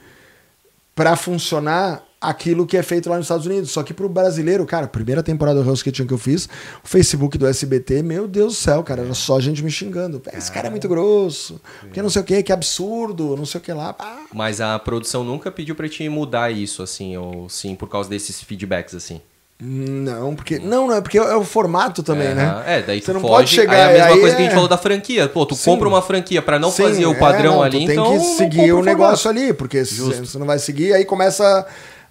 C: para funcionar aquilo que é feito lá nos Estados Unidos. Só que pro brasileiro, cara, primeira temporada do House Kitchen que eu fiz, o Facebook do SBT, meu Deus do céu, cara, era só gente me xingando. Esse cara é muito grosso, porque não sei o que, que absurdo, não sei o que lá. Ah.
A: Mas a produção nunca pediu pra te mudar isso, assim, ou sim, por causa desses feedbacks, assim.
C: Não, porque. Não, não, é porque é o formato também, é, né? É, daí tu Você não foge, pode chegar. Aí é a mesma aí coisa é... que a é- gente falou da
A: franquia. Pô, tu Sim. compra uma franquia para não Sim, fazer o é, padrão é, não, ali, tu tem então. Tem que seguir
C: o negócio ali, porque se você não vai seguir, aí começa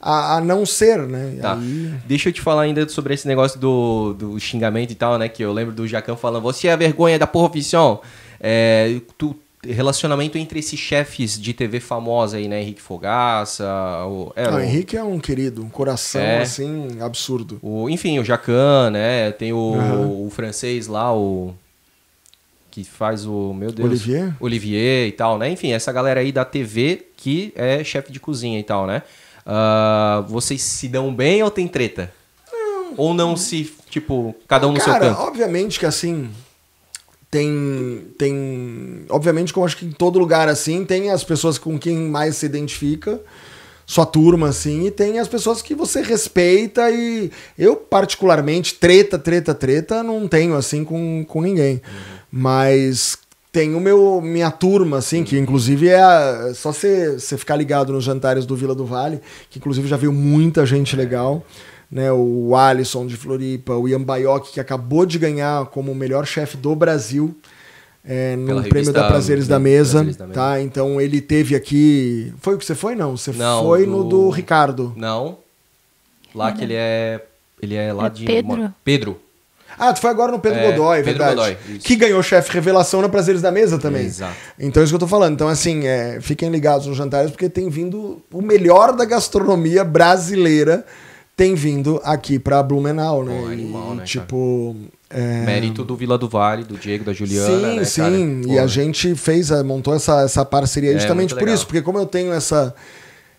C: a, a não ser, né? Tá.
A: Aí... Deixa eu te falar ainda sobre esse negócio do, do xingamento e tal, né? Que eu lembro do Jacan falando, você é a vergonha da profissão. É, tu, relacionamento entre esses chefes de TV famosa aí, né? Henrique Fogaça. O, é, ah, o... Henrique
C: é um querido, um coração é.
A: assim, absurdo. O, enfim, o Jacan, né? Tem o, uhum. o, francês lá, o. Que faz o. Meu Deus. Olivier? Olivier e tal, né? Enfim, essa galera aí da TV que é chefe de cozinha e tal, né? Uh, vocês se dão bem ou tem treta? Não. Ou não se, tipo, cada um Cara, no seu canto?
C: obviamente que assim. Tem, tem. Obviamente, como acho que em todo lugar assim, tem as pessoas com quem mais se identifica sua turma, assim, e tem as pessoas que você respeita e eu, particularmente, treta, treta, treta, não tenho assim com, com ninguém. Uhum. Mas tem o meu minha turma assim hum. que inclusive é a, só você ficar ligado nos jantares do Vila do Vale que inclusive já veio muita gente legal né o Alisson de Floripa o Ian Baioc que acabou de ganhar como o melhor chefe do Brasil é, no prêmio revista, da Prazeres, da, mesa, Prazeres da, mesa, tá então ele teve aqui foi o que você foi não você
A: não, foi do... no do Ricardo não lá que ele é ele é lá é de Pedro Pedro
C: ah, tu foi agora no Pedro é, Godoy, Pedro verdade. Godoy, que
A: ganhou chefe revelação na
C: Prazeres da Mesa também. Exato. Então é isso que eu tô falando. Então, assim, é, fiquem ligados nos jantares, porque tem vindo o melhor da gastronomia brasileira tem vindo aqui pra Blumenau, né? Pô, animal, e, né tipo. É... Mérito
A: do Vila do Vale, do Diego, da Juliana. Sim, né, sim. e a né?
C: gente fez, é, montou essa, essa parceria é, justamente por isso, porque como eu tenho essa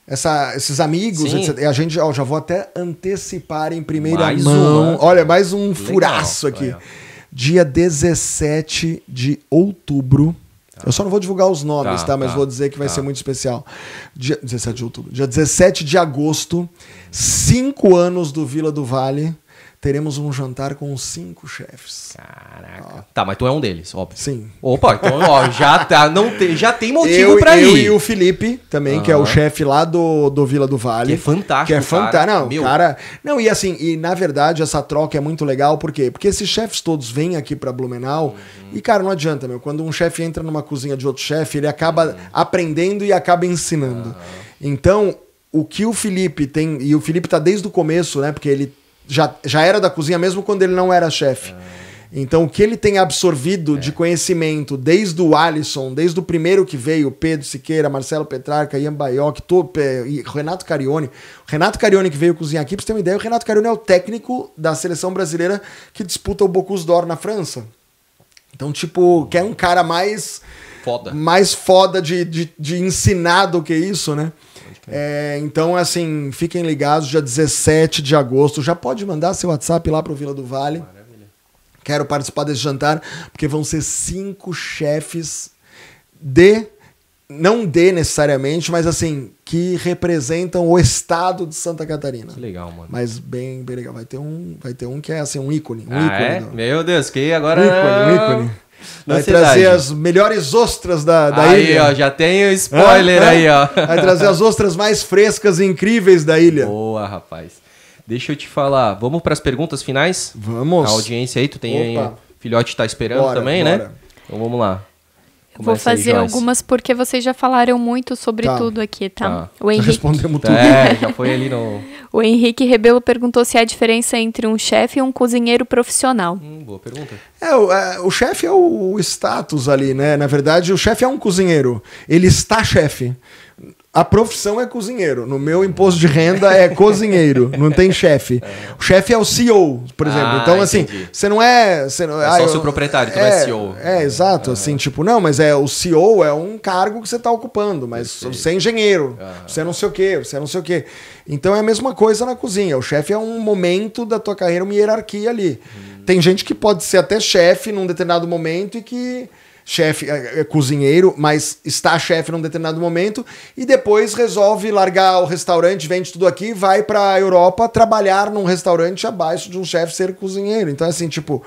C: essa, esses amigos, etc. E a gente, ó, já vou até antecipar em primeira mais mão. Um, né? Olha, mais um Legal. furaço aqui. Olha. Dia 17 de outubro. Tá. Eu só não vou divulgar os nomes, tá? tá? Mas tá. vou dizer que vai tá. ser muito especial. Dia 17 de outubro. Dia 17 de agosto, cinco anos do Vila do Vale teremos um jantar com cinco chefes. Caraca.
A: Ó. Tá, mas tu é um deles, óbvio. Sim. Opa, então ó, já, tá, não te, já tem motivo para ir. Eu e o
C: Felipe também, que é o chefe lá do, do Vila do Vale. Que é fantástico, Que é fantástico. Não, Meu. cara... Não, e assim, e na verdade essa troca é muito legal, por quê? Porque esses chefes todos vêm aqui para Blumenau e, cara, não adianta, meu. Quando um chefe entra numa cozinha de outro chefe, ele acaba uhum. aprendendo e acaba ensinando. Então, o que o Felipe tem... E o Felipe tá desde o começo, né? Porque ele já, já era da cozinha mesmo quando ele não era chefe. Então, o que ele tem absorvido é. de conhecimento desde o Alisson, desde o primeiro que veio, Pedro Siqueira, Marcelo Petrarca, Ian Baioc, eh, Renato Carione. Renato Carione que veio cozinhar aqui, pra você ter uma ideia, o Renato Carione é o técnico da seleção brasileira que disputa o Bocuse d'Or na França. Então, tipo, quer é um cara mais. Foda. Mais foda de, de, de ensinar do que isso, né? É, então, assim, fiquem ligados, dia 17 de agosto. Já pode mandar seu WhatsApp lá pro Vila do Vale. Maravilha. Quero participar desse jantar, porque vão ser cinco chefes de não dê necessariamente, mas assim, que representam o estado de Santa Catarina. Que legal, mano. Mas bem, bem legal. Vai ter um, vai ter
A: um que é assim, um ícone. Um ah, ícone é? Meu Deus, que agora. Um ícone, um é ícone. Vai trazer as
C: melhores ostras da, da aí, ilha. Aí, ó, já tem o spoiler ah, aí, ó. Vai trazer as ostras
A: mais frescas e incríveis da ilha. Boa, rapaz. Deixa eu te falar, vamos para as perguntas finais? Vamos. A audiência aí, tu tem Opa. aí, filhote tá esperando bora, também, né? bora. né? Então vamos lá.
B: Vou fazer algumas porque vocês já falaram muito sobre tá. tudo aqui, tá? tá. O Henrique...
A: Respondemos é, tudo. É, já foi ali no...
B: o Henrique Rebelo perguntou se há diferença entre um chefe e um cozinheiro profissional. Hum, boa
C: pergunta. É, o, é, o chefe é o status ali, né? Na verdade, o chefe é um cozinheiro. Ele está chefe. A profissão é cozinheiro. No meu imposto de renda é cozinheiro. não tem chefe. É. O chefe é o CEO, por exemplo. Ah, então, assim, você não é. Você não, é só ah, seu proprietário, tu é, não é CEO. É, é exato. Uhum. Assim, tipo, não, mas é o CEO é um cargo que você está ocupando, mas você é engenheiro, uhum. você é não sei o quê, você é não sei o quê. Então é a mesma coisa na cozinha. O chefe é um momento da tua carreira, uma hierarquia ali. Uhum. Tem gente que pode ser até chefe num determinado momento e que chefe, é, é, cozinheiro, mas está chefe num determinado momento e depois resolve largar o restaurante, vende tudo aqui, vai para a Europa trabalhar num restaurante abaixo de um chefe ser cozinheiro. Então assim, tipo,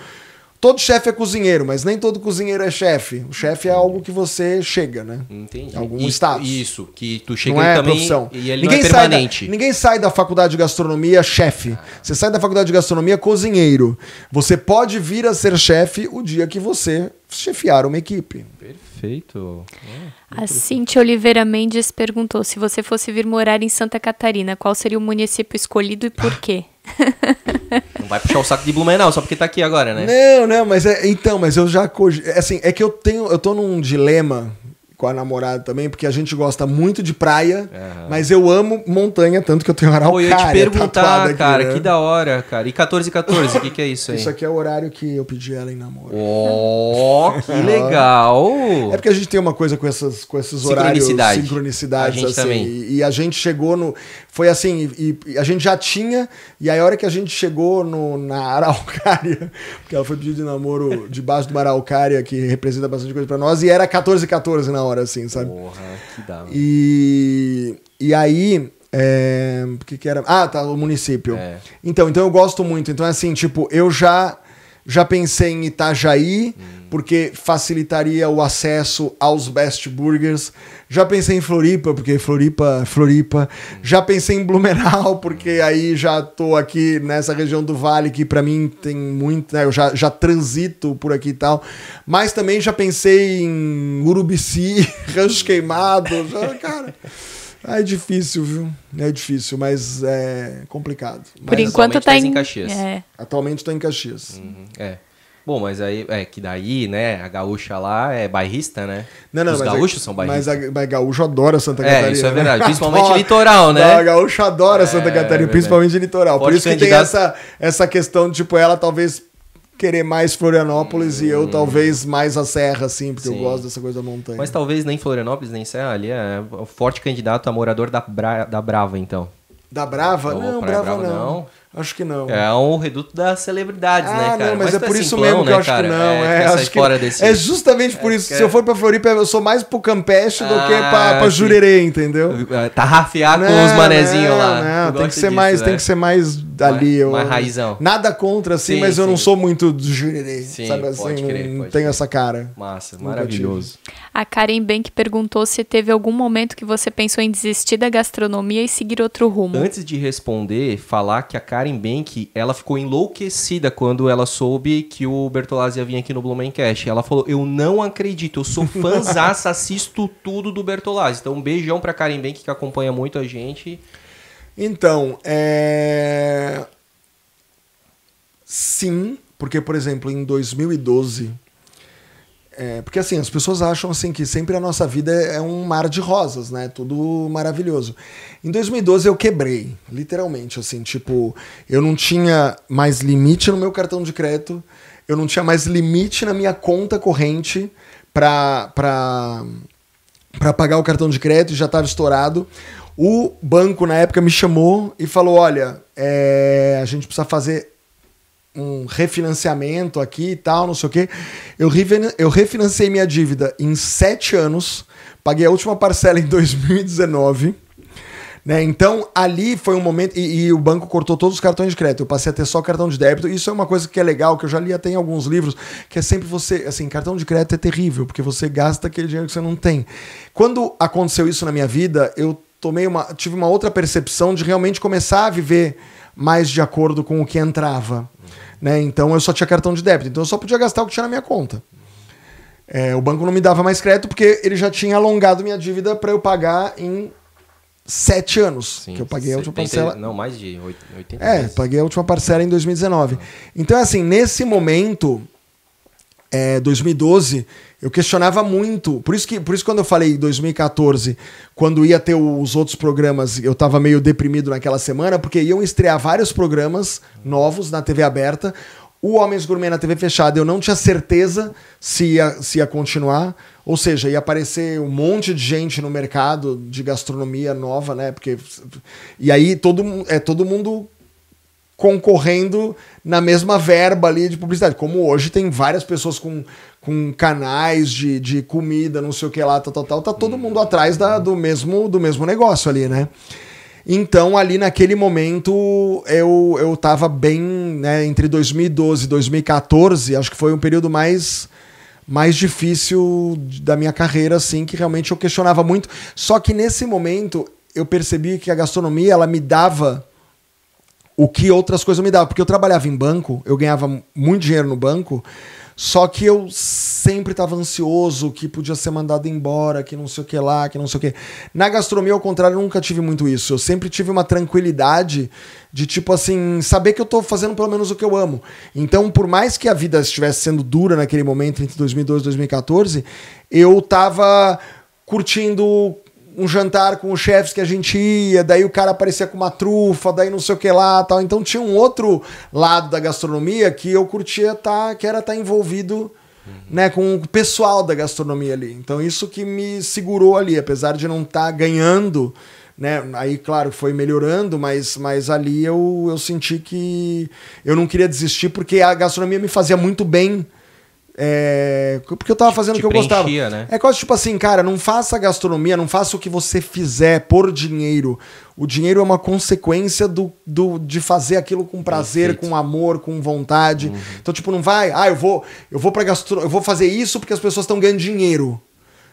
C: Todo chefe é cozinheiro, mas nem todo cozinheiro é chefe. O chefe é algo que você chega, né?
A: Entendi. Algum e, status. Isso, que tu chega não é também profissão. e ele ninguém não é permanente. Sai
C: da, ninguém sai da faculdade de gastronomia chefe. Ah. Você sai da faculdade de gastronomia cozinheiro. Você pode vir a ser chefe o dia que você chefiar uma equipe.
A: Perfeito.
B: É, a Cintia Oliveira Mendes perguntou se você fosse vir morar em Santa Catarina, qual seria o município escolhido e por ah. quê? Não vai puxar
A: o saco de Blumenau só porque tá aqui agora, né?
C: Não, não, mas é, então, mas eu já é assim, é que eu tenho, eu tô num dilema com a namorada também, porque a gente gosta muito de praia, uhum. mas eu amo montanha, tanto que eu tenho araucária Pô, eu ia te perguntar, aqui, né? cara, né? que
A: da hora, cara. E 14 14, o que, que é isso aí? Isso aqui é o horário que eu pedi ela em namoro. Oh, que legal!
C: É porque a gente tem uma coisa com, essas, com esses horários, Sincronicidade. sincronicidades, assim. Também. E, e, a gente chegou no... Foi assim, e, e, a gente já tinha, e aí a hora que a gente chegou no, na araucária, porque ela foi pedida de namoro debaixo de uma araucária que representa bastante coisa para nós, e era 14 14 na hora, assim, sabe?
D: Porra, que da
C: E, e aí. É, que, que era? Ah, tá, o município. É. Então, então eu gosto muito. Então, é assim, tipo, eu já já pensei em Itajaí, hum. porque facilitaria o acesso aos best burgers. Já pensei em Floripa, porque Floripa, é Floripa. Hum. Já pensei em Blumenau, porque aí já tô aqui nessa região do Vale que para mim tem muito, né? Eu já, já transito por aqui e tal. Mas também já pensei em Urubici, Rancho Queimado, já, cara. Ah, é difícil, viu? É difícil, mas é complicado. Por mas enquanto está tá em... em Caxias. É. Atualmente está em Caxias.
A: Uhum, é. Bom, mas aí é que daí, né, a gaúcha lá é bairrista, né? Não, não, Os é- gaúchos são bairristas.
C: Mas a, a gaúcha adora Santa é, Catarina. É, isso é né? verdade, principalmente litoral, né? Não, a gaúcha adora é, Santa é Catarina, é principalmente litoral. Pode Por isso candidato... que tem essa, essa questão, tipo, ela talvez querer mais Florianópolis hum. e eu hum. talvez mais a Serra, assim, porque Sim. eu gosto dessa coisa da montanha. Mas
A: talvez nem Florianópolis, nem Serra ali. É o forte candidato a morador da, Bra da Brava, então.
C: Da Brava? não, Brava, Brava não. não. Acho que não. É um reduto das celebridades, né, ah, né, cara? Não, mas, mas é tá por assim, isso simplão, mesmo que né, eu acho cara? que não. É, é acho que desse... é justamente por é isso. Se eu for pra Floripa, eu sou mais pro Campeche ah, do que pra, ah, pra Jurerê, entendeu? Tá rafiado com os manezinhos lá. Não, tem que, disso, mais, né? tem que ser mais, tem que ser mais dali é? Mais, eu, raizão. Nada contra, assim, sim, mas sim. eu não sou muito do sim, sabe? Assim, pode crer, não pode tenho crer. essa cara. Massa, maravilhoso.
B: A Karen Bank perguntou se teve algum momento que você pensou em desistir da gastronomia e seguir outro rumo. Antes
A: de responder, falar que a Karen Bank, ela ficou enlouquecida quando ela soube que o Bertolazzi ia vir aqui no Blumencast. Ela falou, eu não acredito, eu sou fãzaça, assisto tudo do Bertolazzi. Então um beijão pra Karen Bank que acompanha muito a gente. Então,
C: é... sim, porque, por exemplo, em 2012. É, porque assim, as pessoas acham assim que sempre a nossa vida é, é um mar de rosas, né? Tudo maravilhoso. Em 2012 eu quebrei, literalmente, assim, tipo, eu não tinha mais limite no meu cartão de crédito, eu não tinha mais limite na minha conta corrente para para pagar o cartão de crédito, já estava estourado. O banco, na época, me chamou e falou: olha, é, a gente precisa fazer um refinanciamento aqui e tal, não sei o quê. Eu, eu refinancei minha dívida em sete anos, paguei a última parcela em 2019. Né? Então, ali foi um momento. E, e, o banco cortou todos os cartões de crédito. Eu passei a ter só cartão de débito. Isso é uma coisa que é legal, que eu já li até em alguns livros, que é sempre você. Assim, cartão de crédito é terrível, porque você gasta aquele dinheiro que você não tem. Quando aconteceu isso na minha vida, eu tomei uma, tive uma outra percepção de realmente começar a viver mais de acordo com o que entrava. Né? Então eu só tinha cartão de débito, então eu só podia gastar o que tinha na minha conta. É, o banco não me dava mais crédito porque ele já tinha alongado minha dívida para eu pagar em sete anos. Sim, que eu paguei 70, a última parcela. Não,
A: mais de 80 É, vezes.
C: paguei a última parcela em 2019. Então, assim, nesse momento, é, 2012, eu questionava muito. Por isso que, por isso quando eu falei em 2014, quando ia ter os outros programas, eu estava meio deprimido naquela semana, porque iam estrear vários programas novos na TV aberta. O Homens Gourmet na TV fechada, eu não tinha certeza se ia, se ia continuar. Ou seja, ia aparecer um monte de gente no mercado de gastronomia nova, né? Porque, e aí todo, é, todo mundo concorrendo na mesma verba ali de publicidade. Como hoje tem várias pessoas com, com canais de, de comida, não sei o que lá, tal, tal, tal, tá todo mundo atrás da, do, mesmo, do mesmo negócio ali, né? Então, ali naquele momento, eu, eu tava bem, né, entre 2012 e 2014, acho que foi um período mais mais difícil da minha carreira, assim, que realmente eu questionava muito. Só que nesse momento, eu percebi que a gastronomia, ela me dava o que outras coisas me davam. Porque eu trabalhava em banco, eu ganhava muito dinheiro no banco, só que eu sempre estava ansioso, que podia ser mandado embora, que não sei o que lá, que não sei o que. Na gastronomia, ao contrário, eu nunca tive muito isso. Eu sempre tive uma tranquilidade de tipo assim, saber que eu tô fazendo pelo menos o que eu amo. Então, por mais que a vida estivesse sendo dura naquele momento entre 2012 e 2014, eu tava curtindo um jantar com os chefes que a gente ia, daí o cara aparecia com uma trufa, daí não sei o que lá, tal. Então tinha um outro lado da gastronomia que eu curtia tá, que era estar tá envolvido uhum. né, com o pessoal da gastronomia ali. Então isso que me segurou ali, apesar de não estar tá ganhando, né? Aí, claro, foi melhorando, mas, mas ali eu, eu senti que eu não queria desistir porque a gastronomia me fazia muito bem é, porque eu tava fazendo o que eu gostava. Né? É quase tipo assim, cara, não faça gastronomia, não faça o que você fizer por dinheiro. O dinheiro é uma consequência do, do de fazer aquilo com prazer, Perfeito. com amor, com vontade. Uhum. Então, tipo, não vai, ah, eu vou, eu vou para gastro, eu vou fazer isso porque as pessoas estão ganhando dinheiro.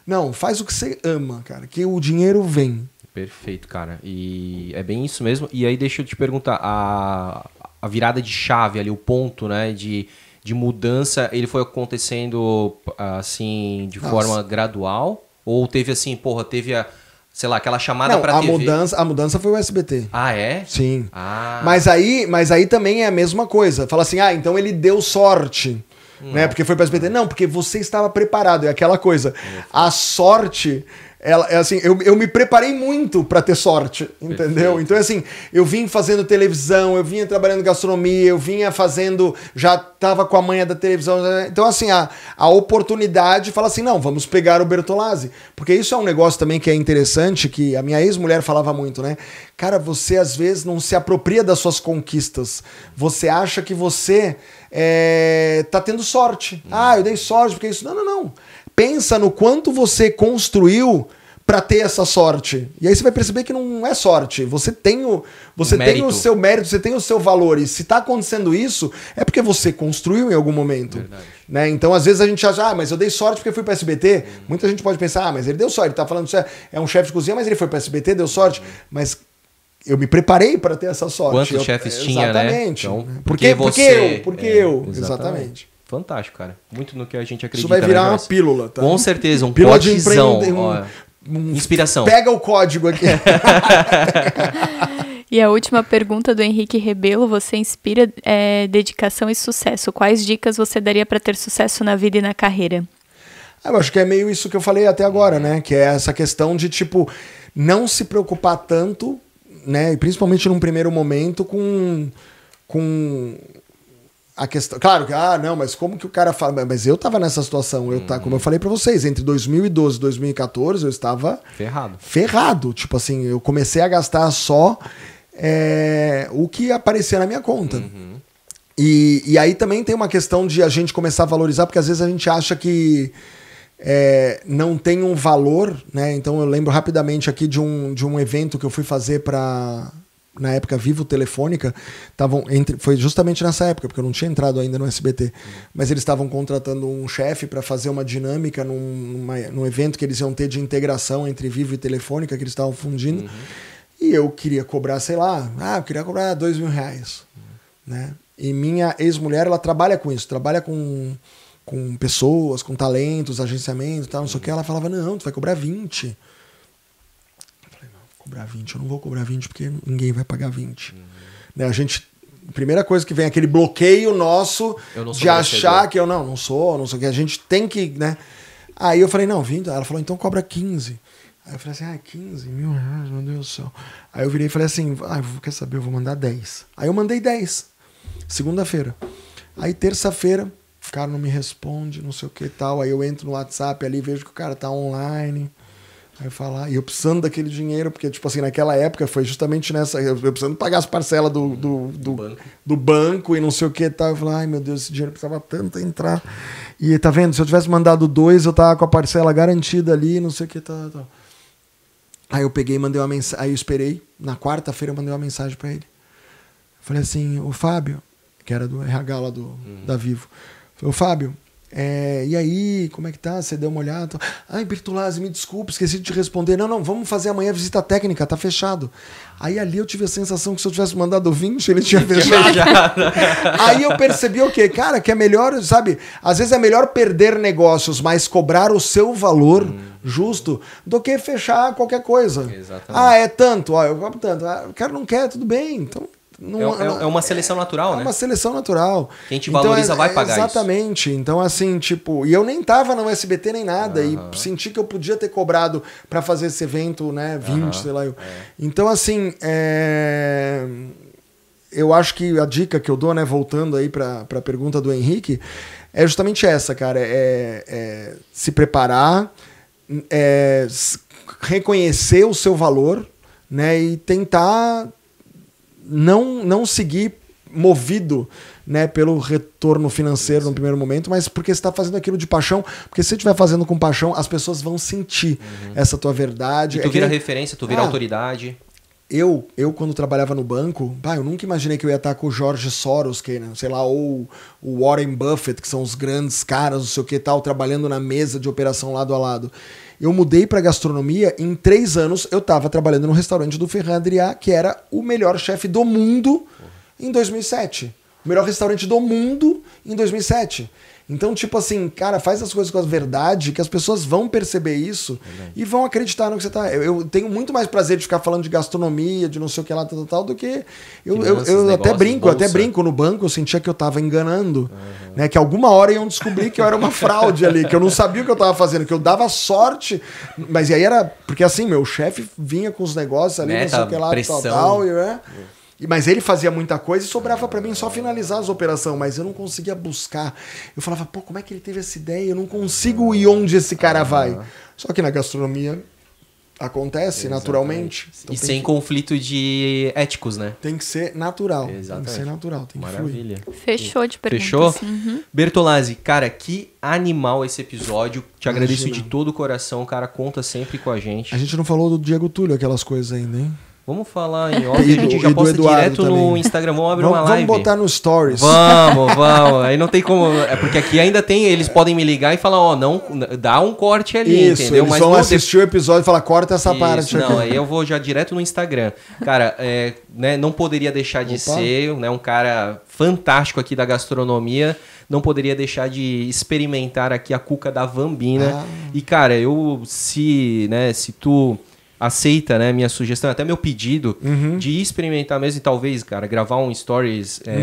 C: Não, faz o que você ama, cara, que o dinheiro vem.
A: Perfeito, cara. E é bem isso mesmo. E aí deixa eu te perguntar, a, a virada de chave ali, o ponto, né, de de mudança, ele foi acontecendo assim, de Nossa. forma gradual? Ou teve assim, porra, teve a, sei lá, aquela chamada para TV? Mudança,
C: a mudança foi o SBT.
A: Ah, é? Sim. Ah. Mas
C: aí, mas aí também é a mesma coisa. Fala assim: "Ah, então ele deu sorte". Não. Hum. Né? Porque foi para SBT. Não, porque você estava preparado. É aquela coisa. A sorte ela é assim, eu, eu me preparei muito para ter sorte, entendeu? Perfeito. Então, é assim, eu vim fazendo televisão, eu vinha trabalhando gastronomia, eu vinha fazendo, já tava com a manha da televisão. Né? Então, assim, a, a oportunidade fala assim: não, vamos pegar o Bertolazzi. Porque isso é um negócio também que é interessante, que a minha ex-mulher falava muito, né? Cara, você às vezes não se apropria das suas conquistas. Você acha que você é, tá tendo sorte. Hum. Ah, eu dei sorte porque isso. Não, não, não. Pensa no quanto você construiu para ter essa sorte. E aí você vai perceber que não é sorte. Você tem o, você tem o seu mérito, você tem o seu valor. E se está acontecendo isso, é porque você construiu em algum momento. Né? Então, às vezes a gente acha, ah, mas eu dei sorte porque fui para SBT. Muita gente pode pensar, ah, mas ele deu sorte. Ele tá falando, é, é um chefe de cozinha, mas ele foi para SBT, deu sorte. Mas eu me preparei para ter essa sorte. Quantos eu, chefes eu, tinha, exatamente. né? Exatamente. Então, porque, porque, você... eu, porque é, eu. Exatamente. exatamente
A: fantástico, cara. Muito no que a gente acredita. Isso vai virar né, uma pílula, tá? Com certeza, um pílula De empreende... um... Inspiração. Pega o
C: código aqui.
B: E a última pergunta do Henrique Rebelo: você inspira é, dedicação e sucesso. Quais dicas você daria para ter sucesso na vida e na carreira?
C: Ah, eu acho que é meio isso que eu falei até agora, né? Que é essa questão de tipo não se preocupar tanto, né? E principalmente num primeiro momento com com a questão. Claro que, ah, não, mas como que o cara fala. Mas eu tava nessa situação, eu tá, como eu falei para vocês, entre 2012 e 2014 eu estava. Ferrado. Ferrado. Tipo assim, eu comecei a gastar só é, o que aparecia na minha conta. Uhum. E, e aí também tem uma questão de a gente começar a valorizar, porque às vezes a gente acha que. É, não tem um valor, né? Então eu lembro rapidamente aqui de um, de um evento que eu fui fazer para na época Vivo Telefônica, estavam entre foi justamente nessa época, porque eu não tinha entrado ainda no SBT, mas eles estavam contratando um chefe para fazer uma dinâmica num, numa, num evento que eles iam ter de integração entre Vivo e Telefônica, que eles estavam fundindo. Uhum. E eu queria cobrar, sei lá, ah, eu queria cobrar dois mil reais. Uhum. Né? E minha ex-mulher, ela trabalha com isso, trabalha com, com pessoas, com talentos, agenciamento tal, não sei o que. Ela falava, não, tu vai cobrar 20 cobrar 20, eu não vou cobrar 20 porque ninguém vai pagar 20. Uhum. Né? A gente primeira coisa que vem aquele bloqueio nosso de achar que eu não, não sou, não sou que a gente tem que, né? Aí eu falei, não, vindo. Ela falou, então cobra 15. Aí eu falei assim, ah, 15 mil reais, meu Deus do céu. Aí eu virei e falei assim, ah, quer saber, eu vou mandar 10. Aí eu mandei 10, segunda-feira. Aí terça-feira, o cara não me responde, não sei o que tal. Aí eu entro no WhatsApp ali, vejo que o cara tá online. Aí eu falar, ah, e eu precisando daquele dinheiro, porque, tipo assim, naquela época foi justamente nessa. Eu, precisando pagar as parcelas do, do, do, banco. do banco e não sei o que tal. Eu falei, ai meu Deus, esse dinheiro precisava tanto entrar. E tá vendo? Se eu tivesse mandado dois, eu tava com a parcela garantida ali, não sei o que tal. tal. Aí eu peguei e mandei uma mensagem. Aí eu esperei. Na quarta-feira eu mandei uma mensagem para ele. Eu falei assim, o Fábio, que era do RH lá do, uhum. da Vivo. Falei, o Fábio, é, e aí, como é que tá? Você deu uma olhada? Ai, Bertolazzi, me desculpe, esqueci de te responder. Não, não, vamos fazer amanhã a visita técnica, tá fechado. Aí ali eu tive a sensação que se eu tivesse mandado 20, ele tinha fechado.
D: aí eu percebi
C: o quê? Cara, que é melhor, sabe? Às vezes é melhor perder negócios, mas cobrar o seu valor hum. justo do que fechar qualquer coisa. Exatamente. Ah, é tanto, ó, eu cobro tanto. Ah, o cara não quer, tudo bem, então
A: não, é, é, é uma seleção natural, é né? É uma
C: seleção natural.
A: Quem te então, valoriza então, é, vai é, pagar
C: Exatamente. Isso. Então, assim, tipo... E eu nem tava no SBT nem nada. Uh -huh. E senti que eu podia ter cobrado para fazer esse evento, né? 20, uh -huh. sei lá. Eu. É. Então, assim... Eu acho que a dica que eu dou, né? Voltando aí pra, pra pergunta do Henrique... É justamente essa, cara. É, se preparar... reconhecer o seu valor, né? E tentar não, não seguir movido né, pelo retorno financeiro Sim. no primeiro momento, mas porque você está fazendo aquilo de paixão. Porque se você estiver fazendo com paixão, as pessoas vão sentir uhum. essa tua verdade. E é tu é vira que...
A: referência, tu vira ah, autoridade.
C: Eu, eu, quando trabalhava no banco, pá, eu nunca imaginei que eu ia estar tá com o Jorge Soros, que, né, sei lá, ou o Warren Buffett, que são os grandes caras, não sei o que tal, trabalhando na mesa de operação lado a lado. Eu mudei para gastronomia. Em três anos, eu estava trabalhando no restaurante do Ferran Adrià, que era o melhor chefe do mundo em 2007. O melhor restaurante do mundo em 2007. Então, tipo assim, cara, faz as coisas com a verdade, que as pessoas vão perceber isso Verdade. e vão acreditar no que você tá. Eu, eu, tenho muito mais prazer de ficar falando de gastronomia, de não sei o que lá, tal, tal, do que. Eu, eu, eu negócios, até brinco, bolsa. até brinco no banco, eu sentia que eu tava enganando. Uhum. Né? Que alguma hora iam descobrir que eu era uma fraude ali, que eu não sabia o que eu tava fazendo, que eu dava sorte. Mas aí era. Porque assim, meu chefe vinha com os negócios ali, né, não sei o tá que lá, pressão. tal, tal, e, né? É. Mas ele fazia muita coisa e sobrava para mim só finalizar as operações, mas eu não conseguia buscar. Eu falava, pô, como é que ele teve essa ideia? Eu não consigo ir onde esse cara vai. Só que na gastronomia acontece Exatamente. naturalmente. Então e sem que...
A: conflito de éticos, né? Tem que ser natural. Exatamente. Tem que ser natural, tem Maravilha. que fluir. Fechou de perguntas. Fechou? Uhum. Bertolazzi, cara, que animal esse episódio. Te Imagina. agradeço de todo o coração, cara. Conta sempre com a gente. A
C: gente não falou do Diego Túlio aquelas coisas ainda, hein? Vamos falar em off, e a gente do, já posta direto também. no Instagram, vamos abrir vamos, uma live. Vamos botar no stories. Vamos,
A: vamos. Aí não tem como, é porque aqui ainda tem, eles é. podem me ligar e falar, ó, oh, não, dá um corte ali, Isso, entendeu? Eles Mas vão assistir
C: o episódio e falar, corta essa Isso, parte. Não, aí eu
A: vou já direto no Instagram. Cara, é, né, não poderia deixar de Opa. ser, né, um cara fantástico aqui da gastronomia não poderia deixar de experimentar aqui a cuca da Vambina. Ah. E cara, eu se, né, se tu aceita, né, minha sugestão, até meu pedido uhum. de experimentar mesmo e talvez, cara, gravar um stories é, uhum. é,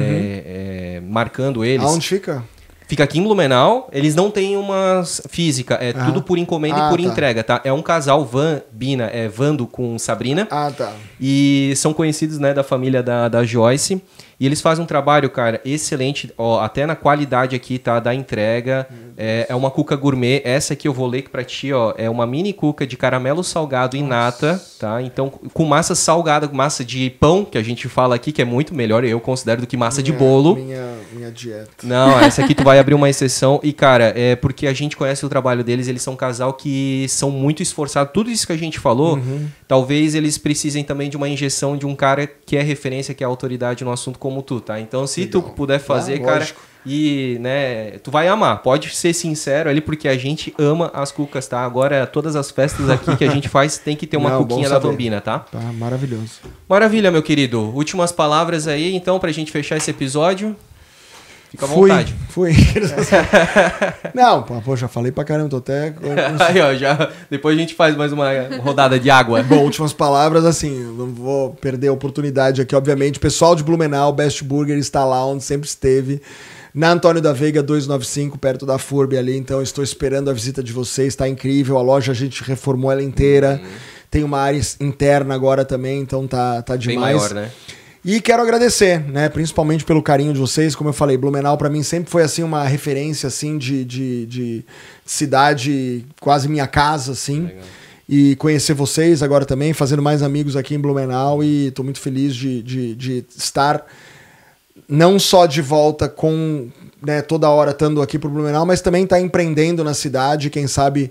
A: é, marcando eles. Aonde fica? Fica aqui em Blumenau, eles não têm uma física, é ah. tudo por encomenda ah, e por tá. entrega, tá? É um casal, Van, Bina, é Vando com Sabrina. Ah, tá. E são conhecidos, né, da família da, da Joyce. E eles fazem um trabalho, cara, excelente, ó, até na qualidade aqui, tá? Da entrega, uhum. É, é, uma cuca gourmet. Essa aqui eu vou ler pra ti, ó. É uma mini cuca de caramelo salgado Nossa. e nata, tá? Então, com massa salgada, massa de pão, que a gente fala aqui, que é muito melhor, eu considero, do que massa minha, de bolo.
D: Minha,
C: minha dieta.
A: Não, essa aqui tu vai abrir uma exceção. E, cara, é porque a gente conhece o trabalho deles, eles são um casal que são muito esforçados. Tudo isso que a gente falou, uhum. talvez eles precisem também de uma injeção de um cara que é referência, que é autoridade no assunto como tu, tá? Então, se Legal. tu puder fazer, ah, cara. Lógico e, né, tu vai amar. Pode ser sincero ali, porque a gente ama as cucas, tá? Agora, todas as festas aqui que a gente faz tem que ter uma Não, cuquinha da Bambina, tá? Tá, maravilhoso. Maravilha, meu querido. Últimas palavras aí, então, pra gente fechar esse episódio. Fica à fui, vontade. Fui. Não,
C: pô, já falei pra caramba, tô até. Aí,
A: ó, já, depois a gente faz mais uma rodada de água. Bom,
C: últimas palavras, assim, não vou perder a oportunidade aqui, obviamente. Pessoal de Blumenau, Best Burger está lá onde sempre esteve na Antônio da Veiga 295, perto da FURB ali. Então estou esperando a visita de vocês, Está incrível. A loja a gente reformou ela inteira. Uhum. Tem uma área interna agora também, então tá, tá demais. Bem maior, né? E quero agradecer, né, principalmente pelo carinho de vocês. Como eu falei, Blumenau para mim sempre foi assim uma referência assim de, de, de cidade, quase minha casa assim. Legal. E conhecer vocês agora também, fazendo mais amigos aqui em Blumenau e estou muito feliz de, de, de estar não só de volta com né, toda hora estando aqui para o Blumenau, mas também está empreendendo na cidade, quem sabe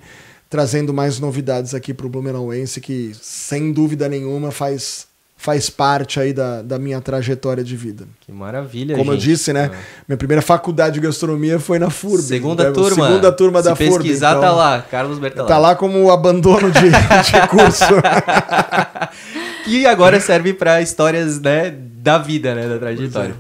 C: trazendo mais novidades aqui para o Blumenauense, que sem dúvida nenhuma faz, faz parte aí da, da minha trajetória de vida. Que maravilha, Como gente. eu disse, né? Ah. Minha primeira faculdade de gastronomia foi na FURB. Segunda né? turma. Segunda turma Se da pesquisar, FURB. Tá pesquisar, então, lá.
A: Carlos Bertolão Tá lá
C: como abandono de, de
A: curso. que agora serve para histórias né, da vida, né? Da é. trajetória.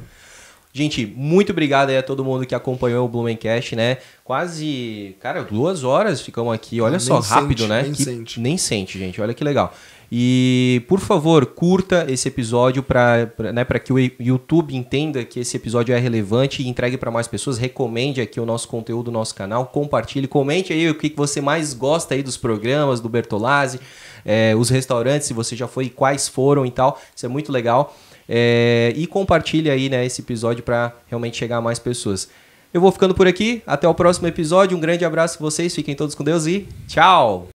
A: Gente, muito obrigado aí a todo mundo que acompanhou o Blumencast, né? Quase, cara, duas horas ficamos aqui. Olha só, sente, rápido, né? Nem que, sente. Nem sente, gente. Olha que legal. E, por favor, curta esse episódio para né, que o YouTube entenda que esse episódio é relevante e entregue para mais pessoas. Recomende aqui o nosso conteúdo, o nosso canal. Compartilhe, comente aí o que você mais gosta aí dos programas do Bertolazzi, é, os restaurantes, se você já foi, quais foram e tal. Isso é muito legal. É, e compartilhe aí né, esse episódio para realmente chegar a mais pessoas. Eu vou ficando por aqui. Até o próximo episódio. Um grande abraço a vocês. Fiquem todos com Deus e tchau!